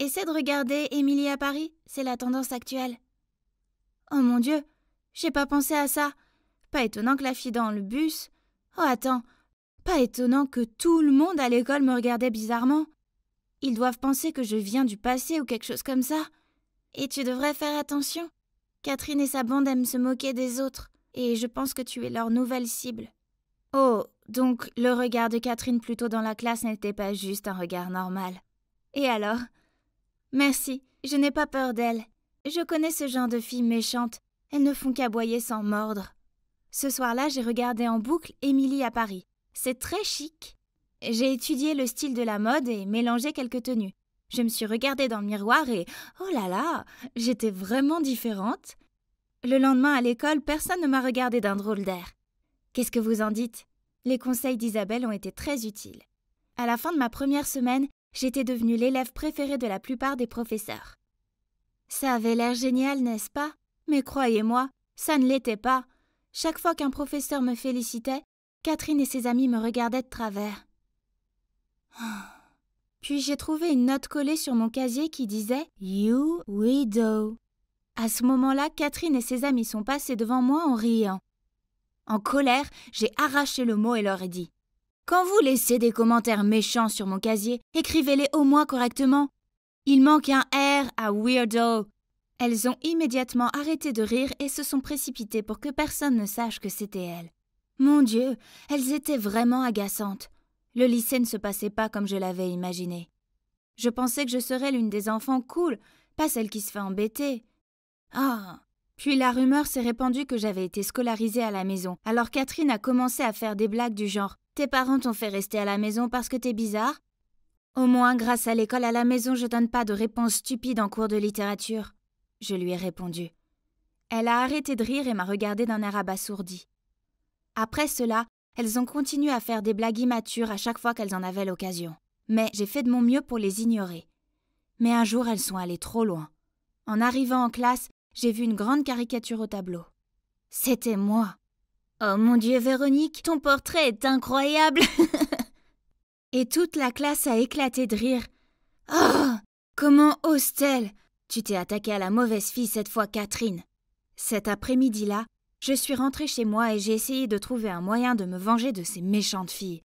Essaie de regarder Émilie à Paris, c'est la tendance actuelle. Oh mon Dieu, j'ai pas pensé à ça. Pas étonnant que la fille dans le bus. Oh attends, pas étonnant que tout le monde à l'école me regardait bizarrement. Ils doivent penser que je viens du passé ou quelque chose comme ça. Et tu devrais faire attention. Catherine et sa bande aiment se moquer des autres, et je pense que tu es leur nouvelle cible. Oh, donc le regard de Catherine plutôt dans la classe n'était pas juste un regard normal. Et alors Merci, je n'ai pas peur d'elle. Je connais ce genre de filles méchantes. Elles ne font qu'aboyer sans mordre. Ce soir-là, j'ai regardé en boucle Émilie à Paris. C'est très chic. J'ai étudié le style de la mode et mélangé quelques tenues. Je me suis regardée dans le miroir et oh là là, j'étais vraiment différente. Le lendemain à l'école, personne ne m'a regardée d'un drôle d'air. Qu'est-ce que vous en dites Les conseils d'Isabelle ont été très utiles. À la fin de ma première semaine, j'étais devenue l'élève préférée de la plupart des professeurs. Ça avait l'air génial, n'est-ce pas Mais croyez-moi, ça ne l'était pas. Chaque fois qu'un professeur me félicitait, Catherine et ses amis me regardaient de travers. [SIGHS] Puis j'ai trouvé une note collée sur mon casier qui disait You widow. À ce moment-là, Catherine et ses amis sont passés devant moi en riant. En colère, j'ai arraché le mot et leur ai dit quand vous laissez des commentaires méchants sur mon casier, écrivez-les au moins correctement. Il manque un R à weirdo. Elles ont immédiatement arrêté de rire et se sont précipitées pour que personne ne sache que c'était elles. Mon Dieu, elles étaient vraiment agaçantes. Le lycée ne se passait pas comme je l'avais imaginé. Je pensais que je serais l'une des enfants cool, pas celle qui se fait embêter. Ah, puis la rumeur s'est répandue que j'avais été scolarisée à la maison. Alors Catherine a commencé à faire des blagues du genre Tes parents t'ont fait rester à la maison parce que t'es bizarre Au moins, grâce à l'école à la maison, je donne pas de réponses stupides en cours de littérature. Je lui ai répondu. Elle a arrêté de rire et m'a regardé d'un air abasourdi. Après cela, elles ont continué à faire des blagues immatures à chaque fois qu'elles en avaient l'occasion. Mais j'ai fait de mon mieux pour les ignorer. Mais un jour, elles sont allées trop loin. En arrivant en classe, j'ai vu une grande caricature au tableau. C'était moi. Oh mon Dieu, Véronique, ton portrait est incroyable [LAUGHS] Et toute la classe a éclaté de rire. Oh Comment oses Tu t'es attaquée à la mauvaise fille cette fois, Catherine. Cet après-midi-là, je suis rentrée chez moi et j'ai essayé de trouver un moyen de me venger de ces méchantes filles.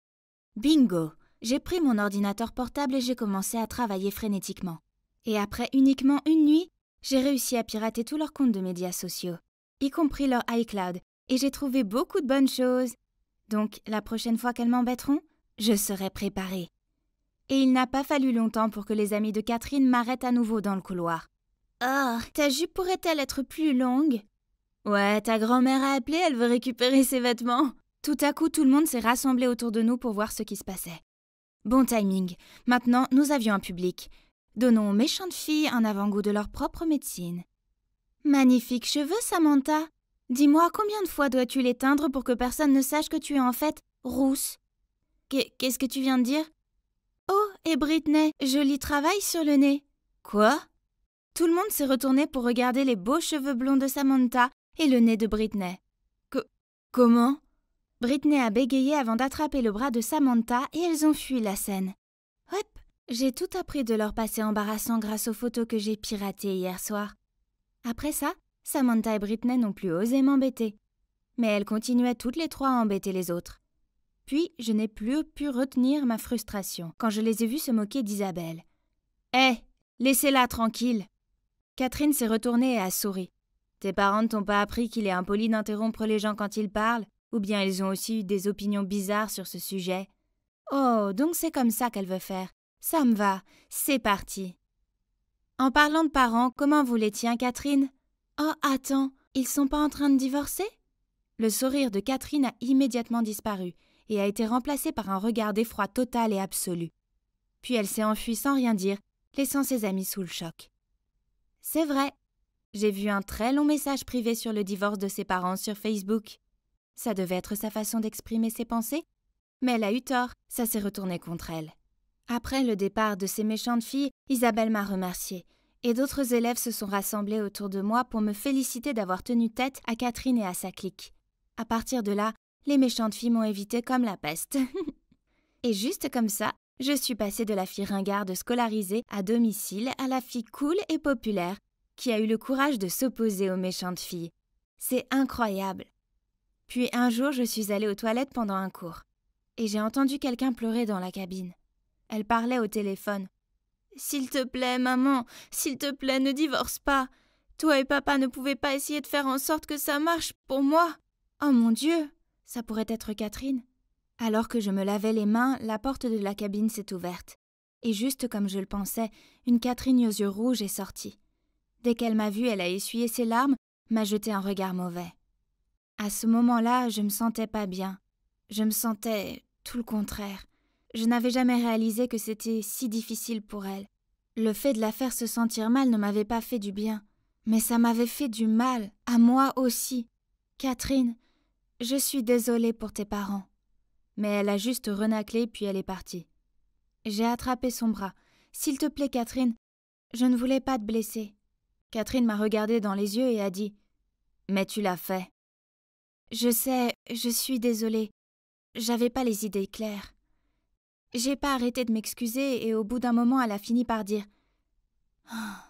Bingo J'ai pris mon ordinateur portable et j'ai commencé à travailler frénétiquement. Et après uniquement une nuit, j'ai réussi à pirater tous leurs comptes de médias sociaux, y compris leur iCloud, et j'ai trouvé beaucoup de bonnes choses. Donc, la prochaine fois qu'elles m'embêteront, je serai préparée. Et il n'a pas fallu longtemps pour que les amis de Catherine m'arrêtent à nouveau dans le couloir. Oh, ta jupe pourrait-elle être plus longue Ouais, ta grand-mère a appelé, elle veut récupérer ses vêtements. Tout à coup, tout le monde s'est rassemblé autour de nous pour voir ce qui se passait. Bon timing. Maintenant, nous avions un public. Donnons aux méchantes filles un avant-goût de leur propre médecine. Magnifiques cheveux, Samantha. Dis-moi, combien de fois dois-tu les teindre pour que personne ne sache que tu es en fait rousse Qu'est-ce que tu viens de dire Oh, et Britney, joli travail sur le nez. Quoi Tout le monde s'est retourné pour regarder les beaux cheveux blonds de Samantha et le nez de Britney. Que comment Britney a bégayé avant d'attraper le bras de Samantha et elles ont fui la scène. Hop, j'ai tout appris de leur passé embarrassant grâce aux photos que j'ai piratées hier soir. Après ça, Samantha et Britney n'ont plus osé m'embêter. Mais elles continuaient toutes les trois à embêter les autres. Puis, je n'ai plus pu retenir ma frustration quand je les ai vues se moquer d'Isabelle. Hé, eh, laissez-la tranquille Catherine s'est retournée et a souri. Tes parents ne t'ont pas appris qu'il est impoli d'interrompre les gens quand ils parlent, ou bien ils ont aussi eu des opinions bizarres sur ce sujet. Oh, donc c'est comme ça qu'elle veut faire. Ça me va, c'est parti. En parlant de parents, comment vous les tiens, Catherine Oh, attends, ils sont pas en train de divorcer Le sourire de Catherine a immédiatement disparu et a été remplacé par un regard d'effroi total et absolu. Puis elle s'est enfuie sans rien dire, laissant ses amis sous le choc. C'est vrai. J'ai vu un très long message privé sur le divorce de ses parents sur Facebook. Ça devait être sa façon d'exprimer ses pensées. Mais elle a eu tort, ça s'est retourné contre elle. Après le départ de ces méchantes filles, Isabelle m'a remerciée, et d'autres élèves se sont rassemblés autour de moi pour me féliciter d'avoir tenu tête à Catherine et à sa clique. À partir de là, les méchantes filles m'ont évité comme la peste. [LAUGHS] et juste comme ça, je suis passée de la fille ringarde scolarisée à domicile à la fille cool et populaire, qui a eu le courage de s'opposer aux méchantes filles. C'est incroyable. Puis un jour, je suis allée aux toilettes pendant un cours, et j'ai entendu quelqu'un pleurer dans la cabine. Elle parlait au téléphone. S'il te plaît, maman, s'il te plaît, ne divorce pas. Toi et papa ne pouvaient pas essayer de faire en sorte que ça marche pour moi. Oh mon Dieu. Ça pourrait être Catherine. Alors que je me lavais les mains, la porte de la cabine s'est ouverte. Et juste comme je le pensais, une Catherine aux yeux rouges est sortie. Dès qu'elle m'a vue, elle a essuyé ses larmes, m'a jeté un regard mauvais. À ce moment-là, je ne me sentais pas bien. Je me sentais tout le contraire. Je n'avais jamais réalisé que c'était si difficile pour elle. Le fait de la faire se sentir mal ne m'avait pas fait du bien, mais ça m'avait fait du mal, à moi aussi. Catherine, je suis désolée pour tes parents. Mais elle a juste renaclé puis elle est partie. J'ai attrapé son bras. S'il te plaît, Catherine, je ne voulais pas te blesser. Catherine m'a regardé dans les yeux et a dit Mais tu l'as fait. Je sais, je suis désolée. J'avais pas les idées claires. J'ai pas arrêté de m'excuser et au bout d'un moment, elle a fini par dire ah.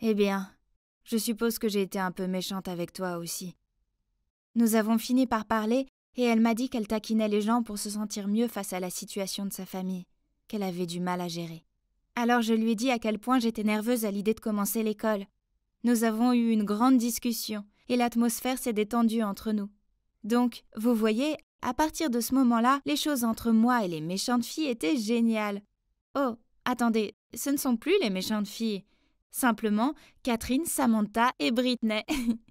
Eh bien, je suppose que j'ai été un peu méchante avec toi aussi. Nous avons fini par parler et elle m'a dit qu'elle taquinait les gens pour se sentir mieux face à la situation de sa famille, qu'elle avait du mal à gérer. Alors je lui ai dit à quel point j'étais nerveuse à l'idée de commencer l'école. Nous avons eu une grande discussion et l'atmosphère s'est détendue entre nous. Donc, vous voyez, à partir de ce moment-là, les choses entre moi et les méchantes filles étaient géniales. Oh, attendez, ce ne sont plus les méchantes filles. Simplement, Catherine, Samantha et Britney. [LAUGHS]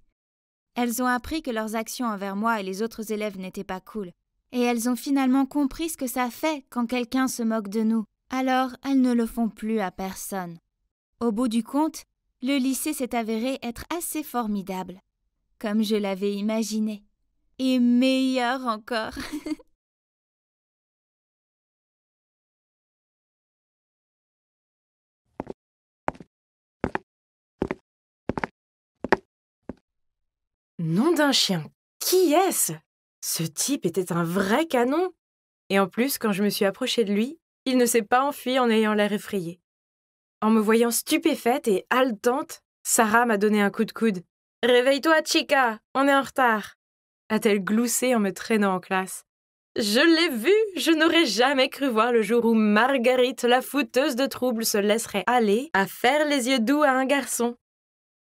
elles ont appris que leurs actions envers moi et les autres élèves n'étaient pas cool. Et elles ont finalement compris ce que ça fait quand quelqu'un se moque de nous. Alors, elles ne le font plus à personne. Au bout du compte, le lycée s'est avéré être assez formidable, comme je l'avais imaginé et meilleur encore. [LAUGHS] Nom d'un chien, qui est-ce Ce type était un vrai canon. Et en plus, quand je me suis approchée de lui, il ne s'est pas enfui en ayant l'air effrayé. En me voyant stupéfaite et haletante, Sarah m'a donné un coup de coude. Réveille-toi, chica, on est en retard a-t-elle gloussé en me traînant en classe. Je l'ai vu Je n'aurais jamais cru voir le jour où Marguerite, la fouteuse de troubles, se laisserait aller à faire les yeux doux à un garçon.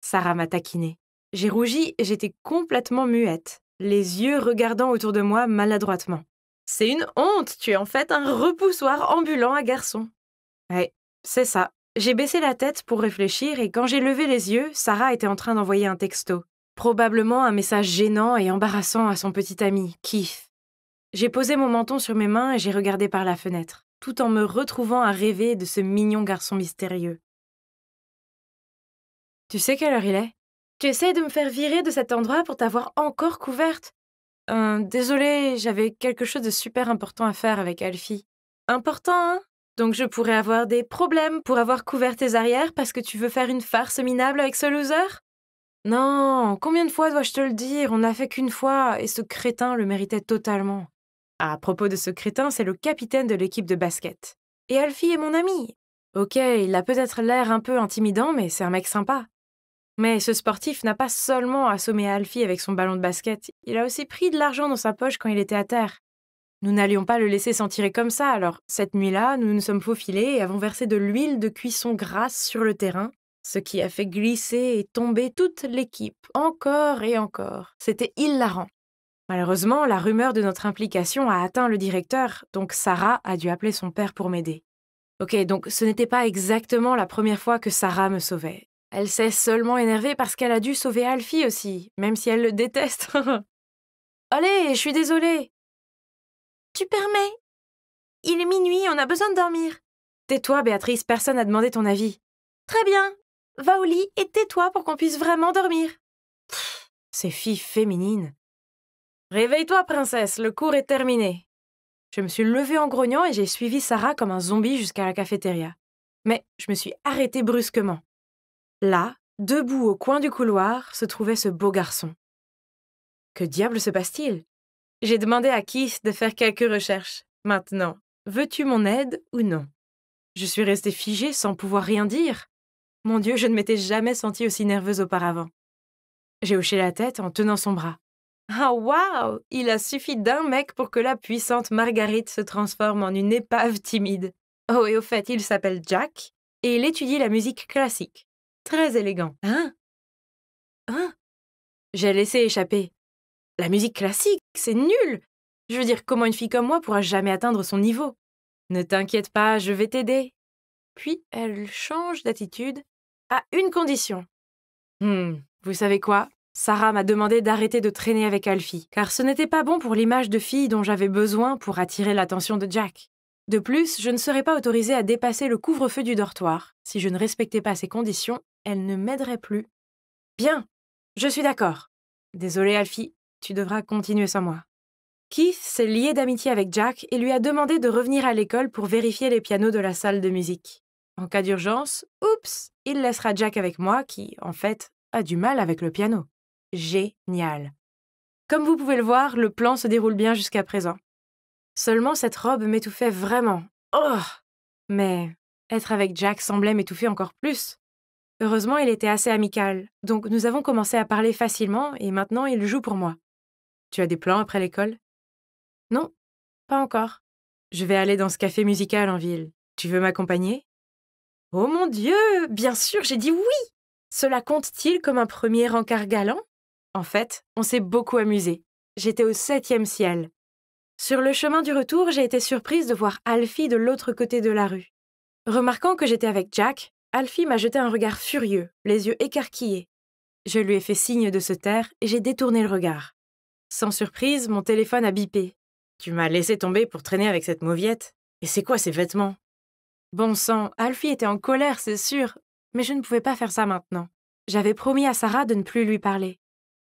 Sarah m'a taquiné. J'ai rougi et j'étais complètement muette, les yeux regardant autour de moi maladroitement. C'est une honte, tu es en fait un repoussoir ambulant à garçon. Ouais, c'est ça. J'ai baissé la tête pour réfléchir et quand j'ai levé les yeux, Sarah était en train d'envoyer un texto probablement un message gênant et embarrassant à son petit ami, Keith. J'ai posé mon menton sur mes mains et j'ai regardé par la fenêtre, tout en me retrouvant à rêver de ce mignon garçon mystérieux. Tu sais quelle heure il est Tu essaies de me faire virer de cet endroit pour t'avoir encore couverte euh, Désolée, j'avais quelque chose de super important à faire avec Alfie. Important, hein Donc je pourrais avoir des problèmes pour avoir couvert tes arrières parce que tu veux faire une farce minable avec ce loser non, combien de fois dois-je te le dire On n'a fait qu'une fois, et ce crétin le méritait totalement. À propos de ce crétin, c'est le capitaine de l'équipe de basket. Et Alfie est mon ami. Ok, il a peut-être l'air un peu intimidant, mais c'est un mec sympa. Mais ce sportif n'a pas seulement assommé Alfie avec son ballon de basket, il a aussi pris de l'argent dans sa poche quand il était à terre. Nous n'allions pas le laisser s'en tirer comme ça, alors cette nuit-là, nous nous sommes faufilés et avons versé de l'huile de cuisson grasse sur le terrain ce qui a fait glisser et tomber toute l'équipe, encore et encore. C'était hilarant. Malheureusement, la rumeur de notre implication a atteint le directeur, donc Sarah a dû appeler son père pour m'aider. Ok, donc ce n'était pas exactement la première fois que Sarah me sauvait. Elle s'est seulement énervée parce qu'elle a dû sauver Alfie aussi, même si elle le déteste. [LAUGHS] Allez, je suis désolée. Tu permets Il est minuit, on a besoin de dormir. Tais-toi, Béatrice, personne n'a demandé ton avis. Très bien, va au lit et tais-toi pour qu'on puisse vraiment dormir. ces filles féminines. Réveille-toi, princesse, le cours est terminé. Je me suis levée en grognant et j'ai suivi Sarah comme un zombie jusqu'à la cafétéria. Mais je me suis arrêtée brusquement. Là, debout au coin du couloir, se trouvait ce beau garçon. Que diable se passe-t-il J'ai demandé à Keith de faire quelques recherches. Maintenant, veux-tu mon aide ou non Je suis restée figée sans pouvoir rien dire. Mon Dieu, je ne m'étais jamais sentie aussi nerveuse auparavant. J'ai hoché la tête en tenant son bras. Ah waouh Il a suffi d'un mec pour que la puissante Marguerite se transforme en une épave timide. Oh, et au fait, il s'appelle Jack, et il étudie la musique classique. Très élégant. Hein Hein J'ai laissé échapper. La musique classique, c'est nul Je veux dire, comment une fille comme moi pourra jamais atteindre son niveau Ne t'inquiète pas, je vais t'aider. Puis elle change d'attitude à une condition. Hum, vous savez quoi Sarah m'a demandé d'arrêter de traîner avec Alfie, car ce n'était pas bon pour l'image de fille dont j'avais besoin pour attirer l'attention de Jack. De plus, je ne serais pas autorisée à dépasser le couvre-feu du dortoir. Si je ne respectais pas ces conditions, elle ne m'aiderait plus. Bien, je suis d'accord. Désolée, Alfie, tu devras continuer sans moi. Keith s'est lié d'amitié avec Jack et lui a demandé de revenir à l'école pour vérifier les pianos de la salle de musique. En cas d'urgence, oups, il laissera Jack avec moi qui, en fait, a du mal avec le piano. Génial. Comme vous pouvez le voir, le plan se déroule bien jusqu'à présent. Seulement cette robe m'étouffait vraiment. Oh Mais être avec Jack semblait m'étouffer encore plus. Heureusement, il était assez amical, donc nous avons commencé à parler facilement et maintenant il joue pour moi. Tu as des plans après l'école Non, pas encore. Je vais aller dans ce café musical en ville. Tu veux m'accompagner Oh mon Dieu Bien sûr, j'ai dit oui Cela compte-t-il comme un premier encart galant En fait, on s'est beaucoup amusé. J'étais au septième ciel. Sur le chemin du retour, j'ai été surprise de voir Alfie de l'autre côté de la rue. Remarquant que j'étais avec Jack, Alfie m'a jeté un regard furieux, les yeux écarquillés. Je lui ai fait signe de se taire et j'ai détourné le regard. Sans surprise, mon téléphone a bipé. Tu m'as laissé tomber pour traîner avec cette mauviette. Et c'est quoi ces vêtements Bon sang, Alfie était en colère, c'est sûr, mais je ne pouvais pas faire ça maintenant. J'avais promis à Sarah de ne plus lui parler.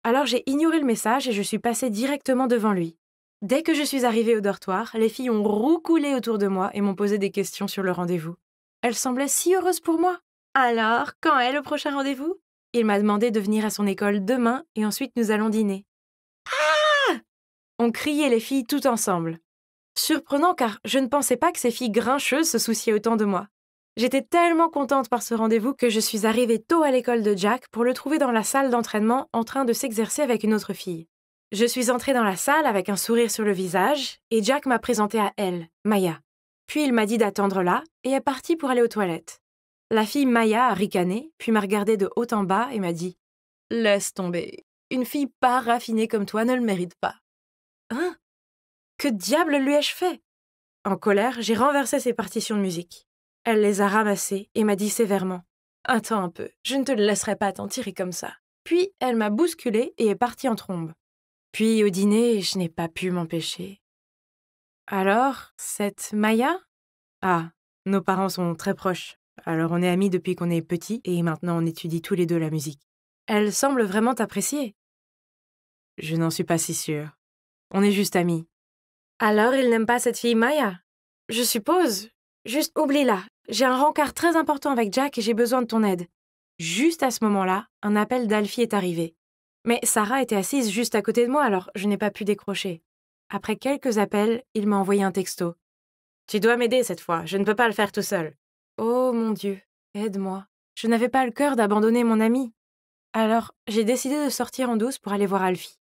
Alors j'ai ignoré le message et je suis passée directement devant lui. Dès que je suis arrivée au dortoir, les filles ont roucoulé autour de moi et m'ont posé des questions sur le rendez-vous. Elles semblaient si heureuses pour moi. Alors, quand est le prochain rendez-vous Il m'a demandé de venir à son école demain et ensuite nous allons dîner. Ah On criait les filles tout ensemble. Surprenant car je ne pensais pas que ces filles grincheuses se souciaient autant de moi. J'étais tellement contente par ce rendez-vous que je suis arrivée tôt à l'école de Jack pour le trouver dans la salle d'entraînement en train de s'exercer avec une autre fille. Je suis entrée dans la salle avec un sourire sur le visage et Jack m'a présenté à elle, Maya. Puis il m'a dit d'attendre là et est parti pour aller aux toilettes. La fille Maya a ricané, puis m'a regardée de haut en bas et m'a dit Laisse tomber. Une fille pas raffinée comme toi ne le mérite pas. Hein que diable lui ai-je fait En colère, j'ai renversé ses partitions de musique. Elle les a ramassées et m'a dit sévèrement Attends un peu, je ne te laisserai pas t'en tirer comme ça. Puis elle m'a bousculé et est partie en trombe. Puis au dîner, je n'ai pas pu m'empêcher. Alors, cette Maya Ah, nos parents sont très proches. Alors on est amis depuis qu'on est petit et maintenant on étudie tous les deux la musique. Elle semble vraiment t'apprécier. Je n'en suis pas si sûre. On est juste amis. Alors il n'aime pas cette fille Maya Je suppose. Juste oublie-la. J'ai un rencard très important avec Jack et j'ai besoin de ton aide. Juste à ce moment-là, un appel d'Alfie est arrivé. Mais Sarah était assise juste à côté de moi, alors je n'ai pas pu décrocher. Après quelques appels, il m'a envoyé un texto. Tu dois m'aider cette fois, je ne peux pas le faire tout seul. Oh mon Dieu, aide-moi. Je n'avais pas le cœur d'abandonner mon ami. Alors, j'ai décidé de sortir en douce pour aller voir Alfie.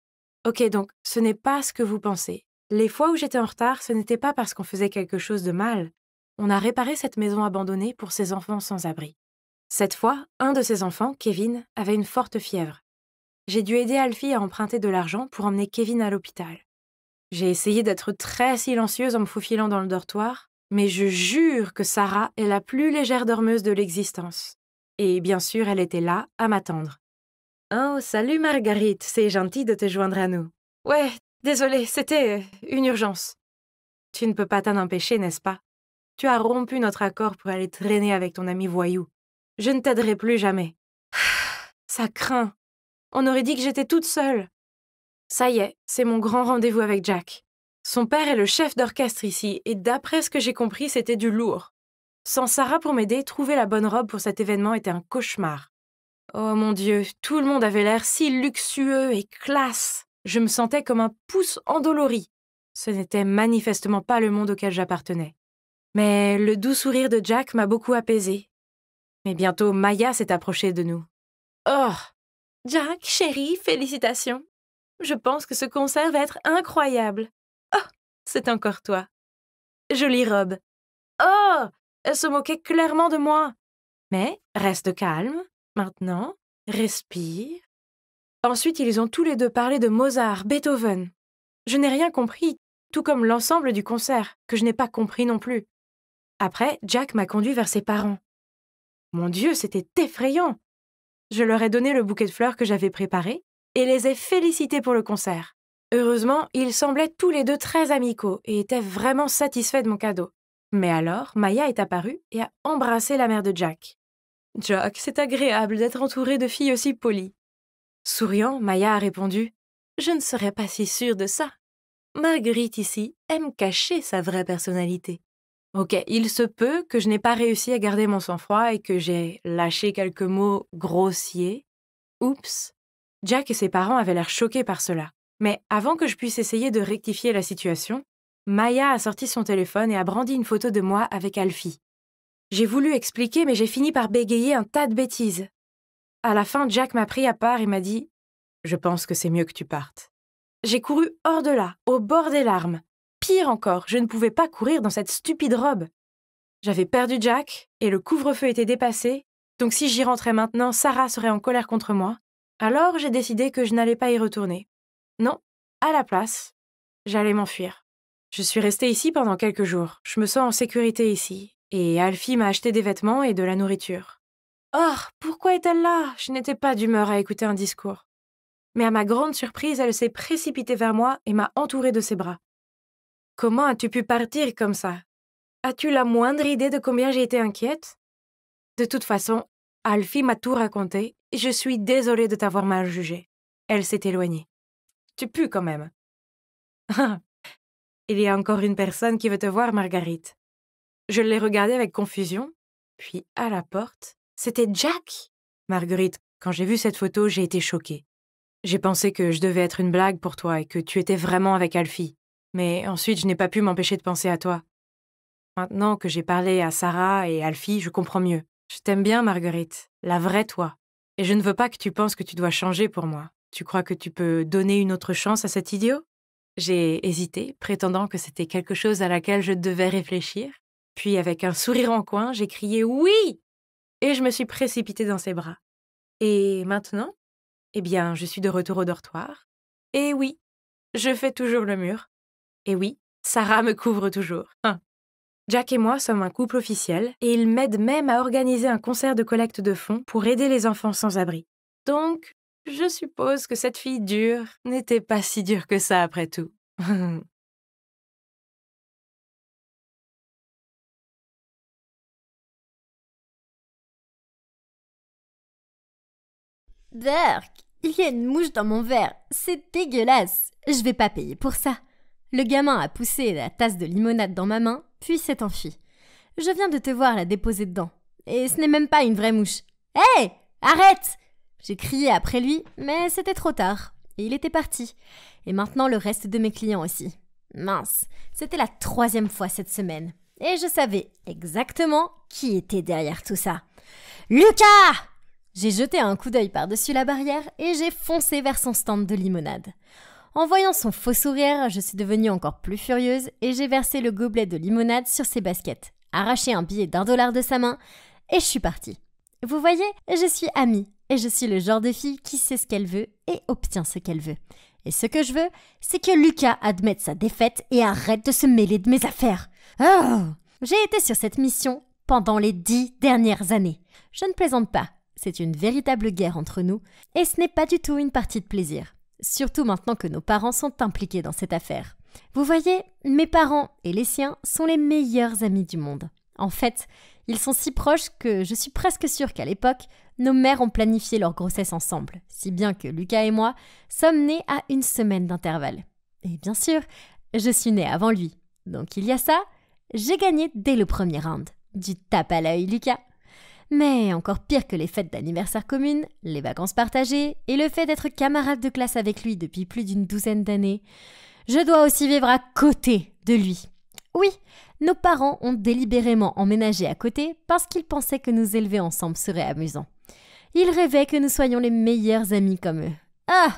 Ok, donc, ce n'est pas ce que vous pensez. Les fois où j'étais en retard, ce n'était pas parce qu'on faisait quelque chose de mal. On a réparé cette maison abandonnée pour ses enfants sans abri. Cette fois, un de ses enfants, Kevin, avait une forte fièvre. J'ai dû aider Alfie à emprunter de l'argent pour emmener Kevin à l'hôpital. J'ai essayé d'être très silencieuse en me faufilant dans le dortoir, mais je jure que Sarah est la plus légère dormeuse de l'existence. Et bien sûr, elle était là, à m'attendre. Oh, salut Marguerite, c'est gentil de te joindre à nous. Ouais, Désolée, c'était euh, une urgence. Tu ne peux pas t'en empêcher, n'est-ce pas Tu as rompu notre accord pour aller traîner avec ton ami voyou. Je ne t'aiderai plus jamais. [SIGHS] Ça craint. On aurait dit que j'étais toute seule. Ça y est, c'est mon grand rendez-vous avec Jack. Son père est le chef d'orchestre ici, et d'après ce que j'ai compris, c'était du lourd. Sans Sarah pour m'aider, trouver la bonne robe pour cet événement était un cauchemar. Oh mon Dieu, tout le monde avait l'air si luxueux et classe je me sentais comme un pouce endolori. Ce n'était manifestement pas le monde auquel j'appartenais. Mais le doux sourire de Jack m'a beaucoup apaisé. Mais bientôt Maya s'est approchée de nous. Oh Jack, chérie, félicitations. Je pense que ce concert va être incroyable. Oh C'est encore toi. Jolie robe. Oh Elle se moquait clairement de moi. Mais reste calme, maintenant, respire. Ensuite, ils ont tous les deux parlé de Mozart, Beethoven. Je n'ai rien compris, tout comme l'ensemble du concert, que je n'ai pas compris non plus. Après, Jack m'a conduit vers ses parents. Mon Dieu, c'était effrayant. Je leur ai donné le bouquet de fleurs que j'avais préparé et les ai félicités pour le concert. Heureusement, ils semblaient tous les deux très amicaux et étaient vraiment satisfaits de mon cadeau. Mais alors, Maya est apparue et a embrassé la mère de Jack. Jack, c'est agréable d'être entouré de filles aussi polies. Souriant, Maya a répondu Je ne serais pas si sûre de ça. Marguerite ici aime cacher sa vraie personnalité. Ok, il se peut que je n'ai pas réussi à garder mon sang-froid et que j'ai lâché quelques mots grossiers. Oups. Jack et ses parents avaient l'air choqués par cela. Mais avant que je puisse essayer de rectifier la situation, Maya a sorti son téléphone et a brandi une photo de moi avec Alfie. J'ai voulu expliquer, mais j'ai fini par bégayer un tas de bêtises. À la fin, Jack m'a pris à part et m'a dit Je pense que c'est mieux que tu partes. J'ai couru hors de là, au bord des larmes. Pire encore, je ne pouvais pas courir dans cette stupide robe. J'avais perdu Jack et le couvre-feu était dépassé, donc si j'y rentrais maintenant, Sarah serait en colère contre moi. Alors j'ai décidé que je n'allais pas y retourner. Non, à la place, j'allais m'enfuir. Je suis restée ici pendant quelques jours. Je me sens en sécurité ici. Et Alfie m'a acheté des vêtements et de la nourriture. Oh, pourquoi est-elle là Je n'étais pas d'humeur à écouter un discours. Mais à ma grande surprise, elle s'est précipitée vers moi et m'a entourée de ses bras. Comment as-tu pu partir comme ça As-tu la moindre idée de combien j'ai été inquiète De toute façon, Alfie m'a tout raconté et je suis désolée de t'avoir mal jugée. Elle s'est éloignée. Tu pues quand même. [LAUGHS] Il y a encore une personne qui veut te voir, Marguerite. Je l'ai regardée avec confusion, puis à la porte, c'était Jack Marguerite, quand j'ai vu cette photo, j'ai été choquée. J'ai pensé que je devais être une blague pour toi et que tu étais vraiment avec Alfie. Mais ensuite, je n'ai pas pu m'empêcher de penser à toi. Maintenant que j'ai parlé à Sarah et Alfie, je comprends mieux. Je t'aime bien, Marguerite, la vraie toi. Et je ne veux pas que tu penses que tu dois changer pour moi. Tu crois que tu peux donner une autre chance à cet idiot J'ai hésité, prétendant que c'était quelque chose à laquelle je devais réfléchir. Puis, avec un sourire en coin, j'ai crié Oui et je me suis précipitée dans ses bras. Et maintenant Eh bien, je suis de retour au dortoir. Et oui, je fais toujours le mur. Et oui, Sarah me couvre toujours. Hein. Jack et moi sommes un couple officiel et il m'aide même à organiser un concert de collecte de fonds pour aider les enfants sans abri. Donc, je suppose que cette fille dure n'était pas si dure que ça après tout. [LAUGHS] Berk, il y a une mouche dans mon verre. C'est dégueulasse. Je vais pas payer pour ça. Le gamin a poussé la tasse de limonade dans ma main, puis s'est enfui. Je viens de te voir la déposer dedans. Et ce n'est même pas une vraie mouche. Hé Arrête J'ai crié après lui, mais c'était trop tard. Et il était parti. Et maintenant le reste de mes clients aussi. Mince, c'était la troisième fois cette semaine. Et je savais exactement qui était derrière tout ça. Lucas j'ai jeté un coup d'œil par-dessus la barrière et j'ai foncé vers son stand de limonade. En voyant son faux sourire, je suis devenue encore plus furieuse et j'ai versé le gobelet de limonade sur ses baskets, arraché un billet d'un dollar de sa main et je suis partie. Vous voyez, je suis amie et je suis le genre de fille qui sait ce qu'elle veut et obtient ce qu'elle veut. Et ce que je veux, c'est que Lucas admette sa défaite et arrête de se mêler de mes affaires. Oh J'ai été sur cette mission pendant les dix dernières années. Je ne plaisante pas. C'est une véritable guerre entre nous, et ce n'est pas du tout une partie de plaisir, surtout maintenant que nos parents sont impliqués dans cette affaire. Vous voyez, mes parents et les siens sont les meilleurs amis du monde. En fait, ils sont si proches que je suis presque sûre qu'à l'époque, nos mères ont planifié leur grossesse ensemble, si bien que Lucas et moi sommes nés à une semaine d'intervalle. Et bien sûr, je suis née avant lui. Donc il y a ça, j'ai gagné dès le premier round. Du tape à l'œil, Lucas. Mais encore pire que les fêtes d'anniversaire communes, les vacances partagées et le fait d'être camarade de classe avec lui depuis plus d'une douzaine d'années, je dois aussi vivre à côté de lui. Oui, nos parents ont délibérément emménagé à côté parce qu'ils pensaient que nous élever ensemble serait amusant. Ils rêvaient que nous soyons les meilleurs amis comme eux. Ah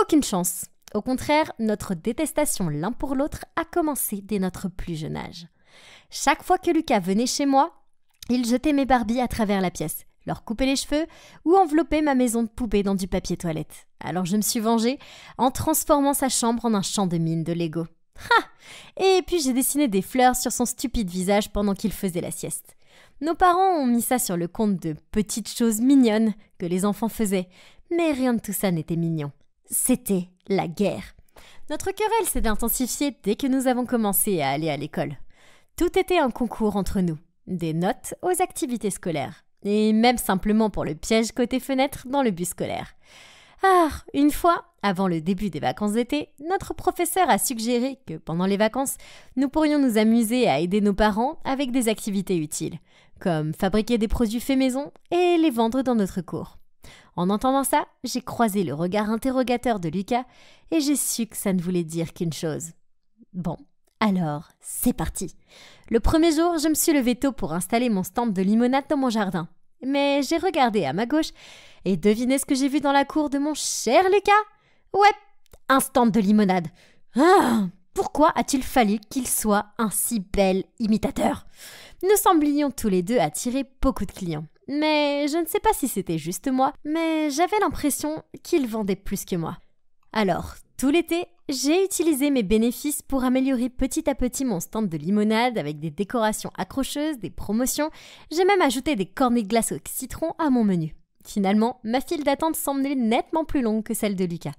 Aucune chance au contraire, notre détestation l'un pour l'autre a commencé dès notre plus jeune âge. Chaque fois que Lucas venait chez moi, ils jetaient mes Barbies à travers la pièce, leur coupaient les cheveux ou enveloppaient ma maison de poupée dans du papier toilette. Alors je me suis vengée en transformant sa chambre en un champ de mine de Lego. Ha Et puis j'ai dessiné des fleurs sur son stupide visage pendant qu'il faisait la sieste. Nos parents ont mis ça sur le compte de petites choses mignonnes que les enfants faisaient, mais rien de tout ça n'était mignon. C'était la guerre. Notre querelle s'est intensifiée dès que nous avons commencé à aller à l'école. Tout était un concours entre nous des notes aux activités scolaires, et même simplement pour le piège côté fenêtre dans le bus scolaire. Ah, une fois, avant le début des vacances d'été, notre professeur a suggéré que pendant les vacances, nous pourrions nous amuser à aider nos parents avec des activités utiles, comme fabriquer des produits faits maison et les vendre dans notre cours. En entendant ça, j'ai croisé le regard interrogateur de Lucas et j'ai su que ça ne voulait dire qu'une chose. Bon, alors, c'est parti. Le premier jour, je me suis levé tôt pour installer mon stand de limonade dans mon jardin. Mais j'ai regardé à ma gauche et devinez ce que j'ai vu dans la cour de mon cher Lucas Ouais, un stand de limonade. Ah, pourquoi a-t-il fallu qu'il soit un si bel imitateur Nous semblions tous les deux attirer beaucoup de clients. Mais je ne sais pas si c'était juste moi, mais j'avais l'impression qu'il vendait plus que moi. Alors, tout l'été, j'ai utilisé mes bénéfices pour améliorer petit à petit mon stand de limonade avec des décorations accrocheuses, des promotions. J'ai même ajouté des cornets de glace au citron à mon menu. Finalement, ma file d'attente semblait nettement plus longue que celle de Lucas.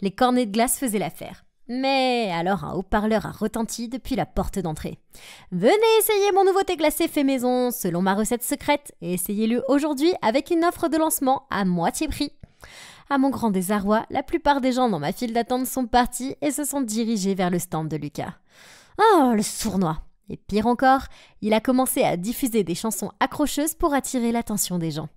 Les cornets de glace faisaient l'affaire. Mais alors un haut-parleur a retenti depuis la porte d'entrée. Venez essayer mon nouveau thé glacé fait maison selon ma recette secrète et essayez-le aujourd'hui avec une offre de lancement à moitié prix. À mon grand désarroi, la plupart des gens dans ma file d'attente sont partis et se sont dirigés vers le stand de Lucas. Oh, le sournois Et pire encore, il a commencé à diffuser des chansons accrocheuses pour attirer l'attention des gens.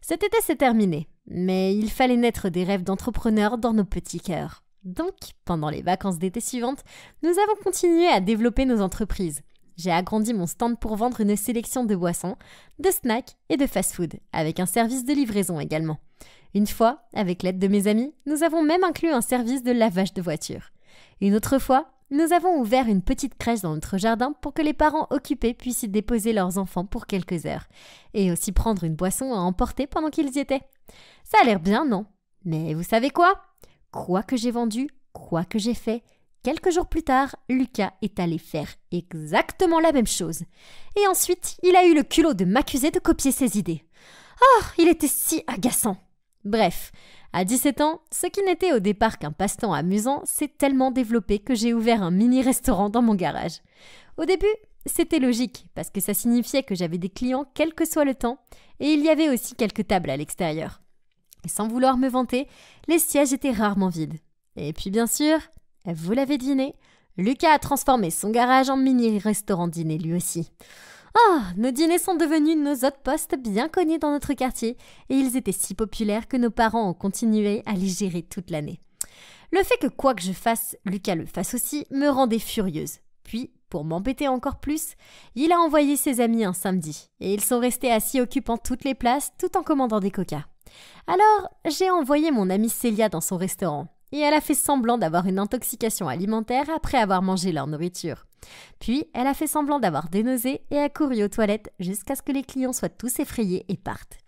Cet été, s'est terminé, mais il fallait naître des rêves d'entrepreneurs dans nos petits cœurs. Donc, pendant les vacances d'été suivantes, nous avons continué à développer nos entreprises. J'ai agrandi mon stand pour vendre une sélection de boissons, de snacks et de fast-food, avec un service de livraison également. Une fois, avec l'aide de mes amis, nous avons même inclus un service de lavage de voiture. Une autre fois, nous avons ouvert une petite crèche dans notre jardin pour que les parents occupés puissent y déposer leurs enfants pour quelques heures, et aussi prendre une boisson à emporter pendant qu'ils y étaient. Ça a l'air bien, non Mais vous savez quoi Quoi que j'ai vendu, quoi que j'ai fait, quelques jours plus tard, Lucas est allé faire exactement la même chose. Et ensuite, il a eu le culot de m'accuser de copier ses idées. Oh, il était si agaçant Bref, à 17 ans, ce qui n'était au départ qu'un passe-temps amusant s'est tellement développé que j'ai ouvert un mini-restaurant dans mon garage. Au début, c'était logique, parce que ça signifiait que j'avais des clients quel que soit le temps, et il y avait aussi quelques tables à l'extérieur. sans vouloir me vanter, les sièges étaient rarement vides. Et puis bien sûr, vous l'avez dîné, Lucas a transformé son garage en mini-restaurant dîner lui aussi. Ah, nos dîners sont devenus nos autres postes bien connus dans notre quartier, et ils étaient si populaires que nos parents ont continué à les gérer toute l'année. Le fait que quoi que je fasse, Lucas le fasse aussi, me rendait furieuse. Puis, pour m'embêter encore plus, il a envoyé ses amis un samedi, et ils sont restés assis occupant toutes les places tout en commandant des coca. Alors, j'ai envoyé mon amie Célia dans son restaurant, et elle a fait semblant d'avoir une intoxication alimentaire après avoir mangé leur nourriture. Puis, elle a fait semblant d'avoir des et a couru aux toilettes jusqu'à ce que les clients soient tous effrayés et partent.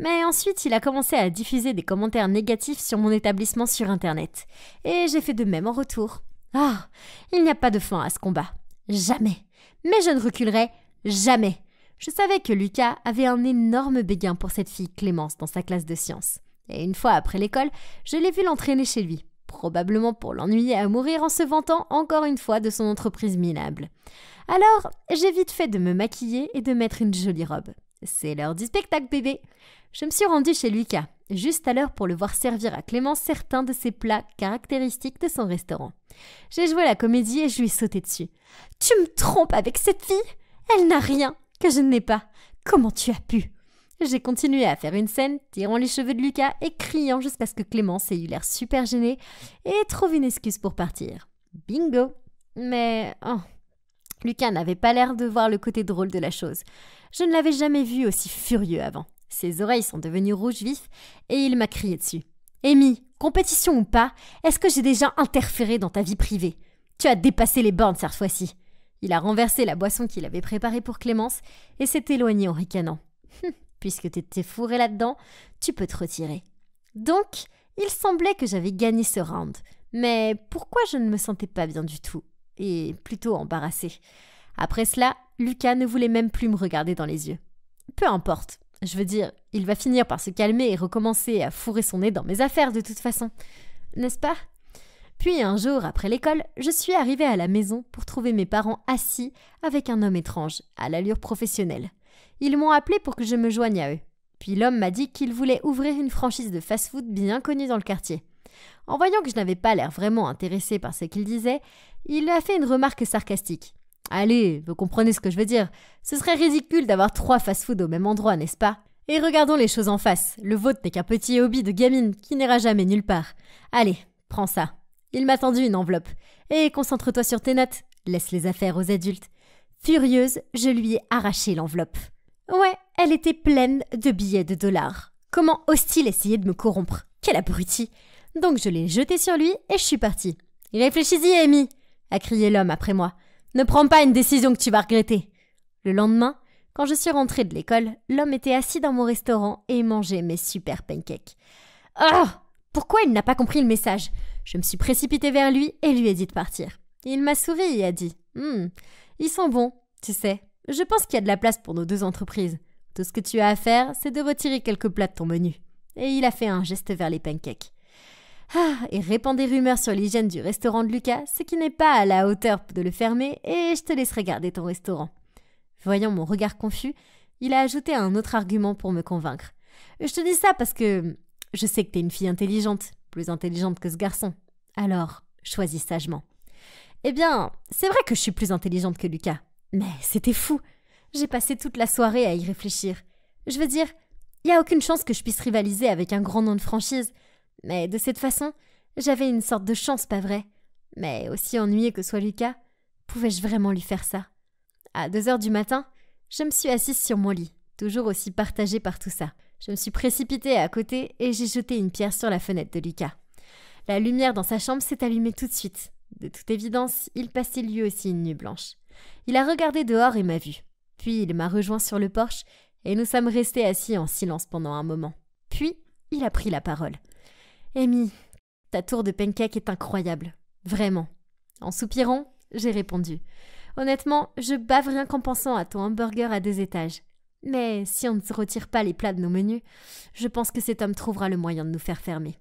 Mais ensuite, il a commencé à diffuser des commentaires négatifs sur mon établissement sur Internet. Et j'ai fait de même en retour. Ah, il n'y a pas de fin à ce combat. Jamais. Mais je ne reculerai jamais. Je savais que Lucas avait un énorme béguin pour cette fille Clémence dans sa classe de sciences. Et une fois après l'école, je l'ai vu l'entraîner chez lui, probablement pour l'ennuyer à mourir en se vantant encore une fois de son entreprise minable. Alors, j'ai vite fait de me maquiller et de mettre une jolie robe. C'est l'heure du spectacle, bébé. Je me suis rendue chez Lucas, juste à l'heure pour le voir servir à Clément certains de ses plats caractéristiques de son restaurant. J'ai joué la comédie et je lui ai sauté dessus. Tu me trompes avec cette fille Elle n'a rien que je n'ai pas. Comment tu as pu j'ai continué à faire une scène, tirant les cheveux de Lucas et criant jusqu'à ce que Clémence ait eu l'air super gênée et trouve une excuse pour partir. Bingo Mais... Oh. Lucas n'avait pas l'air de voir le côté drôle de la chose. Je ne l'avais jamais vu aussi furieux avant. Ses oreilles sont devenues rouges vifs et il m'a crié dessus. Amy, compétition ou pas, est-ce que j'ai déjà interféré dans ta vie privée Tu as dépassé les bornes cette fois-ci. Il a renversé la boisson qu'il avait préparée pour Clémence et s'est éloigné en ricanant. [LAUGHS] puisque étais fourré là-dedans, tu peux te retirer. Donc, il semblait que j'avais gagné ce round, mais pourquoi je ne me sentais pas bien du tout, et plutôt embarrassée. Après cela, Lucas ne voulait même plus me regarder dans les yeux. Peu importe, je veux dire, il va finir par se calmer et recommencer à fourrer son nez dans mes affaires de toute façon, n'est-ce pas puis un jour, après l'école, je suis arrivée à la maison pour trouver mes parents assis avec un homme étrange, à l'allure professionnelle. Ils m'ont appelé pour que je me joigne à eux. Puis l'homme m'a dit qu'il voulait ouvrir une franchise de fast-food bien connue dans le quartier. En voyant que je n'avais pas l'air vraiment intéressé par ce qu'il disait, il a fait une remarque sarcastique. Allez, vous comprenez ce que je veux dire. Ce serait ridicule d'avoir trois fast-food au même endroit, n'est-ce pas Et regardons les choses en face. Le vôtre n'est qu'un petit hobby de gamine qui n'ira jamais nulle part. Allez, prends ça. Il m'a tendu une enveloppe. Et concentre-toi sur tes notes. Laisse les affaires aux adultes. Furieuse, je lui ai arraché l'enveloppe. Ouais, elle était pleine de billets de dollars. Comment ose-t-il essayer de me corrompre Quel abruti Donc je l'ai jeté sur lui et je suis partie. Réfléchis-y, Amy a crié l'homme après moi. Ne prends pas une décision que tu vas regretter. Le lendemain, quand je suis rentrée de l'école, l'homme était assis dans mon restaurant et mangeait mes super pancakes. Oh Pourquoi il n'a pas compris le message Je me suis précipitée vers lui et lui ai dit de partir. Il m'a souri et a dit Hum, ils sont bons, tu sais. Je pense qu'il y a de la place pour nos deux entreprises. Tout ce que tu as à faire, c'est de retirer quelques plats de ton menu. Et il a fait un geste vers les pancakes. Ah, et répand des rumeurs sur l'hygiène du restaurant de Lucas, ce qui n'est pas à la hauteur de le fermer, et je te laisserai garder ton restaurant. Voyant mon regard confus, il a ajouté un autre argument pour me convaincre. Je te dis ça parce que je sais que t'es une fille intelligente, plus intelligente que ce garçon. Alors, choisis sagement. Eh bien, c'est vrai que je suis plus intelligente que Lucas, mais c'était fou. J'ai passé toute la soirée à y réfléchir. Je veux dire, il n'y a aucune chance que je puisse rivaliser avec un grand nom de franchise. Mais de cette façon, j'avais une sorte de chance, pas vrai Mais aussi ennuyé que soit Lucas, pouvais-je vraiment lui faire ça À deux heures du matin, je me suis assise sur mon lit, toujours aussi partagée par tout ça. Je me suis précipitée à côté et j'ai jeté une pierre sur la fenêtre de Lucas. La lumière dans sa chambre s'est allumée tout de suite. De toute évidence, il passait lui aussi une nuit blanche. Il a regardé dehors et m'a vu. Puis il m'a rejoint sur le porche et nous sommes restés assis en silence pendant un moment. Puis il a pris la parole. Amy, ta tour de pancake est incroyable. Vraiment. En soupirant, j'ai répondu. Honnêtement, je bave rien qu'en pensant à ton hamburger à deux étages. Mais si on ne se retire pas les plats de nos menus, je pense que cet homme trouvera le moyen de nous faire fermer.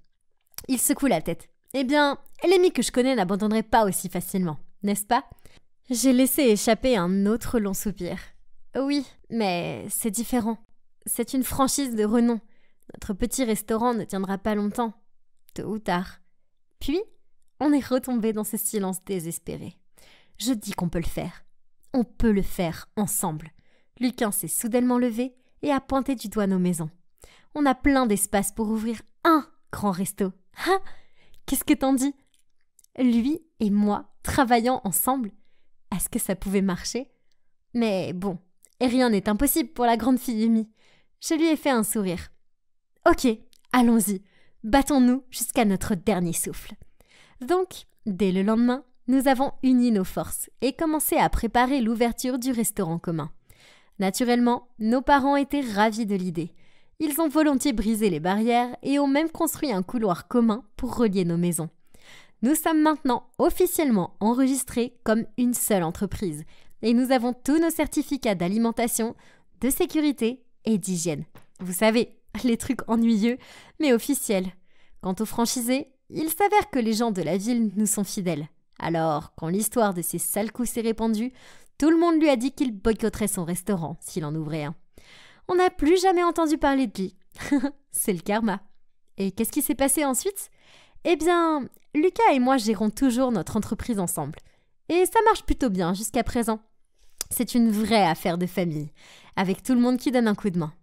Il secoue la tête. Eh bien, l'ami que je connais n'abandonnerait pas aussi facilement, n'est-ce pas j'ai laissé échapper un autre long soupir. Oui, mais c'est différent. C'est une franchise de renom. Notre petit restaurant ne tiendra pas longtemps, tôt ou tard. Puis, on est retombé dans ce silence désespéré. Je dis qu'on peut le faire. On peut le faire ensemble. Luquin s'est soudainement levé et a pointé du doigt nos maisons. On a plein d'espace pour ouvrir un grand resto. Ah Qu'est-ce que t'en dis Lui et moi, travaillant ensemble, est ce que ça pouvait marcher. Mais bon, rien n'est impossible pour la grande fille Amy. Je lui ai fait un sourire. Ok, allons-y, battons-nous jusqu'à notre dernier souffle. Donc, dès le lendemain, nous avons uni nos forces et commencé à préparer l'ouverture du restaurant commun. Naturellement, nos parents étaient ravis de l'idée. Ils ont volontiers brisé les barrières et ont même construit un couloir commun pour relier nos maisons. Nous sommes maintenant officiellement enregistrés comme une seule entreprise et nous avons tous nos certificats d'alimentation, de sécurité et d'hygiène. Vous savez, les trucs ennuyeux mais officiels. Quant aux franchisés, il s'avère que les gens de la ville nous sont fidèles. Alors, quand l'histoire de ces sales coups s'est répandue, tout le monde lui a dit qu'il boycotterait son restaurant s'il en ouvrait un. On n'a plus jamais entendu parler de lui. [LAUGHS] C'est le karma. Et qu'est-ce qui s'est passé ensuite eh bien, Lucas et moi gérons toujours notre entreprise ensemble. Et ça marche plutôt bien jusqu'à présent. C'est une vraie affaire de famille, avec tout le monde qui donne un coup de main.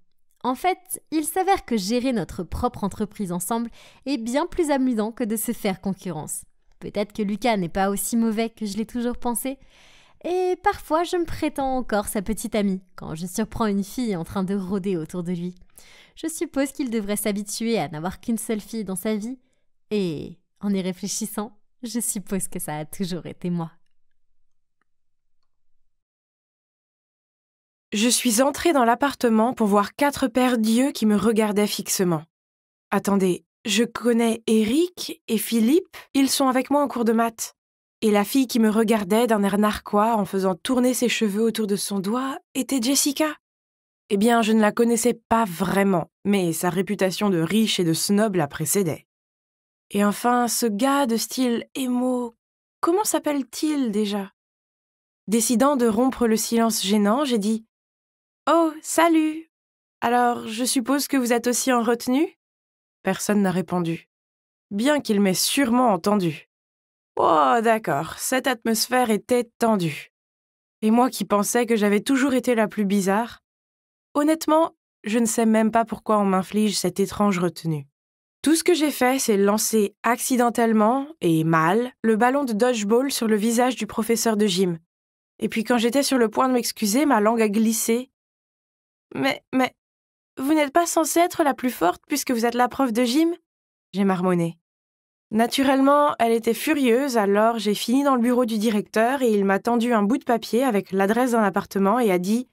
En fait, il s'avère que gérer notre propre entreprise ensemble est bien plus amusant que de se faire concurrence. Peut-être que Lucas n'est pas aussi mauvais que je l'ai toujours pensé. Et parfois, je me prétends encore sa petite amie quand je surprends une fille en train de rôder autour de lui. Je suppose qu'il devrait s'habituer à n'avoir qu'une seule fille dans sa vie et en y réfléchissant, je suppose que ça a toujours été moi. Je suis entrée dans l'appartement pour voir quatre paires d'yeux qui me regardaient fixement. Attendez, je connais Eric et Philippe, ils sont avec moi en cours de maths. Et la fille qui me regardait d'un air narquois en faisant tourner ses cheveux autour de son doigt était Jessica. Eh bien, je ne la connaissais pas vraiment, mais sa réputation de riche et de snob la précédait. Et enfin, ce gars de style émo, comment s'appelle-t-il déjà Décidant de rompre le silence gênant, j'ai dit Oh, salut Alors, je suppose que vous êtes aussi en retenue Personne n'a répondu, bien qu'il m'ait sûrement entendu. Oh, d'accord, cette atmosphère était tendue. Et moi qui pensais que j'avais toujours été la plus bizarre, honnêtement, je ne sais même pas pourquoi on m'inflige cette étrange retenue. Tout ce que j'ai fait, c'est lancer accidentellement et mal le ballon de dodgeball sur le visage du professeur de gym. Et puis quand j'étais sur le point de m'excuser, ma langue a glissé. Mais, mais, vous n'êtes pas censée être la plus forte puisque vous êtes la prof de gym J'ai marmonné. Naturellement, elle était furieuse, alors j'ai fini dans le bureau du directeur et il m'a tendu un bout de papier avec l'adresse d'un appartement et a dit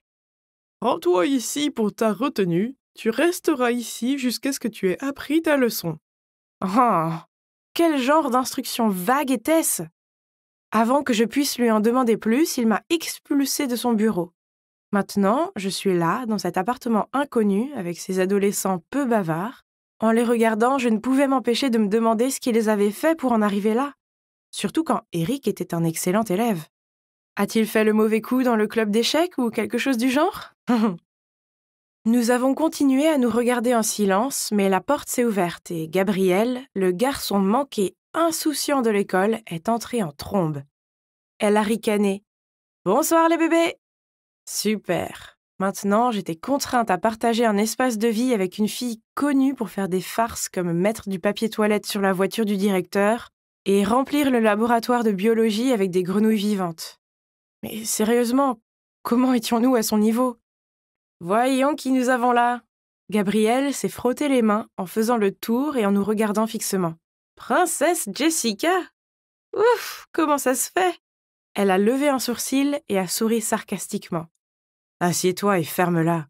Rends-toi ici pour ta retenue tu resteras ici jusqu'à ce que tu aies appris ta leçon. Oh Quel genre d'instruction vague était-ce Avant que je puisse lui en demander plus, il m'a expulsé de son bureau. Maintenant, je suis là, dans cet appartement inconnu, avec ces adolescents peu bavards. En les regardant, je ne pouvais m'empêcher de me demander ce qui les avait fait pour en arriver là. Surtout quand Eric était un excellent élève. A-t-il fait le mauvais coup dans le club d'échecs ou quelque chose du genre [LAUGHS] Nous avons continué à nous regarder en silence, mais la porte s'est ouverte et Gabriel, le garçon manqué insouciant de l'école, est entré en trombe. Elle a ricané. Bonsoir les bébés Super. Maintenant, j'étais contrainte à partager un espace de vie avec une fille connue pour faire des farces comme mettre du papier toilette sur la voiture du directeur et remplir le laboratoire de biologie avec des grenouilles vivantes. Mais sérieusement, comment étions-nous à son niveau Voyons qui nous avons là Gabrielle s'est frotté les mains en faisant le tour et en nous regardant fixement. Princesse Jessica Ouf Comment ça se fait Elle a levé un sourcil et a souri sarcastiquement. Assieds-toi et ferme-la.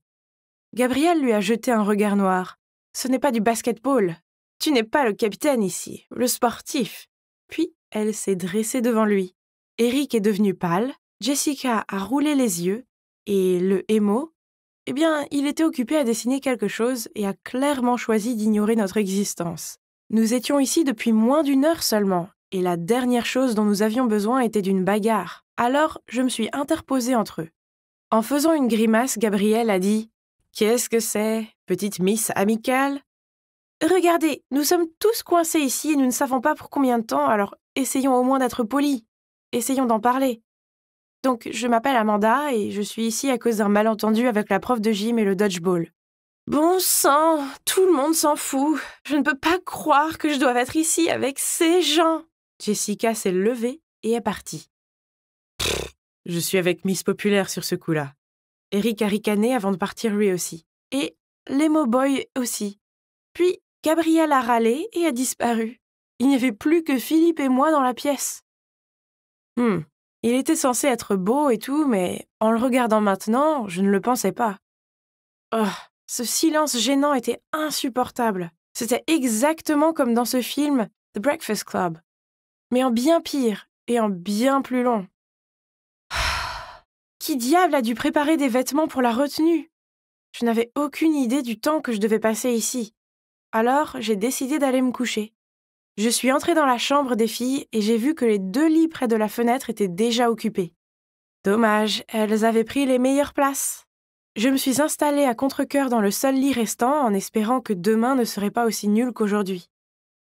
Gabrielle lui a jeté un regard noir. Ce n'est pas du basketball. Tu n'es pas le capitaine ici, le sportif. Puis elle s'est dressée devant lui. Eric est devenu pâle, Jessica a roulé les yeux, et le émo eh bien, il était occupé à dessiner quelque chose et a clairement choisi d'ignorer notre existence. Nous étions ici depuis moins d'une heure seulement, et la dernière chose dont nous avions besoin était d'une bagarre. Alors, je me suis interposée entre eux. En faisant une grimace, Gabriel a dit Qu'est-ce que c'est, petite miss amicale Regardez, nous sommes tous coincés ici et nous ne savons pas pour combien de temps, alors essayons au moins d'être polis. Essayons d'en parler. Donc, je m'appelle Amanda et je suis ici à cause d'un malentendu avec la prof de gym et le dodgeball. Bon sang, tout le monde s'en fout. Je ne peux pas croire que je doive être ici avec ces gens. Jessica s'est levée et est partie. Je suis avec Miss Populaire sur ce coup-là. Eric a ricané avant de partir lui aussi. Et les Boy aussi. Puis, Gabriel a râlé et a disparu. Il n'y avait plus que Philippe et moi dans la pièce. Hmm, il était censé être beau et tout, mais en le regardant maintenant, je ne le pensais pas. Oh, ce silence gênant était insupportable. C'était exactement comme dans ce film The Breakfast Club, mais en bien pire et en bien plus long. [SIGHS] Qui diable a dû préparer des vêtements pour la retenue Je n'avais aucune idée du temps que je devais passer ici. Alors j'ai décidé d'aller me coucher. Je suis entrée dans la chambre des filles et j'ai vu que les deux lits près de la fenêtre étaient déjà occupés. Dommage, elles avaient pris les meilleures places. Je me suis installée à contre dans le seul lit restant en espérant que demain ne serait pas aussi nul qu'aujourd'hui.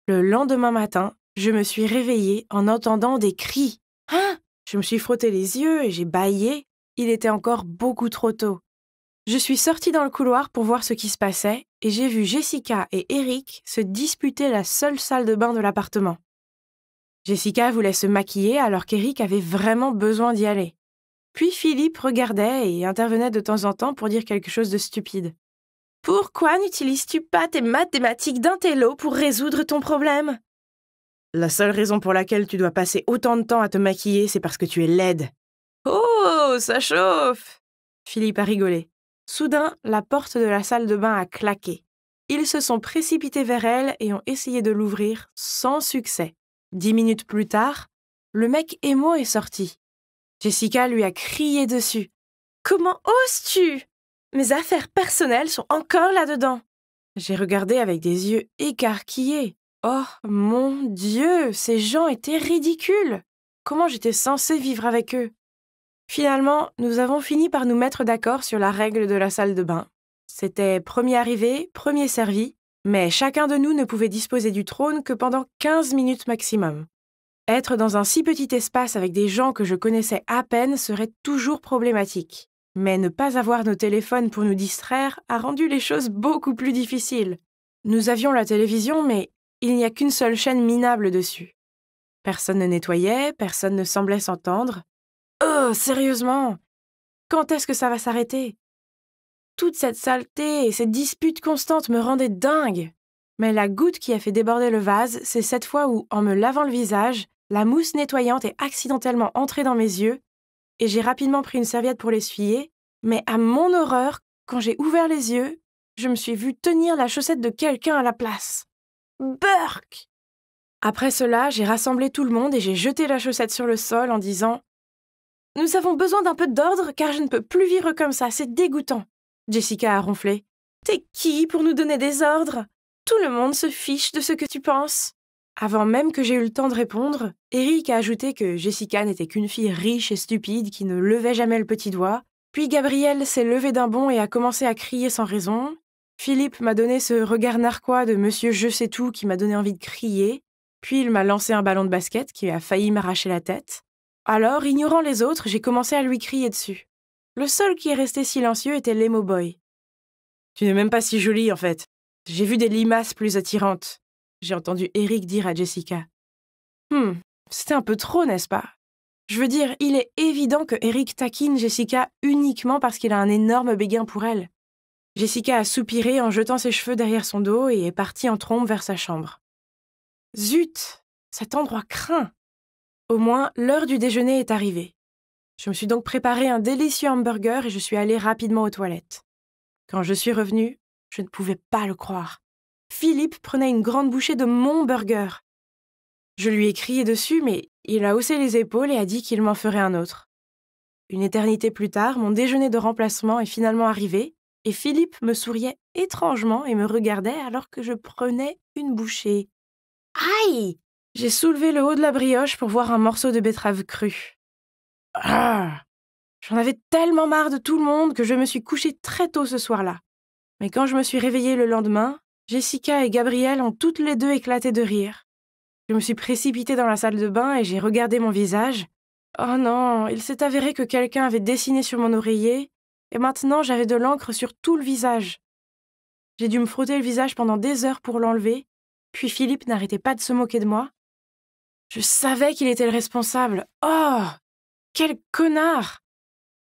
Le lendemain matin, je me suis réveillée en entendant des cris. Hein Je me suis frotté les yeux et j'ai bâillé. Il était encore beaucoup trop tôt. Je suis sortie dans le couloir pour voir ce qui se passait et j'ai vu Jessica et Eric se disputer la seule salle de bain de l'appartement. Jessica voulait se maquiller alors qu'Eric avait vraiment besoin d'y aller. Puis Philippe regardait et intervenait de temps en temps pour dire quelque chose de stupide. Pourquoi n'utilises-tu pas tes mathématiques d'intello pour résoudre ton problème La seule raison pour laquelle tu dois passer autant de temps à te maquiller, c'est parce que tu es laide. Oh, ça chauffe Philippe a rigolé. Soudain, la porte de la salle de bain a claqué. Ils se sont précipités vers elle et ont essayé de l'ouvrir sans succès. Dix minutes plus tard, le mec émo est sorti. Jessica lui a crié dessus. Comment oses-tu Mes affaires personnelles sont encore là-dedans. J'ai regardé avec des yeux écarquillés. Oh mon Dieu, ces gens étaient ridicules. Comment j'étais censée vivre avec eux Finalement, nous avons fini par nous mettre d'accord sur la règle de la salle de bain. C'était premier arrivé, premier servi, mais chacun de nous ne pouvait disposer du trône que pendant 15 minutes maximum. Être dans un si petit espace avec des gens que je connaissais à peine serait toujours problématique. Mais ne pas avoir nos téléphones pour nous distraire a rendu les choses beaucoup plus difficiles. Nous avions la télévision, mais il n'y a qu'une seule chaîne minable dessus. Personne ne nettoyait, personne ne semblait s'entendre, Oh, sérieusement Quand est-ce que ça va s'arrêter Toute cette saleté et cette dispute constante me rendaient dingue. Mais la goutte qui a fait déborder le vase, c'est cette fois où, en me lavant le visage, la mousse nettoyante est accidentellement entrée dans mes yeux, et j'ai rapidement pris une serviette pour l'essuyer, mais à mon horreur, quand j'ai ouvert les yeux, je me suis vu tenir la chaussette de quelqu'un à la place. Burke Après cela, j'ai rassemblé tout le monde et j'ai jeté la chaussette sur le sol en disant nous avons besoin d'un peu d'ordre car je ne peux plus vivre comme ça, c'est dégoûtant. Jessica a ronflé. T'es qui pour nous donner des ordres Tout le monde se fiche de ce que tu penses. Avant même que j'aie eu le temps de répondre, Eric a ajouté que Jessica n'était qu'une fille riche et stupide qui ne levait jamais le petit doigt. Puis Gabriel s'est levé d'un bond et a commencé à crier sans raison. Philippe m'a donné ce regard narquois de Monsieur Je sais tout qui m'a donné envie de crier. Puis il m'a lancé un ballon de basket qui a failli m'arracher la tête. Alors, ignorant les autres, j'ai commencé à lui crier dessus. Le seul qui est resté silencieux était l'emo boy. Tu n'es même pas si jolie, en fait. J'ai vu des limaces plus attirantes, j'ai entendu Eric dire à Jessica. Hum, c'était un peu trop, n'est-ce pas Je veux dire, il est évident que Eric taquine Jessica uniquement parce qu'il a un énorme béguin pour elle. Jessica a soupiré en jetant ses cheveux derrière son dos et est partie en trombe vers sa chambre. Zut Cet endroit craint au moins, l'heure du déjeuner est arrivée. Je me suis donc préparé un délicieux hamburger et je suis allée rapidement aux toilettes. Quand je suis revenue, je ne pouvais pas le croire. Philippe prenait une grande bouchée de mon burger. Je lui ai crié dessus, mais il a haussé les épaules et a dit qu'il m'en ferait un autre. Une éternité plus tard, mon déjeuner de remplacement est finalement arrivé, et Philippe me souriait étrangement et me regardait alors que je prenais une bouchée. Aïe j'ai soulevé le haut de la brioche pour voir un morceau de betterave crue. Ah J'en avais tellement marre de tout le monde que je me suis couchée très tôt ce soir-là. Mais quand je me suis réveillée le lendemain, Jessica et Gabrielle ont toutes les deux éclaté de rire. Je me suis précipitée dans la salle de bain et j'ai regardé mon visage. Oh non, il s'est avéré que quelqu'un avait dessiné sur mon oreiller, et maintenant j'avais de l'encre sur tout le visage. J'ai dû me frotter le visage pendant des heures pour l'enlever, puis Philippe n'arrêtait pas de se moquer de moi, je savais qu'il était le responsable. Oh Quel connard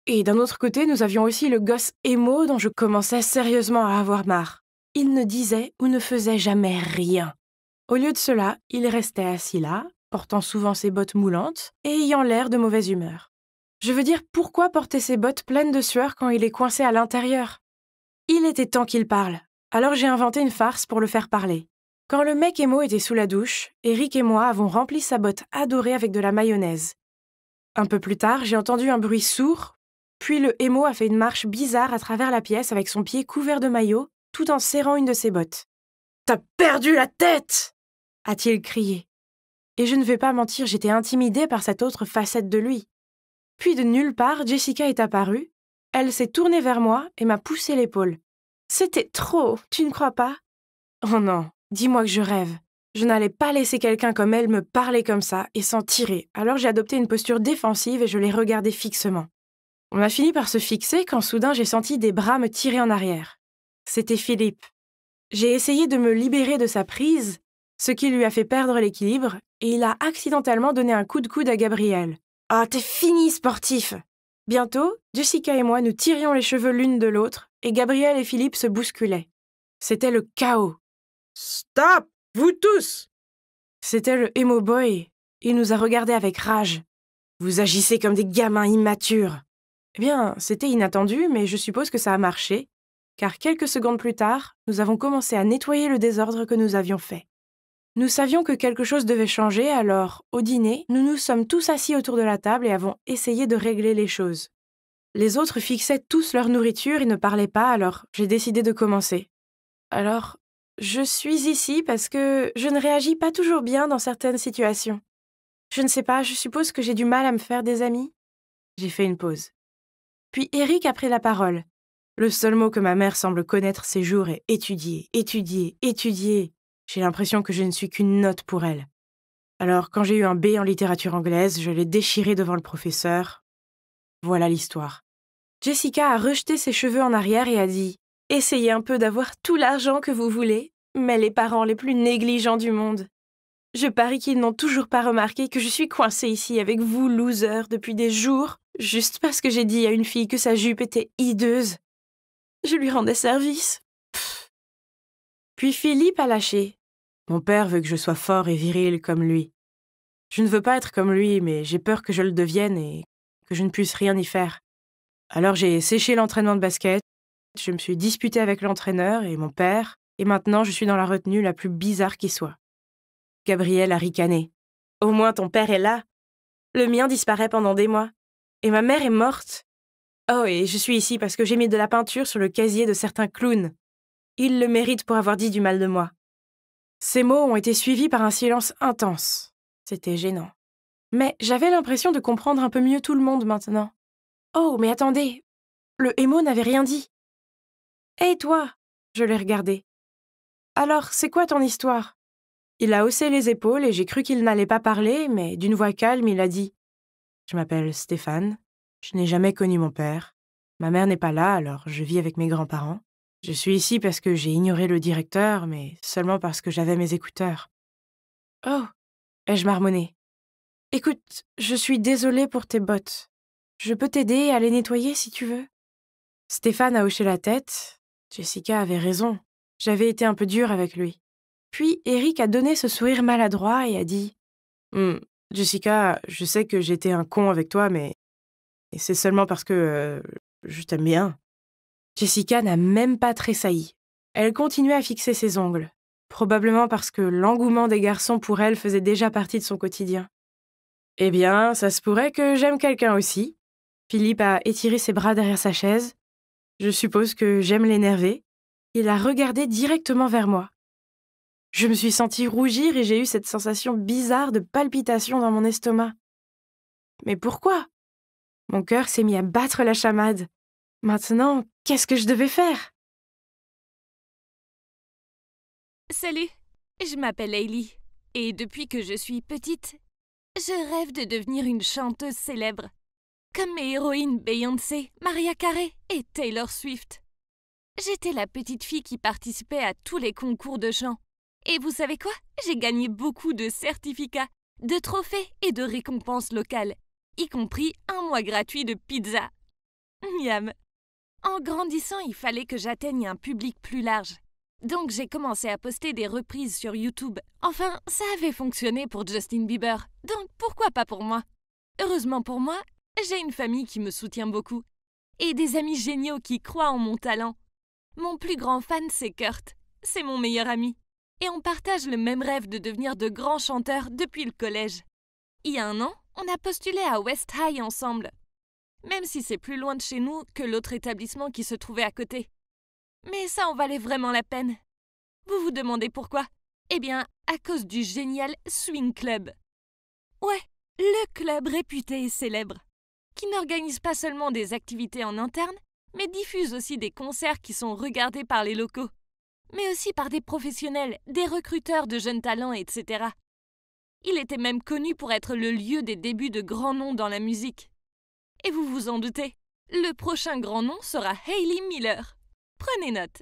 Et d'un autre côté, nous avions aussi le gosse émo dont je commençais sérieusement à avoir marre. Il ne disait ou ne faisait jamais rien. Au lieu de cela, il restait assis là, portant souvent ses bottes moulantes et ayant l'air de mauvaise humeur. Je veux dire, pourquoi porter ses bottes pleines de sueur quand il est coincé à l'intérieur Il était temps qu'il parle, alors j'ai inventé une farce pour le faire parler. Quand le mec Emo était sous la douche, Eric et moi avons rempli sa botte adorée avec de la mayonnaise. Un peu plus tard, j'ai entendu un bruit sourd, puis le Emo a fait une marche bizarre à travers la pièce avec son pied couvert de maillot, tout en serrant une de ses bottes. T'as perdu la tête a-t-il crié. Et je ne vais pas mentir, j'étais intimidée par cette autre facette de lui. Puis de nulle part, Jessica est apparue, elle s'est tournée vers moi et m'a poussé l'épaule. C'était trop, tu ne crois pas Oh non, Dis-moi que je rêve. Je n'allais pas laisser quelqu'un comme elle me parler comme ça et s'en tirer, alors j'ai adopté une posture défensive et je l'ai regardée fixement. On a fini par se fixer quand soudain j'ai senti des bras me tirer en arrière. C'était Philippe. J'ai essayé de me libérer de sa prise, ce qui lui a fait perdre l'équilibre, et il a accidentellement donné un coup de coude à Gabriel. Ah, t'es fini, sportif Bientôt, Jessica et moi nous tirions les cheveux l'une de l'autre, et Gabriel et Philippe se bousculaient. C'était le chaos. Stop, vous tous C'était le Emo Boy. Il nous a regardés avec rage. Vous agissez comme des gamins immatures. Eh bien, c'était inattendu, mais je suppose que ça a marché, car quelques secondes plus tard, nous avons commencé à nettoyer le désordre que nous avions fait. Nous savions que quelque chose devait changer, alors, au dîner, nous nous sommes tous assis autour de la table et avons essayé de régler les choses. Les autres fixaient tous leur nourriture et ne parlaient pas, alors j'ai décidé de commencer. Alors, je suis ici parce que je ne réagis pas toujours bien dans certaines situations. Je ne sais pas, je suppose que j'ai du mal à me faire des amis. J'ai fait une pause. Puis Eric a pris la parole. Le seul mot que ma mère semble connaître ces jours est étudier, étudier, étudier. J'ai l'impression que je ne suis qu'une note pour elle. Alors, quand j'ai eu un B en littérature anglaise, je l'ai déchiré devant le professeur. Voilà l'histoire. Jessica a rejeté ses cheveux en arrière et a dit Essayez un peu d'avoir tout l'argent que vous voulez, mais les parents les plus négligents du monde. Je parie qu'ils n'ont toujours pas remarqué que je suis coincée ici avec vous, loser, depuis des jours, juste parce que j'ai dit à une fille que sa jupe était hideuse. Je lui rendais service. Pff. Puis Philippe a lâché. Mon père veut que je sois fort et viril comme lui. Je ne veux pas être comme lui, mais j'ai peur que je le devienne et que je ne puisse rien y faire. Alors j'ai séché l'entraînement de basket, je me suis disputée avec l'entraîneur et mon père, et maintenant je suis dans la retenue la plus bizarre qui soit. Gabriel a ricané. Au moins ton père est là. Le mien disparaît pendant des mois. Et ma mère est morte. Oh, et je suis ici parce que j'ai mis de la peinture sur le casier de certains clowns. Ils le méritent pour avoir dit du mal de moi. Ces mots ont été suivis par un silence intense. C'était gênant. Mais j'avais l'impression de comprendre un peu mieux tout le monde maintenant. Oh, mais attendez, le hémo n'avait rien dit. Hé toi Je l'ai regardé. Alors, c'est quoi ton histoire Il a haussé les épaules et j'ai cru qu'il n'allait pas parler, mais d'une voix calme, il a dit Je m'appelle Stéphane, je n'ai jamais connu mon père. Ma mère n'est pas là, alors je vis avec mes grands-parents. Je suis ici parce que j'ai ignoré le directeur, mais seulement parce que j'avais mes écouteurs. Oh ai-je marmonné. Écoute, je suis désolée pour tes bottes. Je peux t'aider à les nettoyer si tu veux. Stéphane a hoché la tête, Jessica avait raison. J'avais été un peu dure avec lui. Puis Eric a donné ce sourire maladroit et a dit hum, Jessica, je sais que j'étais un con avec toi, mais c'est seulement parce que euh, je t'aime bien. Jessica n'a même pas tressailli. Elle continuait à fixer ses ongles, probablement parce que l'engouement des garçons pour elle faisait déjà partie de son quotidien. Eh bien, ça se pourrait que j'aime quelqu'un aussi. Philippe a étiré ses bras derrière sa chaise, je suppose que j'aime l'énerver. Il a regardé directement vers moi. Je me suis sentie rougir et j'ai eu cette sensation bizarre de palpitation dans mon estomac. Mais pourquoi Mon cœur s'est mis à battre la chamade. Maintenant, qu'est-ce que je devais faire Salut, je m'appelle Hailey. Et depuis que je suis petite, je rêve de devenir une chanteuse célèbre comme mes héroïnes Beyoncé, Maria Carey et Taylor Swift. J'étais la petite fille qui participait à tous les concours de chant. Et vous savez quoi J'ai gagné beaucoup de certificats, de trophées et de récompenses locales, y compris un mois gratuit de pizza. Miam En grandissant, il fallait que j'atteigne un public plus large. Donc j'ai commencé à poster des reprises sur YouTube. Enfin, ça avait fonctionné pour Justin Bieber, donc pourquoi pas pour moi Heureusement pour moi, j'ai une famille qui me soutient beaucoup et des amis géniaux qui croient en mon talent. Mon plus grand fan, c'est Kurt. C'est mon meilleur ami. Et on partage le même rêve de devenir de grands chanteurs depuis le collège. Il y a un an, on a postulé à West High ensemble. Même si c'est plus loin de chez nous que l'autre établissement qui se trouvait à côté. Mais ça en valait vraiment la peine. Vous vous demandez pourquoi Eh bien, à cause du génial Swing Club. Ouais, le club réputé et célèbre qui n'organise pas seulement des activités en interne, mais diffuse aussi des concerts qui sont regardés par les locaux, mais aussi par des professionnels, des recruteurs de jeunes talents, etc. Il était même connu pour être le lieu des débuts de grands noms dans la musique. Et vous vous en doutez, le prochain grand nom sera Hayley Miller. Prenez note.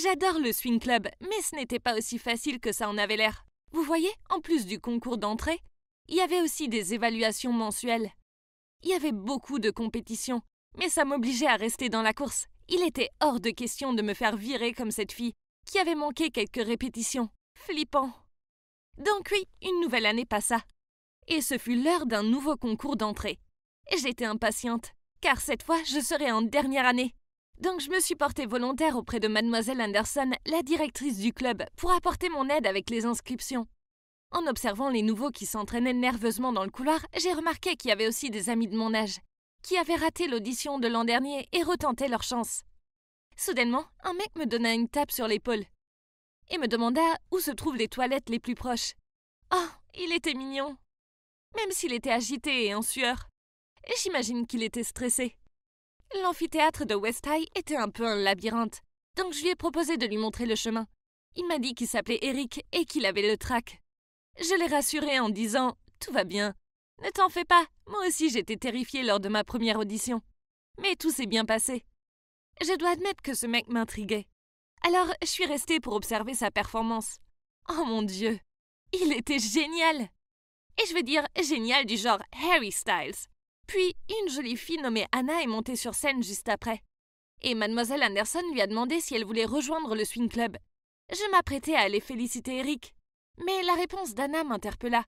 J'adore le swing club, mais ce n'était pas aussi facile que ça en avait l'air. Vous voyez, en plus du concours d'entrée, il y avait aussi des évaluations mensuelles. Il y avait beaucoup de compétitions, mais ça m'obligeait à rester dans la course. Il était hors de question de me faire virer comme cette fille, qui avait manqué quelques répétitions. Flippant. Donc oui, une nouvelle année passa. Et ce fut l'heure d'un nouveau concours d'entrée. J'étais impatiente, car cette fois, je serai en dernière année. Donc je me suis portée volontaire auprès de mademoiselle Anderson, la directrice du club, pour apporter mon aide avec les inscriptions. En observant les nouveaux qui s'entraînaient nerveusement dans le couloir, j'ai remarqué qu'il y avait aussi des amis de mon âge, qui avaient raté l'audition de l'an dernier et retentaient leur chance. Soudainement, un mec me donna une tape sur l'épaule et me demanda où se trouvent les toilettes les plus proches. Oh, il était mignon. Même s'il était agité et en sueur. J'imagine qu'il était stressé. L'amphithéâtre de West High était un peu un labyrinthe, donc je lui ai proposé de lui montrer le chemin. Il m'a dit qu'il s'appelait Eric et qu'il avait le trac. Je l'ai rassuré en disant Tout va bien. Ne t'en fais pas, moi aussi j'étais terrifiée lors de ma première audition. Mais tout s'est bien passé. Je dois admettre que ce mec m'intriguait. Alors je suis restée pour observer sa performance. Oh mon dieu, il était génial Et je veux dire génial du genre Harry Styles. Puis une jolie fille nommée Anna est montée sur scène juste après. Et mademoiselle Anderson lui a demandé si elle voulait rejoindre le swing club. Je m'apprêtais à aller féliciter Eric, mais la réponse d'Anna m'interpella.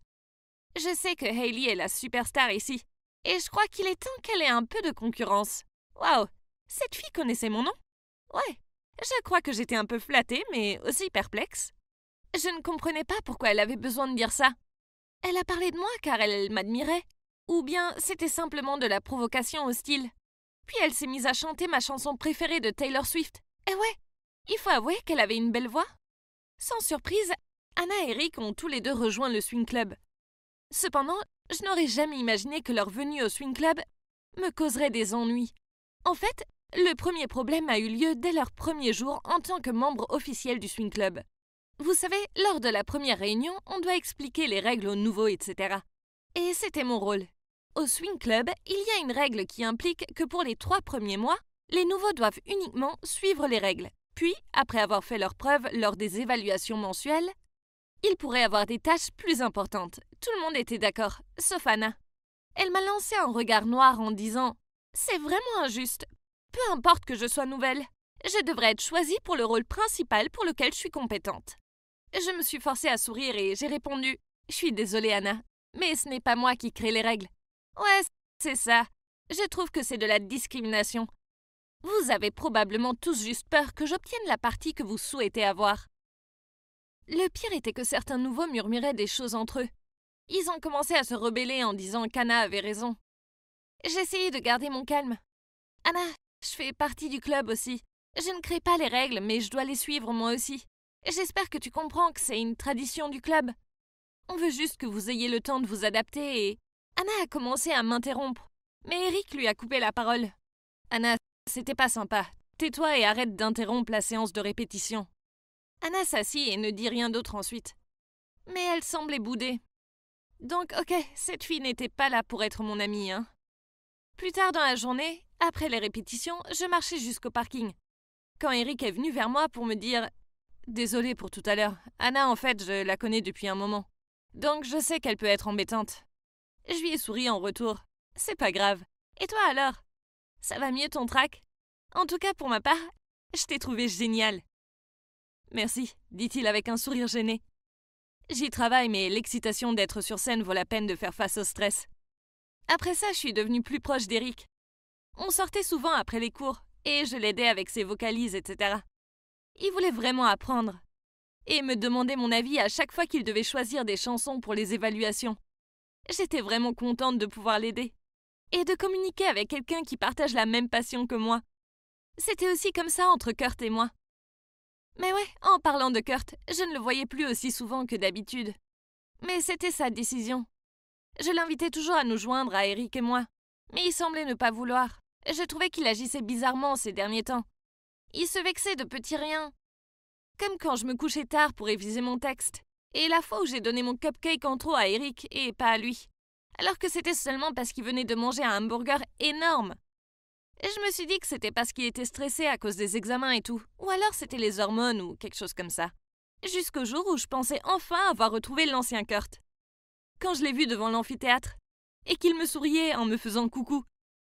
Je sais que Hayley est la superstar ici, et je crois qu'il est temps qu'elle ait un peu de concurrence. Waouh Cette fille connaissait mon nom Ouais, je crois que j'étais un peu flattée, mais aussi perplexe. Je ne comprenais pas pourquoi elle avait besoin de dire ça. Elle a parlé de moi car elle m'admirait. Ou bien c'était simplement de la provocation hostile. Puis elle s'est mise à chanter ma chanson préférée de Taylor Swift. Eh ouais, il faut avouer qu'elle avait une belle voix. Sans surprise, Anna et Eric ont tous les deux rejoint le swing club. Cependant, je n'aurais jamais imaginé que leur venue au swing club me causerait des ennuis. En fait, le premier problème a eu lieu dès leur premier jour en tant que membre officiel du swing club. Vous savez, lors de la première réunion, on doit expliquer les règles aux nouveaux, etc. Et c'était mon rôle. Au swing club, il y a une règle qui implique que pour les trois premiers mois, les nouveaux doivent uniquement suivre les règles. Puis, après avoir fait leurs preuves lors des évaluations mensuelles, il pourrait avoir des tâches plus importantes. Tout le monde était d'accord, sauf Anna. Elle m'a lancé un regard noir en disant C'est vraiment injuste. Peu importe que je sois nouvelle, je devrais être choisie pour le rôle principal pour lequel je suis compétente. Je me suis forcée à sourire et j'ai répondu Je suis désolée, Anna, mais ce n'est pas moi qui crée les règles. Ouais, c'est ça. Je trouve que c'est de la discrimination. Vous avez probablement tous juste peur que j'obtienne la partie que vous souhaitez avoir. Le pire était que certains nouveaux murmuraient des choses entre eux. Ils ont commencé à se rebeller en disant qu'Anna avait raison. J'essayais de garder mon calme. Anna, je fais partie du club aussi. Je ne crée pas les règles, mais je dois les suivre moi aussi. J'espère que tu comprends que c'est une tradition du club. On veut juste que vous ayez le temps de vous adapter et... Anna a commencé à m'interrompre, mais Eric lui a coupé la parole. Anna, c'était pas sympa. Tais-toi et arrête d'interrompre la séance de répétition. Anna s'assit et ne dit rien d'autre ensuite. Mais elle semblait boudée. Donc, ok, cette fille n'était pas là pour être mon amie, hein. Plus tard dans la journée, après les répétitions, je marchais jusqu'au parking. Quand Eric est venu vers moi pour me dire Désolée pour tout à l'heure, Anna, en fait, je la connais depuis un moment. Donc, je sais qu'elle peut être embêtante. Je lui ai souri en retour. C'est pas grave. Et toi alors Ça va mieux ton trac En tout cas, pour ma part, je t'ai trouvé génial. Merci, dit-il avec un sourire gêné. J'y travaille, mais l'excitation d'être sur scène vaut la peine de faire face au stress. Après ça, je suis devenue plus proche d'Eric. On sortait souvent après les cours, et je l'aidais avec ses vocalises, etc. Il voulait vraiment apprendre, et me demandait mon avis à chaque fois qu'il devait choisir des chansons pour les évaluations. J'étais vraiment contente de pouvoir l'aider, et de communiquer avec quelqu'un qui partage la même passion que moi. C'était aussi comme ça entre Kurt et moi. Mais ouais, en parlant de Kurt, je ne le voyais plus aussi souvent que d'habitude. Mais c'était sa décision. Je l'invitais toujours à nous joindre à Eric et moi, mais il semblait ne pas vouloir. Je trouvais qu'il agissait bizarrement ces derniers temps. Il se vexait de petits riens. Comme quand je me couchais tard pour réviser mon texte, et la fois où j'ai donné mon cupcake en trop à Eric et pas à lui. Alors que c'était seulement parce qu'il venait de manger un hamburger énorme je me suis dit que c'était parce qu'il était stressé à cause des examens et tout. Ou alors c'était les hormones ou quelque chose comme ça. Jusqu'au jour où je pensais enfin avoir retrouvé l'ancien Kurt. Quand je l'ai vu devant l'amphithéâtre. Et qu'il me souriait en me faisant coucou.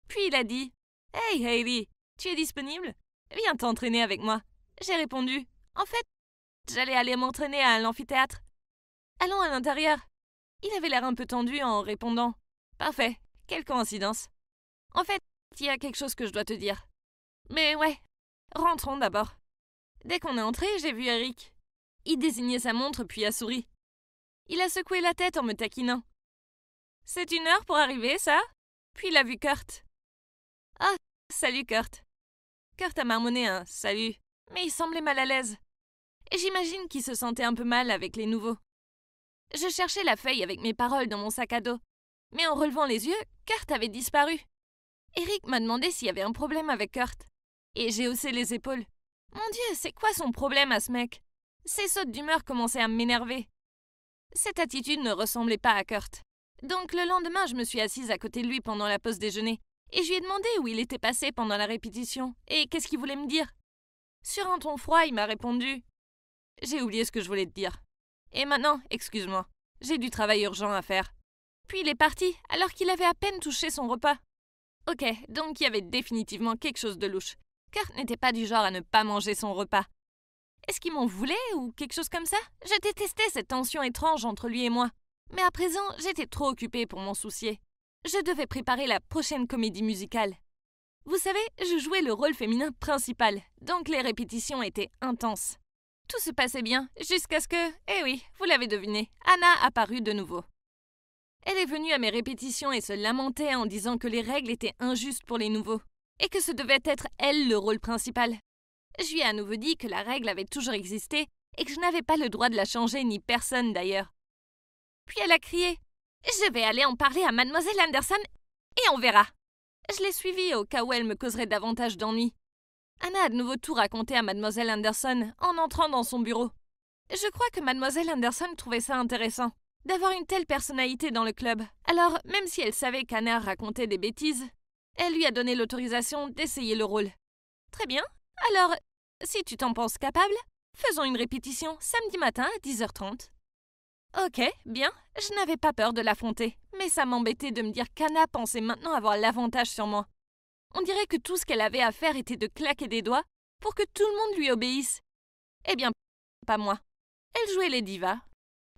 Puis il a dit Hey Hayley, tu es disponible Viens t'entraîner avec moi. J'ai répondu En fait, j'allais aller m'entraîner à l'amphithéâtre. Allons à l'intérieur. Il avait l'air un peu tendu en répondant Parfait, quelle coïncidence. En fait, il y a quelque chose que je dois te dire. Mais ouais, rentrons d'abord. Dès qu'on est entré, j'ai vu Eric. Il désignait sa montre puis a souri. Il a secoué la tête en me taquinant. C'est une heure pour arriver, ça Puis il a vu Kurt. Ah, salut Kurt. Kurt a marmonné un salut, mais il semblait mal à l'aise. Et j'imagine qu'il se sentait un peu mal avec les nouveaux. Je cherchais la feuille avec mes paroles dans mon sac à dos, mais en relevant les yeux, Kurt avait disparu. Eric m'a demandé s'il y avait un problème avec Kurt. Et j'ai haussé les épaules. Mon Dieu, c'est quoi son problème à ce mec Ses sautes d'humeur commençaient à m'énerver. Cette attitude ne ressemblait pas à Kurt. Donc le lendemain, je me suis assise à côté de lui pendant la pause déjeuner et je lui ai demandé où il était passé pendant la répétition et qu'est-ce qu'il voulait me dire. Sur un ton froid, il m'a répondu J'ai oublié ce que je voulais te dire. Et maintenant, excuse-moi, j'ai du travail urgent à faire. Puis il est parti alors qu'il avait à peine touché son repas. Ok, donc il y avait définitivement quelque chose de louche. Kurt n'était pas du genre à ne pas manger son repas. Est-ce qu'il m'en voulait ou quelque chose comme ça Je détestais cette tension étrange entre lui et moi. Mais à présent, j'étais trop occupée pour m'en soucier. Je devais préparer la prochaine comédie musicale. Vous savez, je jouais le rôle féminin principal, donc les répétitions étaient intenses. Tout se passait bien, jusqu'à ce que, eh oui, vous l'avez deviné, Anna apparut de nouveau. Elle est venue à mes répétitions et se lamentait en disant que les règles étaient injustes pour les nouveaux, et que ce devait être elle le rôle principal. Je lui ai à nouveau dit que la règle avait toujours existé et que je n'avais pas le droit de la changer, ni personne d'ailleurs. Puis elle a crié Je vais aller en parler à Mademoiselle Anderson et on verra. Je l'ai suivie au cas où elle me causerait davantage d'ennuis. Anna a de nouveau tout raconté à Mademoiselle Anderson en entrant dans son bureau. Je crois que Mademoiselle Anderson trouvait ça intéressant d'avoir une telle personnalité dans le club. Alors, même si elle savait qu'Anna racontait des bêtises, elle lui a donné l'autorisation d'essayer le rôle. Très bien. Alors, si tu t'en penses capable, faisons une répétition samedi matin à 10h30. Ok, bien. Je n'avais pas peur de l'affronter, mais ça m'embêtait de me dire qu'Anna pensait maintenant avoir l'avantage sur moi. On dirait que tout ce qu'elle avait à faire était de claquer des doigts pour que tout le monde lui obéisse. Eh bien, pas moi. Elle jouait les divas,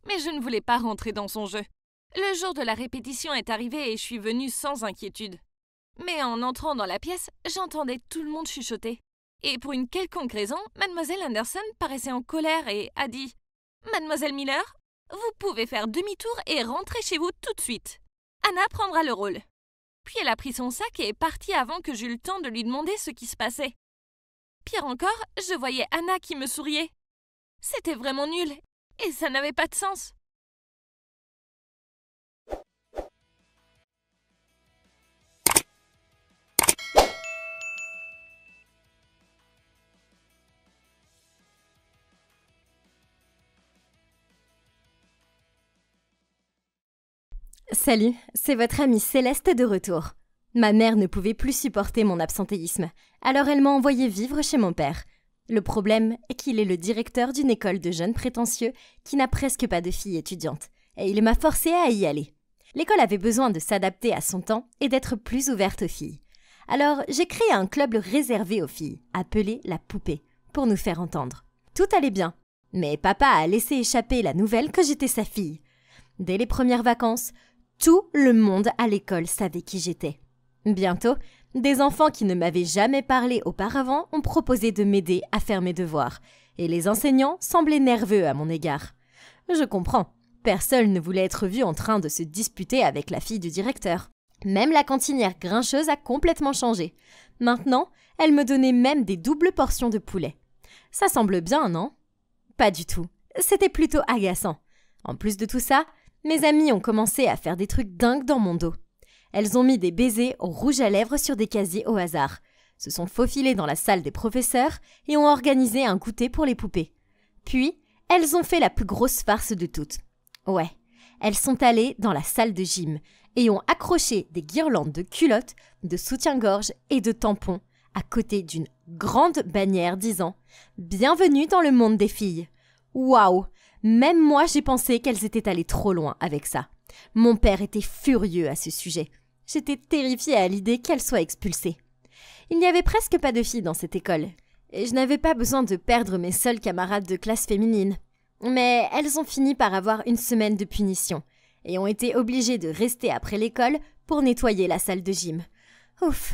mais je ne voulais pas rentrer dans son jeu. Le jour de la répétition est arrivé et je suis venue sans inquiétude. Mais en entrant dans la pièce, j'entendais tout le monde chuchoter. Et pour une quelconque raison, mademoiselle Anderson paraissait en colère et a dit ⁇ Mademoiselle Miller, vous pouvez faire demi-tour et rentrer chez vous tout de suite. Anna prendra le rôle. ⁇ Puis elle a pris son sac et est partie avant que j'eus le temps de lui demander ce qui se passait. Pire encore, je voyais Anna qui me souriait. C'était vraiment nul et ça n'avait pas de sens. Salut, c'est votre amie Céleste de retour. Ma mère ne pouvait plus supporter mon absentéisme, alors elle m'a envoyé vivre chez mon père, le problème est qu'il est le directeur d'une école de jeunes prétentieux qui n'a presque pas de filles étudiantes, et il m'a forcé à y aller. L'école avait besoin de s'adapter à son temps et d'être plus ouverte aux filles. Alors j'ai créé un club réservé aux filles, appelé la poupée, pour nous faire entendre. Tout allait bien, mais papa a laissé échapper la nouvelle que j'étais sa fille. Dès les premières vacances, tout le monde à l'école savait qui j'étais. Bientôt, des enfants qui ne m'avaient jamais parlé auparavant ont proposé de m'aider à faire mes devoirs, et les enseignants semblaient nerveux à mon égard. Je comprends, personne ne voulait être vu en train de se disputer avec la fille du directeur. Même la cantinière grincheuse a complètement changé. Maintenant, elle me donnait même des doubles portions de poulet. Ça semble bien, non Pas du tout. C'était plutôt agaçant. En plus de tout ça, mes amis ont commencé à faire des trucs dingues dans mon dos. Elles ont mis des baisers rouges rouge à lèvres sur des casiers au hasard, se sont faufilées dans la salle des professeurs et ont organisé un goûter pour les poupées. Puis, elles ont fait la plus grosse farce de toutes. Ouais, elles sont allées dans la salle de gym et ont accroché des guirlandes de culottes, de soutien-gorge et de tampons à côté d'une grande bannière disant Bienvenue dans le monde des filles. Waouh Même moi j'ai pensé qu'elles étaient allées trop loin avec ça. Mon père était furieux à ce sujet. J'étais terrifiée à l'idée qu'elle soit expulsée. Il n'y avait presque pas de filles dans cette école, et je n'avais pas besoin de perdre mes seules camarades de classe féminine. Mais elles ont fini par avoir une semaine de punition, et ont été obligées de rester après l'école pour nettoyer la salle de gym. Ouf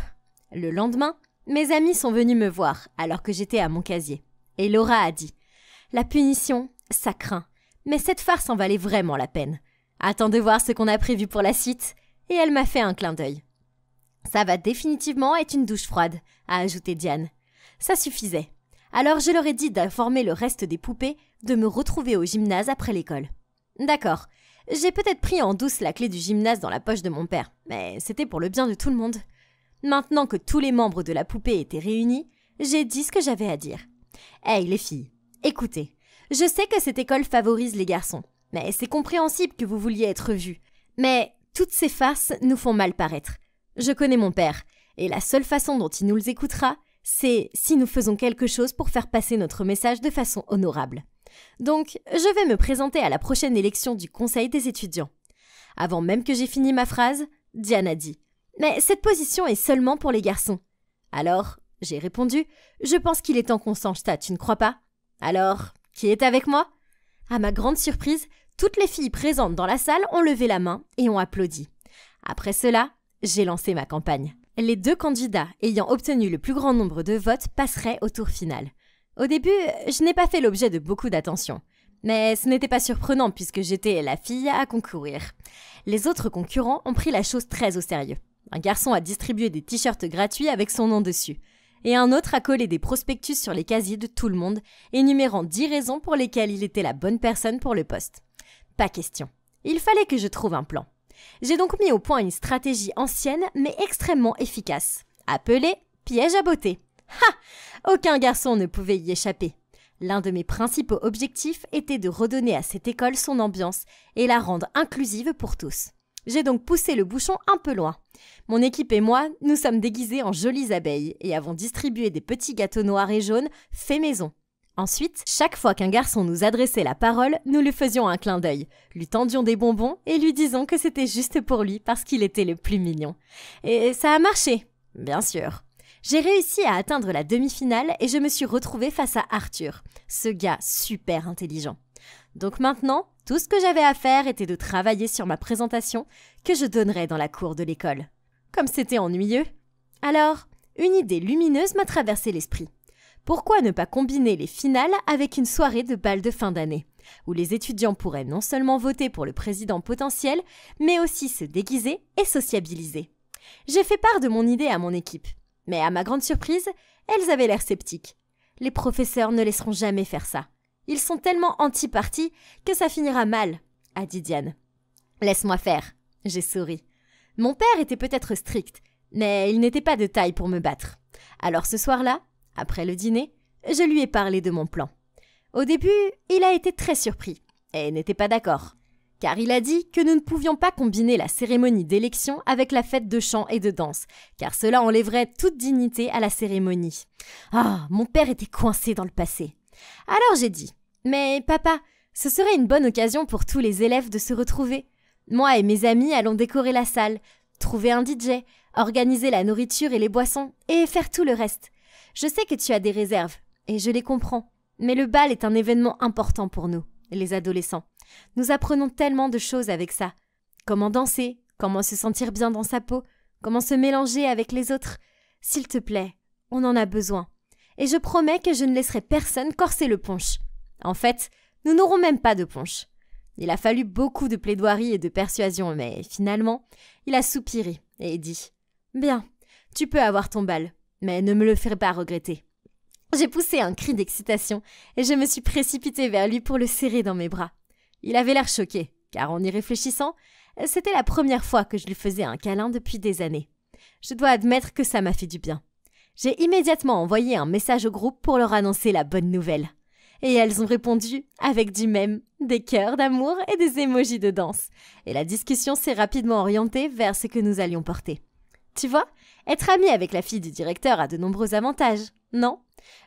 Le lendemain, mes amis sont venus me voir alors que j'étais à mon casier. Et Laura a dit La punition, ça craint, mais cette farce en valait vraiment la peine. Attends de voir ce qu'on a prévu pour la suite et elle m'a fait un clin d'œil. Ça va définitivement être une douche froide, a ajouté Diane. Ça suffisait. Alors je leur ai dit d'informer le reste des poupées de me retrouver au gymnase après l'école. D'accord. J'ai peut-être pris en douce la clé du gymnase dans la poche de mon père, mais c'était pour le bien de tout le monde. Maintenant que tous les membres de la poupée étaient réunis, j'ai dit ce que j'avais à dire. Hey les filles, écoutez, je sais que cette école favorise les garçons, mais c'est compréhensible que vous vouliez être vues, Mais toutes ces farces nous font mal paraître. Je connais mon père, et la seule façon dont il nous écoutera, c'est si nous faisons quelque chose pour faire passer notre message de façon honorable. Donc, je vais me présenter à la prochaine élection du Conseil des étudiants. Avant même que j'ai fini ma phrase, Diane a dit Mais cette position est seulement pour les garçons. Alors, j'ai répondu Je pense qu'il est temps qu'on s'en tu ne crois pas Alors, qui est avec moi À ma grande surprise, toutes les filles présentes dans la salle ont levé la main et ont applaudi. Après cela, j'ai lancé ma campagne. Les deux candidats ayant obtenu le plus grand nombre de votes passeraient au tour final. Au début, je n'ai pas fait l'objet de beaucoup d'attention. Mais ce n'était pas surprenant puisque j'étais la fille à concourir. Les autres concurrents ont pris la chose très au sérieux. Un garçon a distribué des t-shirts gratuits avec son nom dessus. Et un autre a collé des prospectus sur les casiers de tout le monde, énumérant 10 raisons pour lesquelles il était la bonne personne pour le poste. Pas question. Il fallait que je trouve un plan. J'ai donc mis au point une stratégie ancienne mais extrêmement efficace, appelée piège à beauté. Ha Aucun garçon ne pouvait y échapper. L'un de mes principaux objectifs était de redonner à cette école son ambiance et la rendre inclusive pour tous. J'ai donc poussé le bouchon un peu loin. Mon équipe et moi, nous sommes déguisés en jolies abeilles et avons distribué des petits gâteaux noirs et jaunes faits maison. Ensuite, chaque fois qu'un garçon nous adressait la parole, nous lui faisions un clin d'œil, lui tendions des bonbons et lui disons que c'était juste pour lui parce qu'il était le plus mignon. Et ça a marché, bien sûr. J'ai réussi à atteindre la demi-finale et je me suis retrouvée face à Arthur, ce gars super intelligent. Donc maintenant, tout ce que j'avais à faire était de travailler sur ma présentation que je donnerais dans la cour de l'école. Comme c'était ennuyeux. Alors, une idée lumineuse m'a traversé l'esprit. Pourquoi ne pas combiner les finales avec une soirée de bal de fin d'année où les étudiants pourraient non seulement voter pour le président potentiel, mais aussi se déguiser et sociabiliser. J'ai fait part de mon idée à mon équipe, mais à ma grande surprise, elles avaient l'air sceptiques. Les professeurs ne laisseront jamais faire ça. Ils sont tellement anti-partis que ça finira mal, a dit Diane. Laisse-moi faire, j'ai souri. Mon père était peut-être strict, mais il n'était pas de taille pour me battre. Alors ce soir-là, après le dîner, je lui ai parlé de mon plan. Au début, il a été très surpris et n'était pas d'accord, car il a dit que nous ne pouvions pas combiner la cérémonie d'élection avec la fête de chant et de danse, car cela enlèverait toute dignité à la cérémonie. Ah, mon père était coincé dans le passé. Alors j'ai dit, mais papa, ce serait une bonne occasion pour tous les élèves de se retrouver. Moi et mes amis allons décorer la salle, trouver un DJ, organiser la nourriture et les boissons, et faire tout le reste. Je sais que tu as des réserves, et je les comprends. Mais le bal est un événement important pour nous, les adolescents. Nous apprenons tellement de choses avec ça. Comment danser, comment se sentir bien dans sa peau, comment se mélanger avec les autres. S'il te plaît, on en a besoin. Et je promets que je ne laisserai personne corser le punch. En fait, nous n'aurons même pas de punch. Il a fallu beaucoup de plaidoiries et de persuasions, mais finalement, il a soupiré et dit Bien, tu peux avoir ton bal mais ne me le ferai pas regretter. J'ai poussé un cri d'excitation et je me suis précipité vers lui pour le serrer dans mes bras. Il avait l'air choqué, car en y réfléchissant, c'était la première fois que je lui faisais un câlin depuis des années. Je dois admettre que ça m'a fait du bien. J'ai immédiatement envoyé un message au groupe pour leur annoncer la bonne nouvelle. Et elles ont répondu avec du même, des cœurs d'amour et des émojis de danse. Et la discussion s'est rapidement orientée vers ce que nous allions porter. Tu vois, être ami avec la fille du directeur a de nombreux avantages, non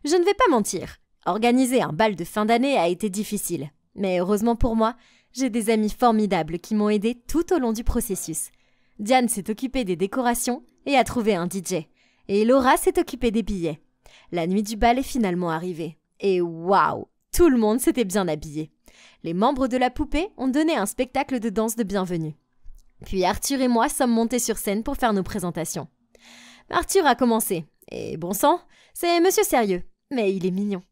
Je ne vais pas mentir. Organiser un bal de fin d'année a été difficile. Mais heureusement pour moi, j'ai des amis formidables qui m'ont aidé tout au long du processus. Diane s'est occupée des décorations et a trouvé un DJ. Et Laura s'est occupée des billets. La nuit du bal est finalement arrivée. Et waouh Tout le monde s'était bien habillé. Les membres de la poupée ont donné un spectacle de danse de bienvenue. Puis Arthur et moi sommes montés sur scène pour faire nos présentations. Arthur a commencé. Et bon sang, c'est monsieur sérieux, mais il est mignon.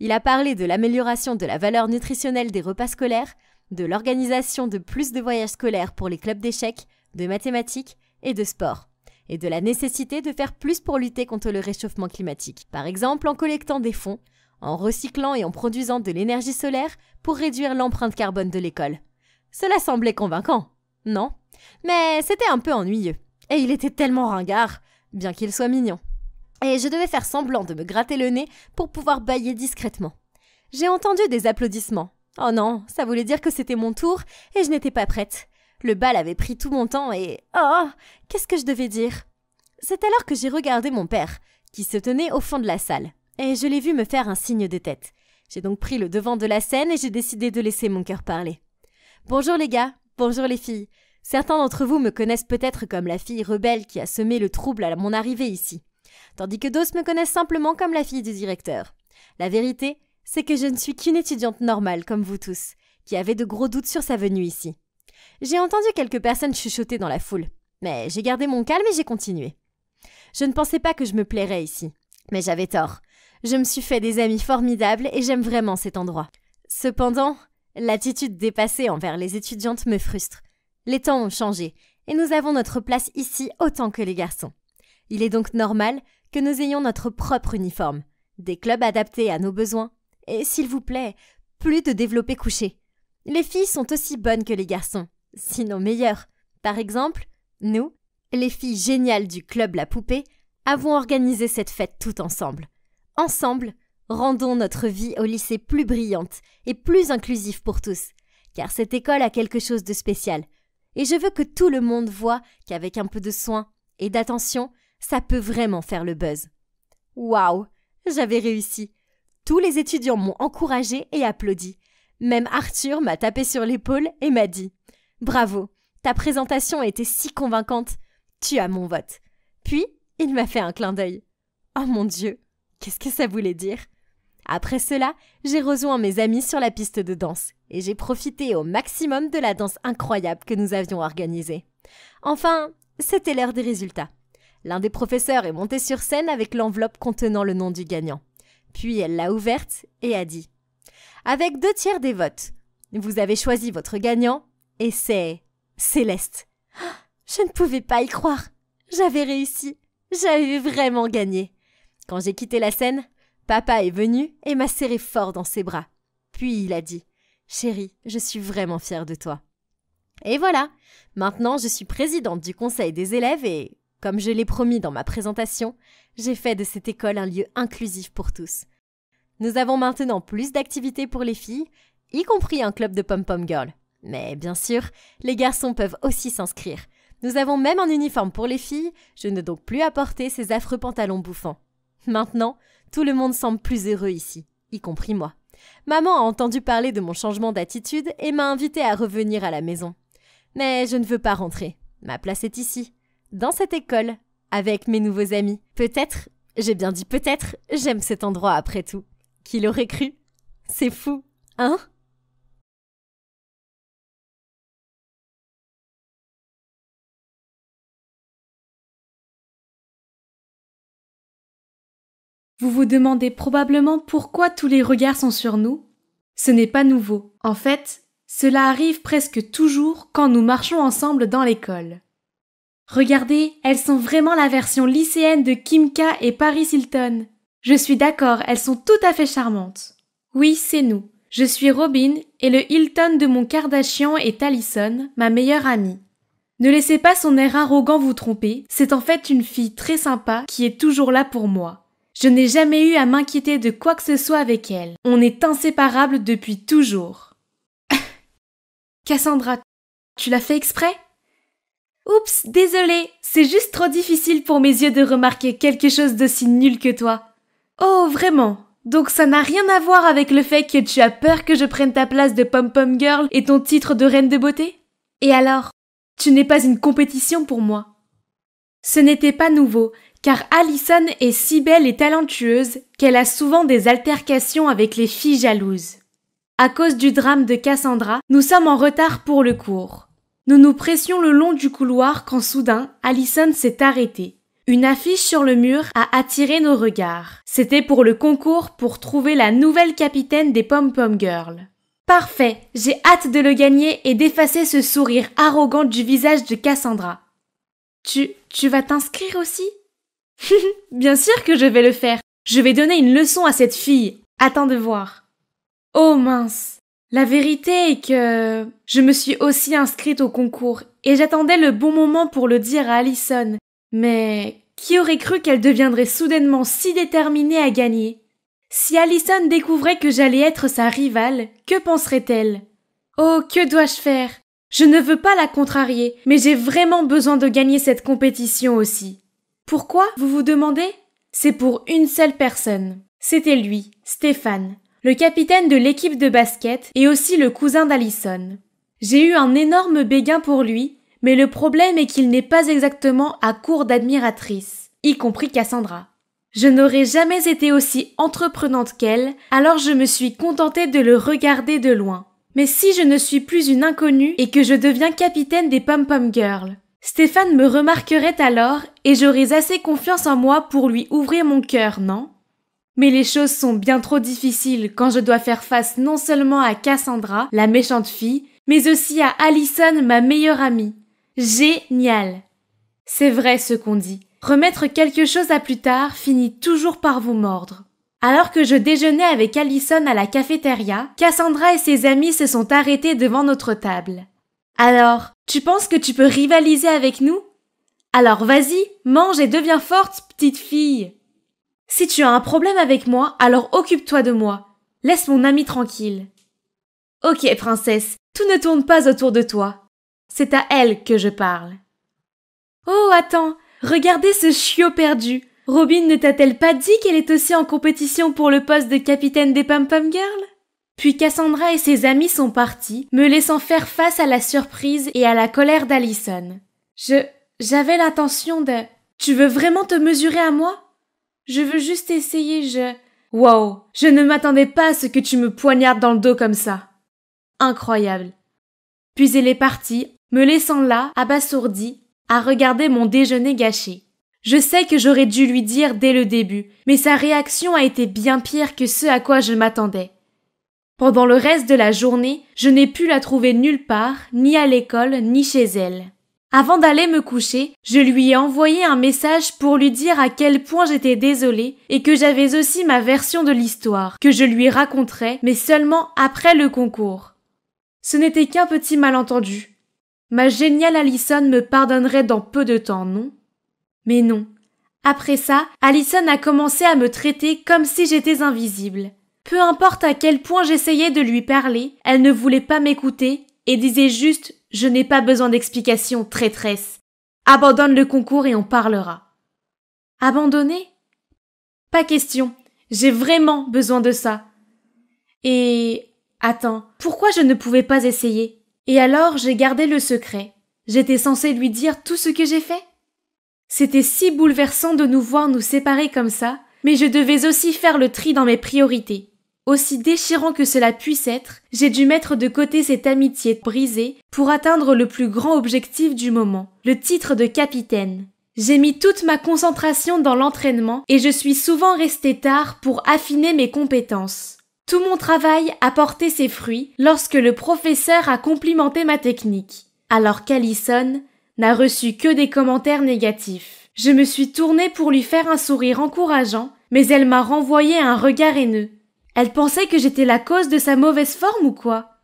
Il a parlé de l'amélioration de la valeur nutritionnelle des repas scolaires, de l'organisation de plus de voyages scolaires pour les clubs d'échecs, de mathématiques et de sport, et de la nécessité de faire plus pour lutter contre le réchauffement climatique, par exemple en collectant des fonds, en recyclant et en produisant de l'énergie solaire pour réduire l'empreinte carbone de l'école. Cela semblait convaincant, non Mais c'était un peu ennuyeux. Et il était tellement ringard bien qu'il soit mignon. Et je devais faire semblant de me gratter le nez pour pouvoir bailler discrètement. J'ai entendu des applaudissements. Oh non, ça voulait dire que c'était mon tour et je n'étais pas prête. Le bal avait pris tout mon temps et... Oh Qu'est-ce que je devais dire C'est alors que j'ai regardé mon père, qui se tenait au fond de la salle, et je l'ai vu me faire un signe de tête. J'ai donc pris le devant de la scène et j'ai décidé de laisser mon cœur parler. Bonjour les gars, bonjour les filles. Certains d'entre vous me connaissent peut-être comme la fille rebelle qui a semé le trouble à mon arrivée ici, tandis que d'autres me connaissent simplement comme la fille du directeur. La vérité, c'est que je ne suis qu'une étudiante normale comme vous tous, qui avait de gros doutes sur sa venue ici. J'ai entendu quelques personnes chuchoter dans la foule, mais j'ai gardé mon calme et j'ai continué. Je ne pensais pas que je me plairais ici, mais j'avais tort. Je me suis fait des amis formidables et j'aime vraiment cet endroit. Cependant, l'attitude dépassée envers les étudiantes me frustre. Les temps ont changé et nous avons notre place ici autant que les garçons. Il est donc normal que nous ayons notre propre uniforme, des clubs adaptés à nos besoins et, s'il vous plaît, plus de développés couchés. Les filles sont aussi bonnes que les garçons, sinon meilleures. Par exemple, nous, les filles géniales du club La Poupée, avons organisé cette fête tout ensemble. Ensemble, rendons notre vie au lycée plus brillante et plus inclusive pour tous, car cette école a quelque chose de spécial, et je veux que tout le monde voit qu'avec un peu de soin et d'attention, ça peut vraiment faire le buzz. Waouh J'avais réussi. Tous les étudiants m'ont encouragé et applaudi. Même Arthur m'a tapé sur l'épaule et m'a dit Bravo, ta présentation était si convaincante. Tu as mon vote. Puis, il m'a fait un clin d'œil. Oh mon Dieu, qu'est-ce que ça voulait dire après cela, j'ai rejoint mes amis sur la piste de danse et j'ai profité au maximum de la danse incroyable que nous avions organisée. Enfin, c'était l'heure des résultats. L'un des professeurs est monté sur scène avec l'enveloppe contenant le nom du gagnant. Puis elle l'a ouverte et a dit Avec deux tiers des votes, vous avez choisi votre gagnant et c'est Céleste. Ah, je ne pouvais pas y croire. J'avais réussi. J'avais vraiment gagné. Quand j'ai quitté la scène, Papa est venu et m'a serré fort dans ses bras. Puis il a dit Chérie, je suis vraiment fière de toi. Et voilà Maintenant, je suis présidente du conseil des élèves et, comme je l'ai promis dans ma présentation, j'ai fait de cette école un lieu inclusif pour tous. Nous avons maintenant plus d'activités pour les filles, y compris un club de pom-pom girls. Mais bien sûr, les garçons peuvent aussi s'inscrire. Nous avons même un uniforme pour les filles, je ne donc plus apporter ces affreux pantalons bouffants. Maintenant, tout le monde semble plus heureux ici, y compris moi. Maman a entendu parler de mon changement d'attitude et m'a invité à revenir à la maison. Mais je ne veux pas rentrer. Ma place est ici, dans cette école, avec mes nouveaux amis. Peut-être, j'ai bien dit peut-être, j'aime cet endroit après tout. Qui l'aurait cru C'est fou, hein Vous vous demandez probablement pourquoi tous les regards sont sur nous Ce n'est pas nouveau. En fait, cela arrive presque toujours quand nous marchons ensemble dans l'école. Regardez, elles sont vraiment la version lycéenne de Kim Kimka et Paris Hilton. Je suis d'accord, elles sont tout à fait charmantes. Oui, c'est nous. Je suis Robin et le Hilton de mon Kardashian est Allison, ma meilleure amie. Ne laissez pas son air arrogant vous tromper, c'est en fait une fille très sympa qui est toujours là pour moi. Je n'ai jamais eu à m'inquiéter de quoi que ce soit avec elle. On est inséparables depuis toujours. [LAUGHS] Cassandra, tu l'as fait exprès Oups, désolée, c'est juste trop difficile pour mes yeux de remarquer quelque chose d'aussi nul que toi. Oh, vraiment donc ça n'a rien à voir avec le fait que tu as peur que je prenne ta place de pom-pom girl et ton titre de reine de beauté Et alors Tu n'es pas une compétition pour moi. Ce n'était pas nouveau, car Allison est si belle et talentueuse qu'elle a souvent des altercations avec les filles jalouses. À cause du drame de Cassandra, nous sommes en retard pour le cours. Nous nous pressions le long du couloir quand soudain, Allison s'est arrêtée. Une affiche sur le mur a attiré nos regards. C'était pour le concours pour trouver la nouvelle capitaine des Pom Pom Girls. Parfait, j'ai hâte de le gagner et d'effacer ce sourire arrogant du visage de Cassandra. Tu, tu vas t'inscrire aussi [LAUGHS] Bien sûr que je vais le faire. Je vais donner une leçon à cette fille. Attends de voir. Oh mince. La vérité est que je me suis aussi inscrite au concours et j'attendais le bon moment pour le dire à Allison. Mais qui aurait cru qu'elle deviendrait soudainement si déterminée à gagner Si Allison découvrait que j'allais être sa rivale, que penserait-elle Oh, que dois-je faire Je ne veux pas la contrarier, mais j'ai vraiment besoin de gagner cette compétition aussi. Pourquoi, vous vous demandez C'est pour une seule personne. C'était lui, Stéphane, le capitaine de l'équipe de basket et aussi le cousin d'Alison. J'ai eu un énorme béguin pour lui, mais le problème est qu'il n'est pas exactement à court d'admiratrices, y compris Cassandra. Je n'aurais jamais été aussi entreprenante qu'elle, alors je me suis contentée de le regarder de loin. Mais si je ne suis plus une inconnue et que je deviens capitaine des Pom Pom Girls, Stéphane me remarquerait alors et j'aurais assez confiance en moi pour lui ouvrir mon cœur, non? Mais les choses sont bien trop difficiles quand je dois faire face non seulement à Cassandra, la méchante fille, mais aussi à Allison, ma meilleure amie. Génial. C'est vrai ce qu'on dit. Remettre quelque chose à plus tard finit toujours par vous mordre. Alors que je déjeunais avec Allison à la cafétéria, Cassandra et ses amis se sont arrêtés devant notre table. Alors, tu penses que tu peux rivaliser avec nous Alors vas-y, mange et deviens forte, petite fille. Si tu as un problème avec moi, alors occupe-toi de moi. Laisse mon ami tranquille. Ok, princesse, tout ne tourne pas autour de toi. C'est à elle que je parle. Oh, attends, regardez ce chiot perdu. Robin ne t'a-t-elle pas dit qu'elle est aussi en compétition pour le poste de capitaine des Pam Pam Girls puis Cassandra et ses amis sont partis, me laissant faire face à la surprise et à la colère d'Allison. Je. j'avais l'intention de. Tu veux vraiment te mesurer à moi? Je veux juste essayer, je. Wow. Je ne m'attendais pas à ce que tu me poignardes dans le dos comme ça. Incroyable. Puis elle est partie, me laissant là, abasourdi, à regarder mon déjeuner gâché. Je sais que j'aurais dû lui dire dès le début, mais sa réaction a été bien pire que ce à quoi je m'attendais. Pendant le reste de la journée, je n'ai pu la trouver nulle part, ni à l'école, ni chez elle. Avant d'aller me coucher, je lui ai envoyé un message pour lui dire à quel point j'étais désolée et que j'avais aussi ma version de l'histoire, que je lui raconterais, mais seulement après le concours. Ce n'était qu'un petit malentendu. Ma géniale Allison me pardonnerait dans peu de temps, non? Mais non. Après ça, Allison a commencé à me traiter comme si j'étais invisible. Peu importe à quel point j'essayais de lui parler, elle ne voulait pas m'écouter et disait juste Je n'ai pas besoin d'explication, traîtresse. Abandonne le concours et on parlera. Abandonner Pas question. J'ai vraiment besoin de ça. Et. Attends, pourquoi je ne pouvais pas essayer Et alors j'ai gardé le secret. J'étais censée lui dire tout ce que j'ai fait C'était si bouleversant de nous voir nous séparer comme ça, mais je devais aussi faire le tri dans mes priorités. Aussi déchirant que cela puisse être, j'ai dû mettre de côté cette amitié brisée pour atteindre le plus grand objectif du moment, le titre de capitaine. J'ai mis toute ma concentration dans l'entraînement et je suis souvent resté tard pour affiner mes compétences. Tout mon travail a porté ses fruits lorsque le professeur a complimenté ma technique, alors qu'Allison n'a reçu que des commentaires négatifs. Je me suis tournée pour lui faire un sourire encourageant, mais elle m'a renvoyé un regard haineux. Elle pensait que j'étais la cause de sa mauvaise forme ou quoi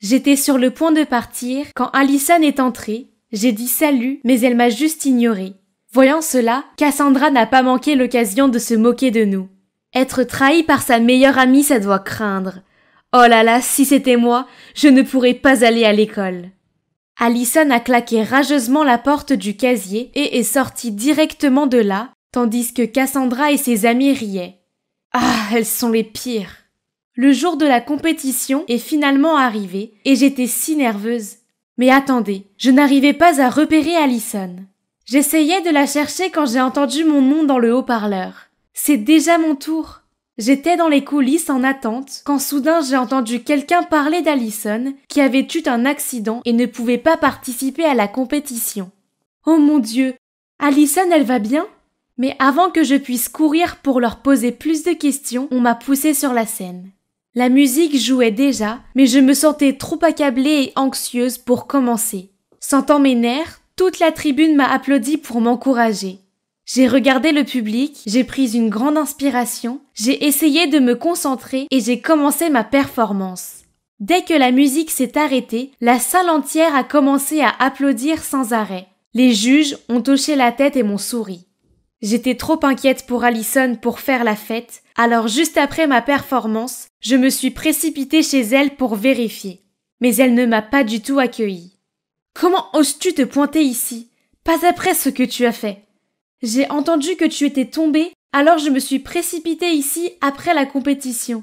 J'étais sur le point de partir quand Alison est entrée. J'ai dit salut, mais elle m'a juste ignorée. Voyant cela, Cassandra n'a pas manqué l'occasion de se moquer de nous. Être trahi par sa meilleure amie, ça doit craindre. Oh là là, si c'était moi, je ne pourrais pas aller à l'école. Allison a claqué rageusement la porte du casier et est sortie directement de là, tandis que Cassandra et ses amis riaient. Ah, elles sont les pires. Le jour de la compétition est finalement arrivé et j'étais si nerveuse. Mais attendez, je n'arrivais pas à repérer Allison. J'essayais de la chercher quand j'ai entendu mon nom dans le haut-parleur. C'est déjà mon tour. J'étais dans les coulisses en attente quand soudain j'ai entendu quelqu'un parler d'Allison qui avait eu un accident et ne pouvait pas participer à la compétition. Oh mon Dieu. Allison, elle va bien? Mais avant que je puisse courir pour leur poser plus de questions, on m'a poussé sur la scène. La musique jouait déjà, mais je me sentais trop accablée et anxieuse pour commencer. Sentant mes nerfs, toute la tribune m'a applaudi pour m'encourager. J'ai regardé le public, j'ai pris une grande inspiration, j'ai essayé de me concentrer et j'ai commencé ma performance. Dès que la musique s'est arrêtée, la salle entière a commencé à applaudir sans arrêt. Les juges ont hoché la tête et m'ont souri. J'étais trop inquiète pour Allison pour faire la fête, alors juste après ma performance, je me suis précipitée chez elle pour vérifier. Mais elle ne m'a pas du tout accueillie. Comment oses-tu te pointer ici Pas après ce que tu as fait. J'ai entendu que tu étais tombée, alors je me suis précipitée ici après la compétition.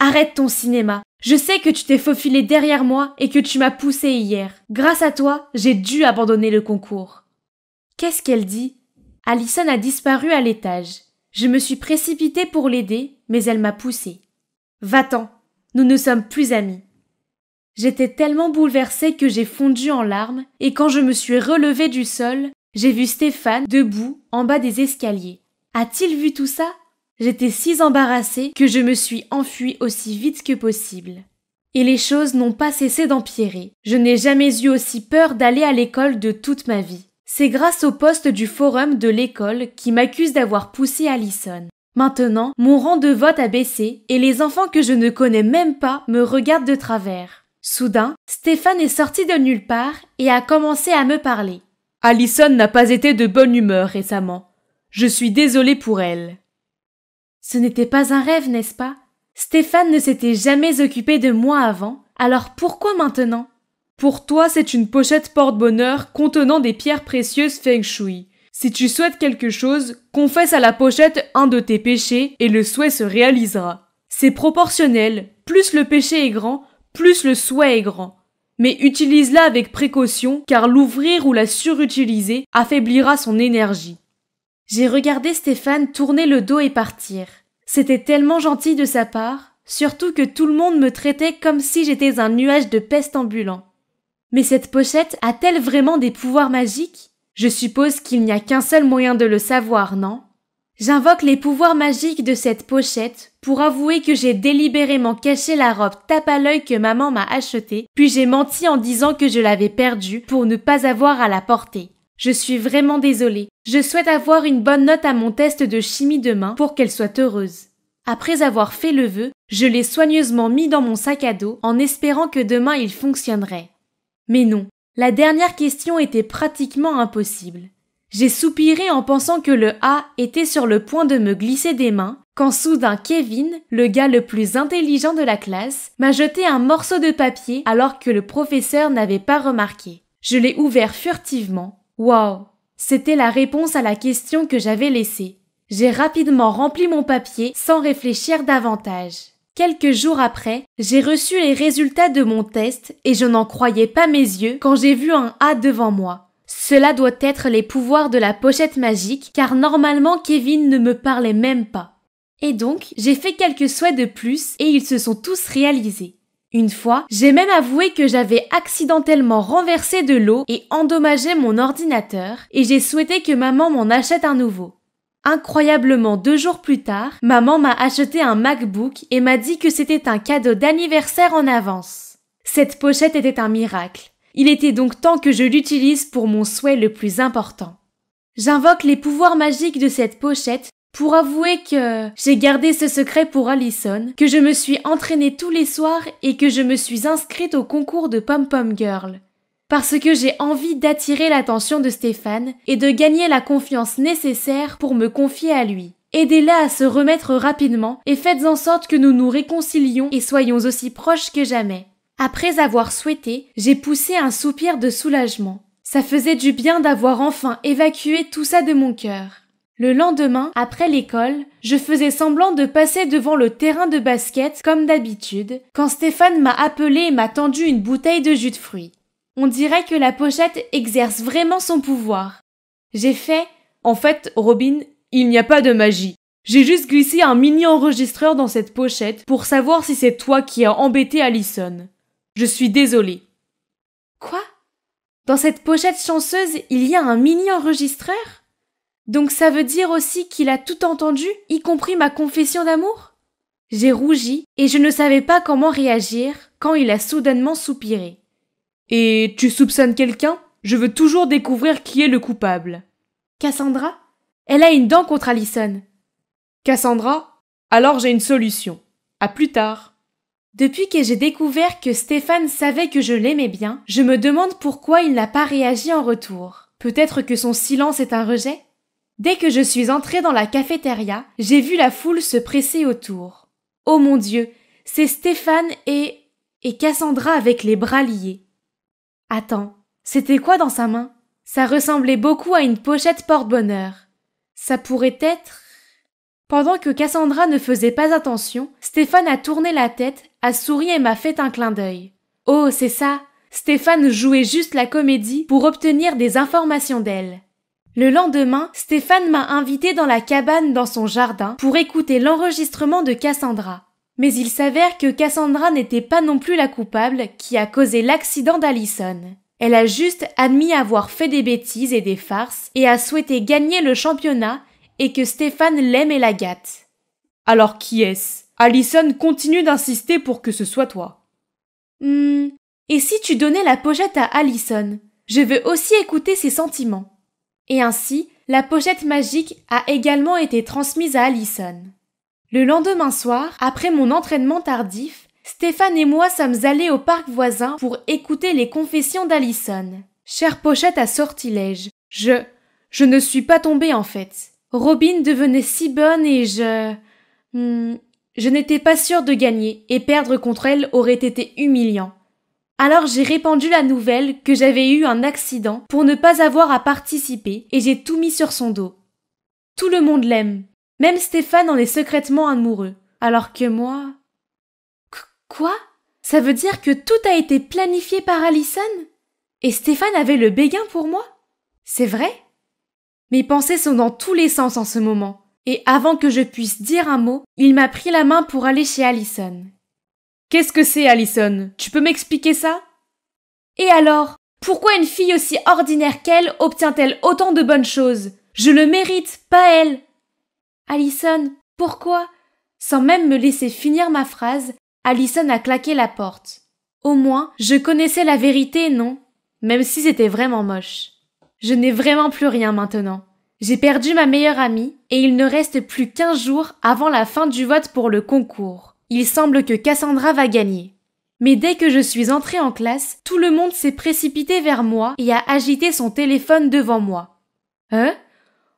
Arrête ton cinéma. Je sais que tu t'es faufilé derrière moi et que tu m'as poussée hier. Grâce à toi, j'ai dû abandonner le concours. Qu'est-ce qu'elle dit Alison a disparu à l'étage. Je me suis précipitée pour l'aider, mais elle m'a poussée. Va-t'en, nous ne sommes plus amis. J'étais tellement bouleversée que j'ai fondu en larmes, et quand je me suis relevée du sol, j'ai vu Stéphane debout en bas des escaliers. A-t-il vu tout ça J'étais si embarrassée que je me suis enfuie aussi vite que possible. Et les choses n'ont pas cessé d'empirer. Je n'ai jamais eu aussi peur d'aller à l'école de toute ma vie. C'est grâce au poste du forum de l'école qui m'accuse d'avoir poussé Allison. Maintenant, mon rang de vote a baissé et les enfants que je ne connais même pas me regardent de travers. Soudain, Stéphane est sorti de nulle part et a commencé à me parler. Allison n'a pas été de bonne humeur récemment. Je suis désolée pour elle. Ce n'était pas un rêve, n'est-ce pas Stéphane ne s'était jamais occupé de moi avant, alors pourquoi maintenant pour toi, c'est une pochette porte-bonheur contenant des pierres précieuses feng shui. Si tu souhaites quelque chose, confesse à la pochette un de tes péchés et le souhait se réalisera. C'est proportionnel, plus le péché est grand, plus le souhait est grand. Mais utilise-la avec précaution car l'ouvrir ou la surutiliser affaiblira son énergie. J'ai regardé Stéphane tourner le dos et partir. C'était tellement gentil de sa part, surtout que tout le monde me traitait comme si j'étais un nuage de peste ambulant. Mais cette pochette a-t-elle vraiment des pouvoirs magiques Je suppose qu'il n'y a qu'un seul moyen de le savoir, non J'invoque les pouvoirs magiques de cette pochette pour avouer que j'ai délibérément caché la robe tape à l'œil que maman m'a achetée, puis j'ai menti en disant que je l'avais perdue pour ne pas avoir à la porter. Je suis vraiment désolée. Je souhaite avoir une bonne note à mon test de chimie demain pour qu'elle soit heureuse. Après avoir fait le vœu, je l'ai soigneusement mis dans mon sac à dos en espérant que demain il fonctionnerait. Mais non, la dernière question était pratiquement impossible. J'ai soupiré en pensant que le A était sur le point de me glisser des mains, quand soudain Kevin, le gars le plus intelligent de la classe, m'a jeté un morceau de papier alors que le professeur n'avait pas remarqué. Je l'ai ouvert furtivement. Waouh C'était la réponse à la question que j'avais laissée. J'ai rapidement rempli mon papier sans réfléchir davantage. Quelques jours après, j'ai reçu les résultats de mon test et je n'en croyais pas mes yeux quand j'ai vu un A devant moi. Cela doit être les pouvoirs de la pochette magique car normalement Kevin ne me parlait même pas. Et donc, j'ai fait quelques souhaits de plus et ils se sont tous réalisés. Une fois, j'ai même avoué que j'avais accidentellement renversé de l'eau et endommagé mon ordinateur, et j'ai souhaité que maman m'en achète un nouveau. Incroyablement, deux jours plus tard, maman m'a acheté un MacBook et m'a dit que c'était un cadeau d'anniversaire en avance. Cette pochette était un miracle. Il était donc temps que je l'utilise pour mon souhait le plus important. J'invoque les pouvoirs magiques de cette pochette pour avouer que j'ai gardé ce secret pour Allison, que je me suis entraînée tous les soirs et que je me suis inscrite au concours de Pom Pom Girl parce que j'ai envie d'attirer l'attention de Stéphane et de gagner la confiance nécessaire pour me confier à lui. Aidez-la à se remettre rapidement et faites en sorte que nous nous réconcilions et soyons aussi proches que jamais. Après avoir souhaité, j'ai poussé un soupir de soulagement. Ça faisait du bien d'avoir enfin évacué tout ça de mon cœur. Le lendemain, après l'école, je faisais semblant de passer devant le terrain de basket comme d'habitude, quand Stéphane m'a appelé et m'a tendu une bouteille de jus de fruits. On dirait que la pochette exerce vraiment son pouvoir. J'ai fait En fait, Robin, il n'y a pas de magie. J'ai juste glissé un mini enregistreur dans cette pochette pour savoir si c'est toi qui as embêté Allison. Je suis désolée. Quoi Dans cette pochette chanceuse, il y a un mini enregistreur Donc ça veut dire aussi qu'il a tout entendu, y compris ma confession d'amour J'ai rougi et je ne savais pas comment réagir quand il a soudainement soupiré. Et tu soupçonnes quelqu'un Je veux toujours découvrir qui est le coupable. Cassandra Elle a une dent contre Allison. Cassandra Alors j'ai une solution. À plus tard. Depuis que j'ai découvert que Stéphane savait que je l'aimais bien, je me demande pourquoi il n'a pas réagi en retour. Peut-être que son silence est un rejet Dès que je suis entrée dans la cafétéria, j'ai vu la foule se presser autour. Oh mon Dieu, c'est Stéphane et. et Cassandra avec les bras liés. Attends, c'était quoi dans sa main Ça ressemblait beaucoup à une pochette porte-bonheur. Ça pourrait être. Pendant que Cassandra ne faisait pas attention, Stéphane a tourné la tête, a souri et m'a fait un clin d'œil. Oh, c'est ça Stéphane jouait juste la comédie pour obtenir des informations d'elle. Le lendemain, Stéphane m'a invité dans la cabane dans son jardin pour écouter l'enregistrement de Cassandra. Mais il s'avère que Cassandra n'était pas non plus la coupable qui a causé l'accident d'Allison. Elle a juste admis avoir fait des bêtises et des farces et a souhaité gagner le championnat et que Stéphane l'aime et la gâte. Alors qui est-ce Allison continue d'insister pour que ce soit toi. Hum, et si tu donnais la pochette à Allison Je veux aussi écouter ses sentiments. Et ainsi, la pochette magique a également été transmise à Allison. Le lendemain soir, après mon entraînement tardif, Stéphane et moi sommes allés au parc voisin pour écouter les confessions d'Alison. Chère pochette à sortilège, je... je ne suis pas tombée en fait. Robin devenait si bonne et je... Hmm, je n'étais pas sûre de gagner et perdre contre elle aurait été humiliant. Alors j'ai répandu la nouvelle que j'avais eu un accident pour ne pas avoir à participer et j'ai tout mis sur son dos. Tout le monde l'aime, même Stéphane en est secrètement amoureux. Alors que moi. quoi? Ça veut dire que tout a été planifié par Allison? Et Stéphane avait le béguin pour moi? C'est vrai? Mes pensées sont dans tous les sens en ce moment. Et avant que je puisse dire un mot, il m'a pris la main pour aller chez Allison. Qu'est-ce que c'est, Allison? Tu peux m'expliquer ça? Et alors? Pourquoi une fille aussi ordinaire qu'elle obtient-elle autant de bonnes choses? Je le mérite, pas elle. Allison, pourquoi Sans même me laisser finir ma phrase, Allison a claqué la porte. Au moins, je connaissais la vérité, non Même si c'était vraiment moche. Je n'ai vraiment plus rien maintenant. J'ai perdu ma meilleure amie et il ne reste plus qu'un jour avant la fin du vote pour le concours. Il semble que Cassandra va gagner. Mais dès que je suis entrée en classe, tout le monde s'est précipité vers moi et a agité son téléphone devant moi. Hein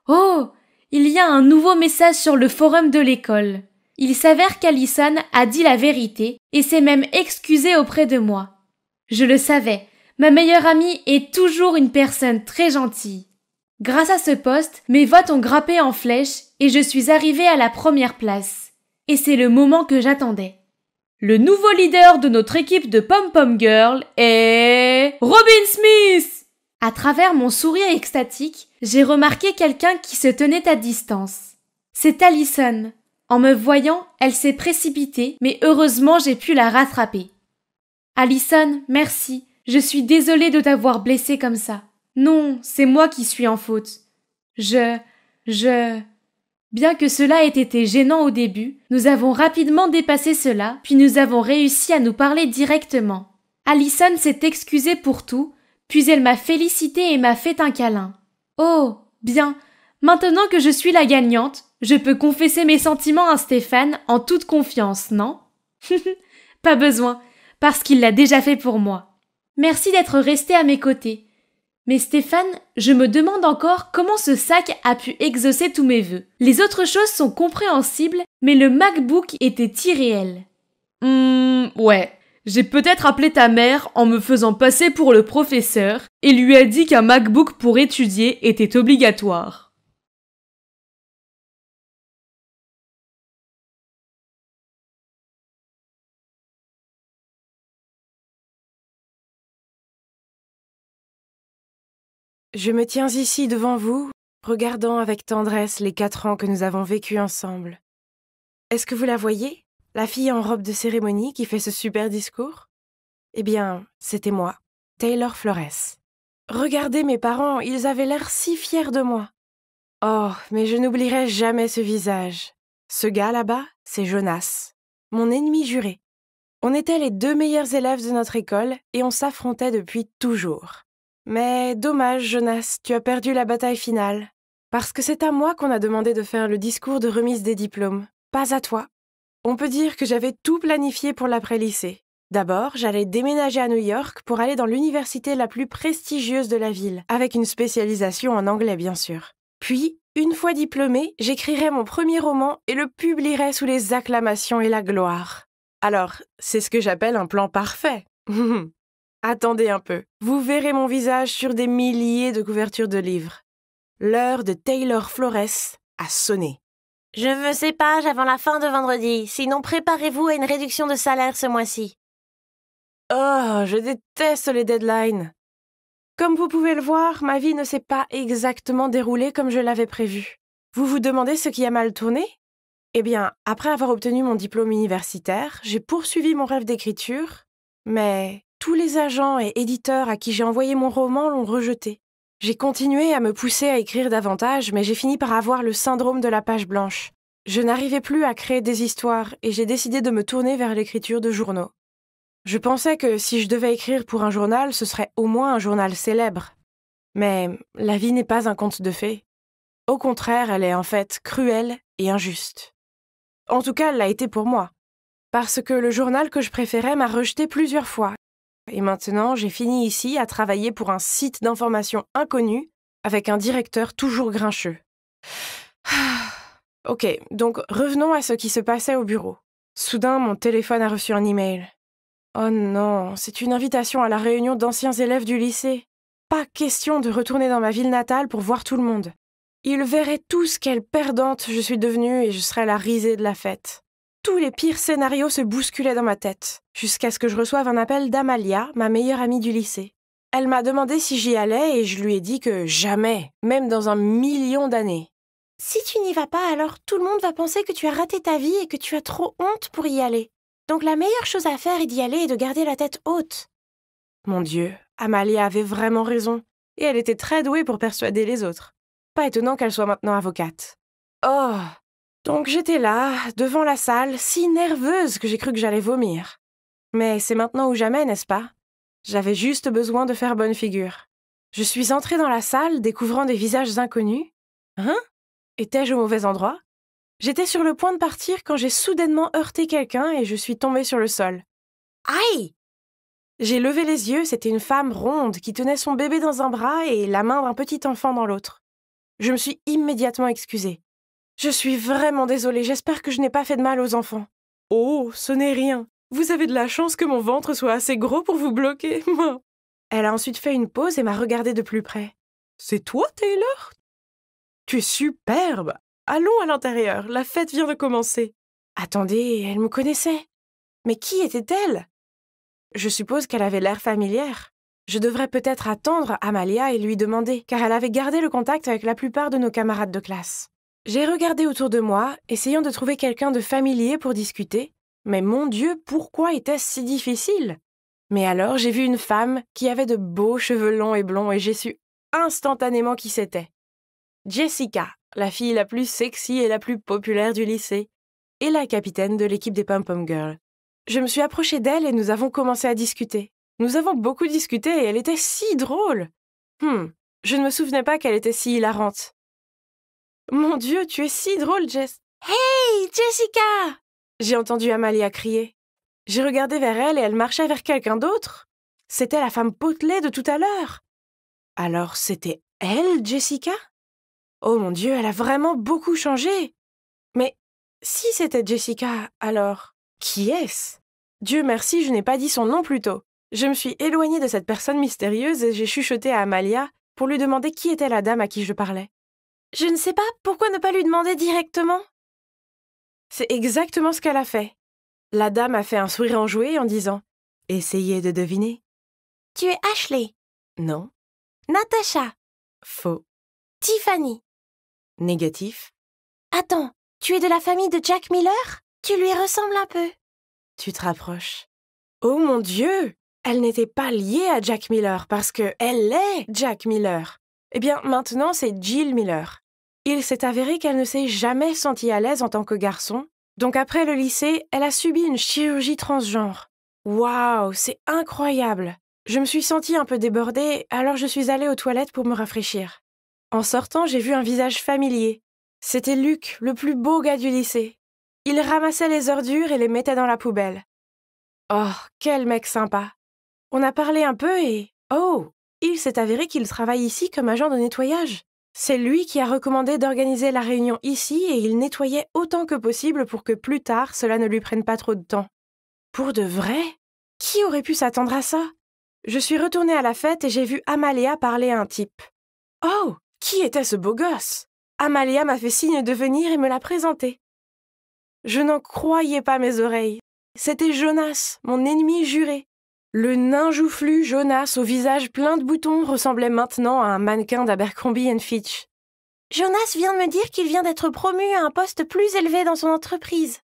Oh il y a un nouveau message sur le forum de l'école. Il s'avère qu'Alison a dit la vérité et s'est même excusée auprès de moi. Je le savais, ma meilleure amie est toujours une personne très gentille. Grâce à ce poste, mes votes ont grappé en flèche et je suis arrivée à la première place. Et c'est le moment que j'attendais. Le nouveau leader de notre équipe de Pom Pom Girl est Robin Smith! À travers mon sourire extatique, j'ai remarqué quelqu'un qui se tenait à distance. C'est Allison. En me voyant, elle s'est précipitée, mais heureusement j'ai pu la rattraper. Allison, merci. Je suis désolée de t'avoir blessée comme ça. Non, c'est moi qui suis en faute. Je. je. Bien que cela ait été gênant au début, nous avons rapidement dépassé cela, puis nous avons réussi à nous parler directement. Allison s'est excusée pour tout, puis elle m'a félicité et m'a fait un câlin. Oh, bien, maintenant que je suis la gagnante, je peux confesser mes sentiments à Stéphane en toute confiance, non [LAUGHS] Pas besoin, parce qu'il l'a déjà fait pour moi. Merci d'être resté à mes côtés. Mais Stéphane, je me demande encore comment ce sac a pu exaucer tous mes vœux. Les autres choses sont compréhensibles, mais le MacBook était irréel. Hum, ouais. J'ai peut-être appelé ta mère en me faisant passer pour le professeur et lui a dit qu'un MacBook pour étudier était obligatoire. Je me tiens ici devant vous, regardant avec tendresse les quatre ans que nous avons vécus ensemble. Est-ce que vous la voyez la fille en robe de cérémonie qui fait ce super discours Eh bien, c'était moi, Taylor Flores. Regardez mes parents, ils avaient l'air si fiers de moi. Oh, mais je n'oublierai jamais ce visage. Ce gars là-bas, c'est Jonas, mon ennemi juré. On était les deux meilleurs élèves de notre école et on s'affrontait depuis toujours. Mais dommage, Jonas, tu as perdu la bataille finale. Parce que c'est à moi qu'on a demandé de faire le discours de remise des diplômes, pas à toi. On peut dire que j'avais tout planifié pour l'après-lycée. D'abord, j'allais déménager à New York pour aller dans l'université la plus prestigieuse de la ville, avec une spécialisation en anglais bien sûr. Puis, une fois diplômée, j'écrirai mon premier roman et le publierai sous les acclamations et la gloire. Alors, c'est ce que j'appelle un plan parfait. [LAUGHS] Attendez un peu, vous verrez mon visage sur des milliers de couvertures de livres. L'heure de Taylor Flores a sonné. Je me sépage avant la fin de vendredi, sinon préparez-vous à une réduction de salaire ce mois-ci. Oh, je déteste les deadlines. Comme vous pouvez le voir, ma vie ne s'est pas exactement déroulée comme je l'avais prévu. Vous vous demandez ce qui a mal tourné Eh bien, après avoir obtenu mon diplôme universitaire, j'ai poursuivi mon rêve d'écriture, mais tous les agents et éditeurs à qui j'ai envoyé mon roman l'ont rejeté. J'ai continué à me pousser à écrire davantage, mais j'ai fini par avoir le syndrome de la page blanche. Je n'arrivais plus à créer des histoires et j'ai décidé de me tourner vers l'écriture de journaux. Je pensais que si je devais écrire pour un journal, ce serait au moins un journal célèbre. Mais la vie n'est pas un conte de fées. Au contraire, elle est en fait cruelle et injuste. En tout cas, elle l'a été pour moi. Parce que le journal que je préférais m'a rejeté plusieurs fois et maintenant, j'ai fini ici à travailler pour un site d'information inconnu avec un directeur toujours grincheux. [SIGHS] ok, donc revenons à ce qui se passait au bureau. Soudain, mon téléphone a reçu un email. Oh non, c'est une invitation à la réunion d'anciens élèves du lycée. Pas question de retourner dans ma ville natale pour voir tout le monde. Ils verraient tous quelle perdante je suis devenue et je serais la risée de la fête tous les pires scénarios se bousculaient dans ma tête, jusqu'à ce que je reçoive un appel d'Amalia, ma meilleure amie du lycée. Elle m'a demandé si j'y allais et je lui ai dit que jamais, même dans un million d'années. Si tu n'y vas pas, alors tout le monde va penser que tu as raté ta vie et que tu as trop honte pour y aller. Donc la meilleure chose à faire est d'y aller et de garder la tête haute. Mon Dieu, Amalia avait vraiment raison, et elle était très douée pour persuader les autres. Pas étonnant qu'elle soit maintenant avocate. Oh donc j'étais là, devant la salle, si nerveuse que j'ai cru que j'allais vomir. Mais c'est maintenant ou jamais, n'est-ce pas J'avais juste besoin de faire bonne figure. Je suis entrée dans la salle, découvrant des visages inconnus. Hein Étais-je au mauvais endroit J'étais sur le point de partir quand j'ai soudainement heurté quelqu'un et je suis tombée sur le sol. Aïe J'ai levé les yeux, c'était une femme ronde qui tenait son bébé dans un bras et la main d'un petit enfant dans l'autre. Je me suis immédiatement excusée. Je suis vraiment désolée, j'espère que je n'ai pas fait de mal aux enfants. Oh, ce n'est rien. Vous avez de la chance que mon ventre soit assez gros pour vous bloquer. [LAUGHS] Elle a ensuite fait une pause et m'a regardée de plus près. C'est toi, Taylor Tu es superbe Allons à l'intérieur, la fête vient de commencer. Attendez, elle me connaissait. Mais qui était-elle Je suppose qu'elle avait l'air familière. Je devrais peut-être attendre Amalia et lui demander, car elle avait gardé le contact avec la plupart de nos camarades de classe. J'ai regardé autour de moi, essayant de trouver quelqu'un de familier pour discuter, mais mon Dieu, pourquoi était-ce si difficile Mais alors j'ai vu une femme qui avait de beaux cheveux longs et blonds et j'ai su instantanément qui c'était. Jessica, la fille la plus sexy et la plus populaire du lycée, et la capitaine de l'équipe des Pom Pom Girls. Je me suis approchée d'elle et nous avons commencé à discuter. Nous avons beaucoup discuté et elle était si drôle. Hum, je ne me souvenais pas qu'elle était si hilarante. Mon Dieu, tu es si drôle, Jess. Hey, Jessica J'ai entendu Amalia crier. J'ai regardé vers elle et elle marchait vers quelqu'un d'autre. C'était la femme potelée de tout à l'heure. Alors c'était elle, Jessica Oh mon Dieu, elle a vraiment beaucoup changé. Mais si c'était Jessica, alors qui est-ce Dieu merci, je n'ai pas dit son nom plus tôt. Je me suis éloignée de cette personne mystérieuse et j'ai chuchoté à Amalia pour lui demander qui était la dame à qui je parlais. Je ne sais pas, pourquoi ne pas lui demander directement C'est exactement ce qu'elle a fait. La dame a fait un sourire enjoué en disant Essayez de deviner. Tu es Ashley Non. Natacha Faux. Tiffany Négatif. Attends, tu es de la famille de Jack Miller Tu lui ressembles un peu. Tu te rapproches. Oh mon Dieu Elle n'était pas liée à Jack Miller parce que elle est Jack Miller. Eh bien, maintenant, c'est Jill Miller. Il s'est avéré qu'elle ne s'est jamais sentie à l'aise en tant que garçon, donc après le lycée, elle a subi une chirurgie transgenre. Waouh, c'est incroyable Je me suis sentie un peu débordée, alors je suis allée aux toilettes pour me rafraîchir. En sortant, j'ai vu un visage familier. C'était Luc, le plus beau gars du lycée. Il ramassait les ordures et les mettait dans la poubelle. Oh, quel mec sympa On a parlé un peu et... Oh Il s'est avéré qu'il travaille ici comme agent de nettoyage. C'est lui qui a recommandé d'organiser la réunion ici et il nettoyait autant que possible pour que plus tard cela ne lui prenne pas trop de temps. Pour de vrai Qui aurait pu s'attendre à ça Je suis retournée à la fête et j'ai vu Amalia parler à un type. Oh Qui était ce beau gosse Amalia m'a fait signe de venir et me l'a présenté. Je n'en croyais pas mes oreilles. C'était Jonas, mon ennemi juré. Le nain joufflu, Jonas, au visage plein de boutons, ressemblait maintenant à un mannequin d'Abercrombie Fitch. Jonas vient de me dire qu'il vient d'être promu à un poste plus élevé dans son entreprise.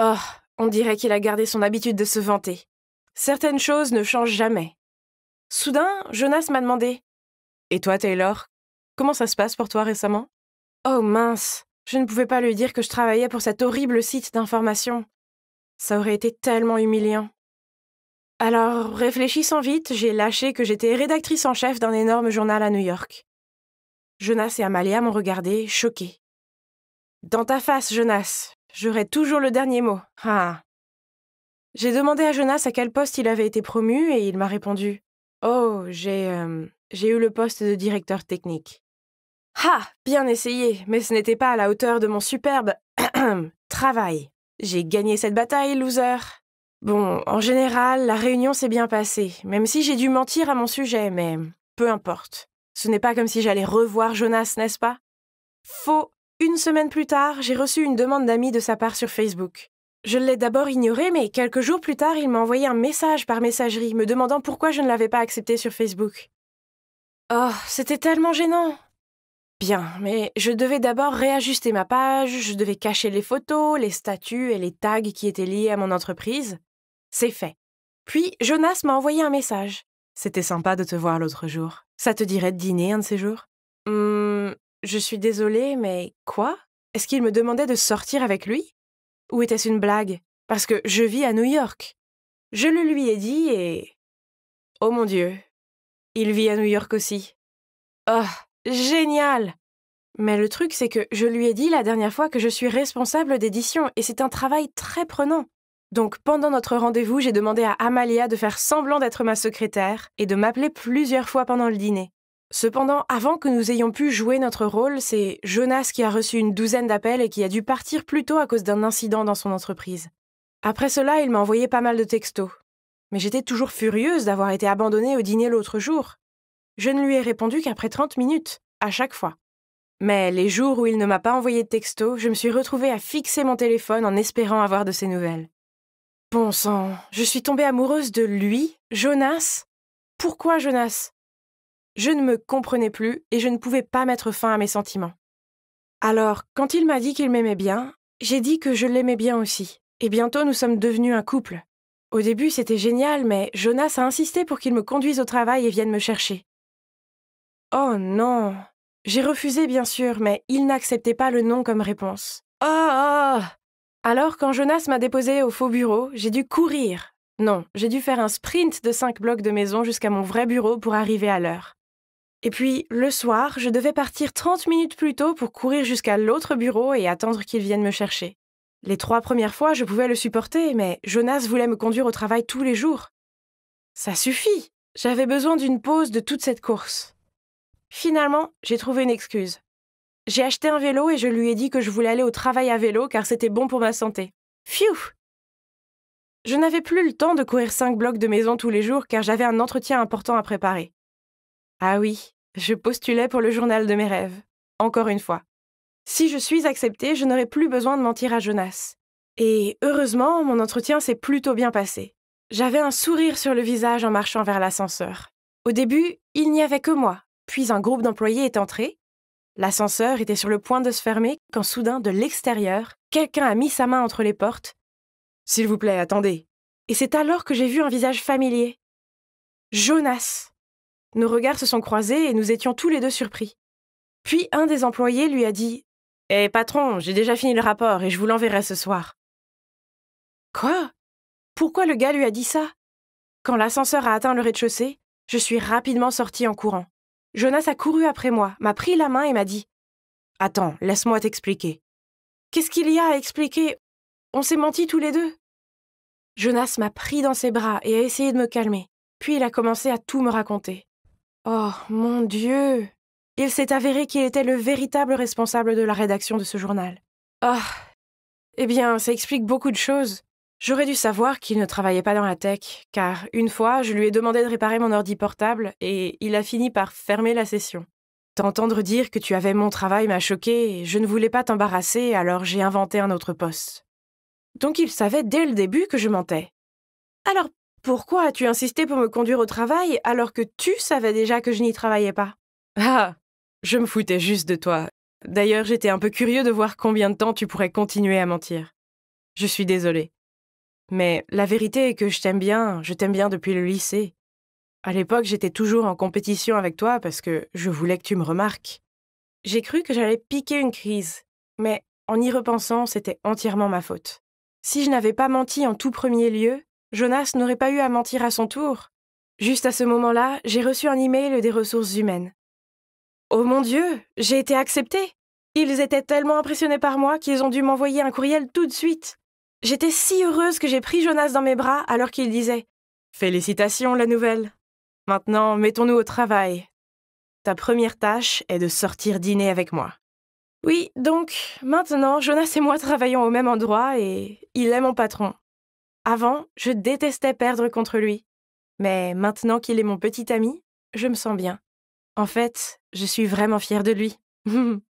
Oh, on dirait qu'il a gardé son habitude de se vanter. Certaines choses ne changent jamais. Soudain, Jonas m'a demandé Et toi, Taylor, comment ça se passe pour toi récemment Oh mince, je ne pouvais pas lui dire que je travaillais pour cet horrible site d'information. Ça aurait été tellement humiliant. Alors, réfléchissant vite, j'ai lâché que j'étais rédactrice en chef d'un énorme journal à New York. Jonas et Amalia m'ont regardé, choqués. Dans ta face, Jonas. J'aurai toujours le dernier mot. Ah. J'ai demandé à Jonas à quel poste il avait été promu et il m'a répondu Oh, j'ai. Euh, j'ai eu le poste de directeur technique. Ah Bien essayé, mais ce n'était pas à la hauteur de mon superbe [CLEARS THROAT] travail. J'ai gagné cette bataille, loser. Bon, en général, la réunion s'est bien passée, même si j'ai dû mentir à mon sujet, mais peu importe. Ce n'est pas comme si j'allais revoir Jonas, n'est-ce pas Faux. Une semaine plus tard, j'ai reçu une demande d'amis de sa part sur Facebook. Je l'ai d'abord ignoré, mais quelques jours plus tard, il m'a envoyé un message par messagerie me demandant pourquoi je ne l'avais pas accepté sur Facebook. Oh, c'était tellement gênant. Bien, mais je devais d'abord réajuster ma page, je devais cacher les photos, les statuts et les tags qui étaient liés à mon entreprise. C'est fait. Puis Jonas m'a envoyé un message. C'était sympa de te voir l'autre jour. Ça te dirait de dîner un de ces jours Hum, je suis désolée, mais quoi Est-ce qu'il me demandait de sortir avec lui Ou était-ce une blague Parce que je vis à New York. Je le lui ai dit et. Oh mon Dieu Il vit à New York aussi. Oh, génial mais le truc, c'est que je lui ai dit la dernière fois que je suis responsable d'édition et c'est un travail très prenant. Donc pendant notre rendez-vous, j'ai demandé à Amalia de faire semblant d'être ma secrétaire et de m'appeler plusieurs fois pendant le dîner. Cependant, avant que nous ayons pu jouer notre rôle, c'est Jonas qui a reçu une douzaine d'appels et qui a dû partir plus tôt à cause d'un incident dans son entreprise. Après cela, il m'a envoyé pas mal de textos. Mais j'étais toujours furieuse d'avoir été abandonnée au dîner l'autre jour. Je ne lui ai répondu qu'après 30 minutes, à chaque fois. Mais les jours où il ne m'a pas envoyé de textos, je me suis retrouvée à fixer mon téléphone en espérant avoir de ses nouvelles. Bon sang, je suis tombée amoureuse de lui, Jonas Pourquoi Jonas Je ne me comprenais plus et je ne pouvais pas mettre fin à mes sentiments. Alors, quand il m'a dit qu'il m'aimait bien, j'ai dit que je l'aimais bien aussi. Et bientôt nous sommes devenus un couple. Au début c'était génial, mais Jonas a insisté pour qu'il me conduise au travail et vienne me chercher. Oh non J'ai refusé bien sûr, mais il n'acceptait pas le non comme réponse. Oh, oh, oh alors, quand Jonas m'a déposé au faux bureau, j'ai dû courir. Non, j'ai dû faire un sprint de cinq blocs de maison jusqu'à mon vrai bureau pour arriver à l'heure. Et puis, le soir, je devais partir 30 minutes plus tôt pour courir jusqu'à l'autre bureau et attendre qu'il vienne me chercher. Les trois premières fois, je pouvais le supporter, mais Jonas voulait me conduire au travail tous les jours. Ça suffit J'avais besoin d'une pause de toute cette course. Finalement, j'ai trouvé une excuse. J'ai acheté un vélo et je lui ai dit que je voulais aller au travail à vélo car c'était bon pour ma santé. Phew Je n'avais plus le temps de courir cinq blocs de maison tous les jours car j'avais un entretien important à préparer. Ah oui, je postulais pour le journal de mes rêves. Encore une fois. Si je suis acceptée, je n'aurai plus besoin de mentir à Jonas. Et heureusement, mon entretien s'est plutôt bien passé. J'avais un sourire sur le visage en marchant vers l'ascenseur. Au début, il n'y avait que moi, puis un groupe d'employés est entré, L'ascenseur était sur le point de se fermer quand soudain, de l'extérieur, quelqu'un a mis sa main entre les portes. S'il vous plaît, attendez. Et c'est alors que j'ai vu un visage familier. Jonas. Nos regards se sont croisés et nous étions tous les deux surpris. Puis un des employés lui a dit Eh patron, j'ai déjà fini le rapport et je vous l'enverrai ce soir. Quoi Pourquoi le gars lui a dit ça Quand l'ascenseur a atteint le rez-de-chaussée, je suis rapidement sorti en courant. Jonas a couru après moi, m'a pris la main et m'a dit Attends, laisse-moi t'expliquer. Qu'est-ce qu'il y a à expliquer On s'est menti tous les deux. Jonas m'a pris dans ses bras et a essayé de me calmer. Puis il a commencé à tout me raconter. Oh mon Dieu Il s'est avéré qu'il était le véritable responsable de la rédaction de ce journal. Oh Eh bien, ça explique beaucoup de choses. J'aurais dû savoir qu'il ne travaillait pas dans la tech, car une fois, je lui ai demandé de réparer mon ordi portable et il a fini par fermer la session. T'entendre dire que tu avais mon travail m'a choqué et je ne voulais pas t'embarrasser, alors j'ai inventé un autre poste. Donc il savait dès le début que je mentais. Alors pourquoi as-tu insisté pour me conduire au travail alors que tu savais déjà que je n'y travaillais pas Ah, je me foutais juste de toi. D'ailleurs, j'étais un peu curieux de voir combien de temps tu pourrais continuer à mentir. Je suis désolée. Mais la vérité est que je t'aime bien, je t'aime bien depuis le lycée. À l'époque, j'étais toujours en compétition avec toi parce que je voulais que tu me remarques. J'ai cru que j'allais piquer une crise, mais en y repensant, c'était entièrement ma faute. Si je n'avais pas menti en tout premier lieu, Jonas n'aurait pas eu à mentir à son tour. Juste à ce moment-là, j'ai reçu un email des ressources humaines. Oh mon Dieu, j'ai été acceptée Ils étaient tellement impressionnés par moi qu'ils ont dû m'envoyer un courriel tout de suite. J'étais si heureuse que j'ai pris Jonas dans mes bras alors qu'il disait Félicitations, la nouvelle. Maintenant, mettons-nous au travail. Ta première tâche est de sortir dîner avec moi. Oui, donc, maintenant, Jonas et moi travaillons au même endroit et il est mon patron. Avant, je détestais perdre contre lui. Mais maintenant qu'il est mon petit ami, je me sens bien. En fait, je suis vraiment fière de lui. [LAUGHS]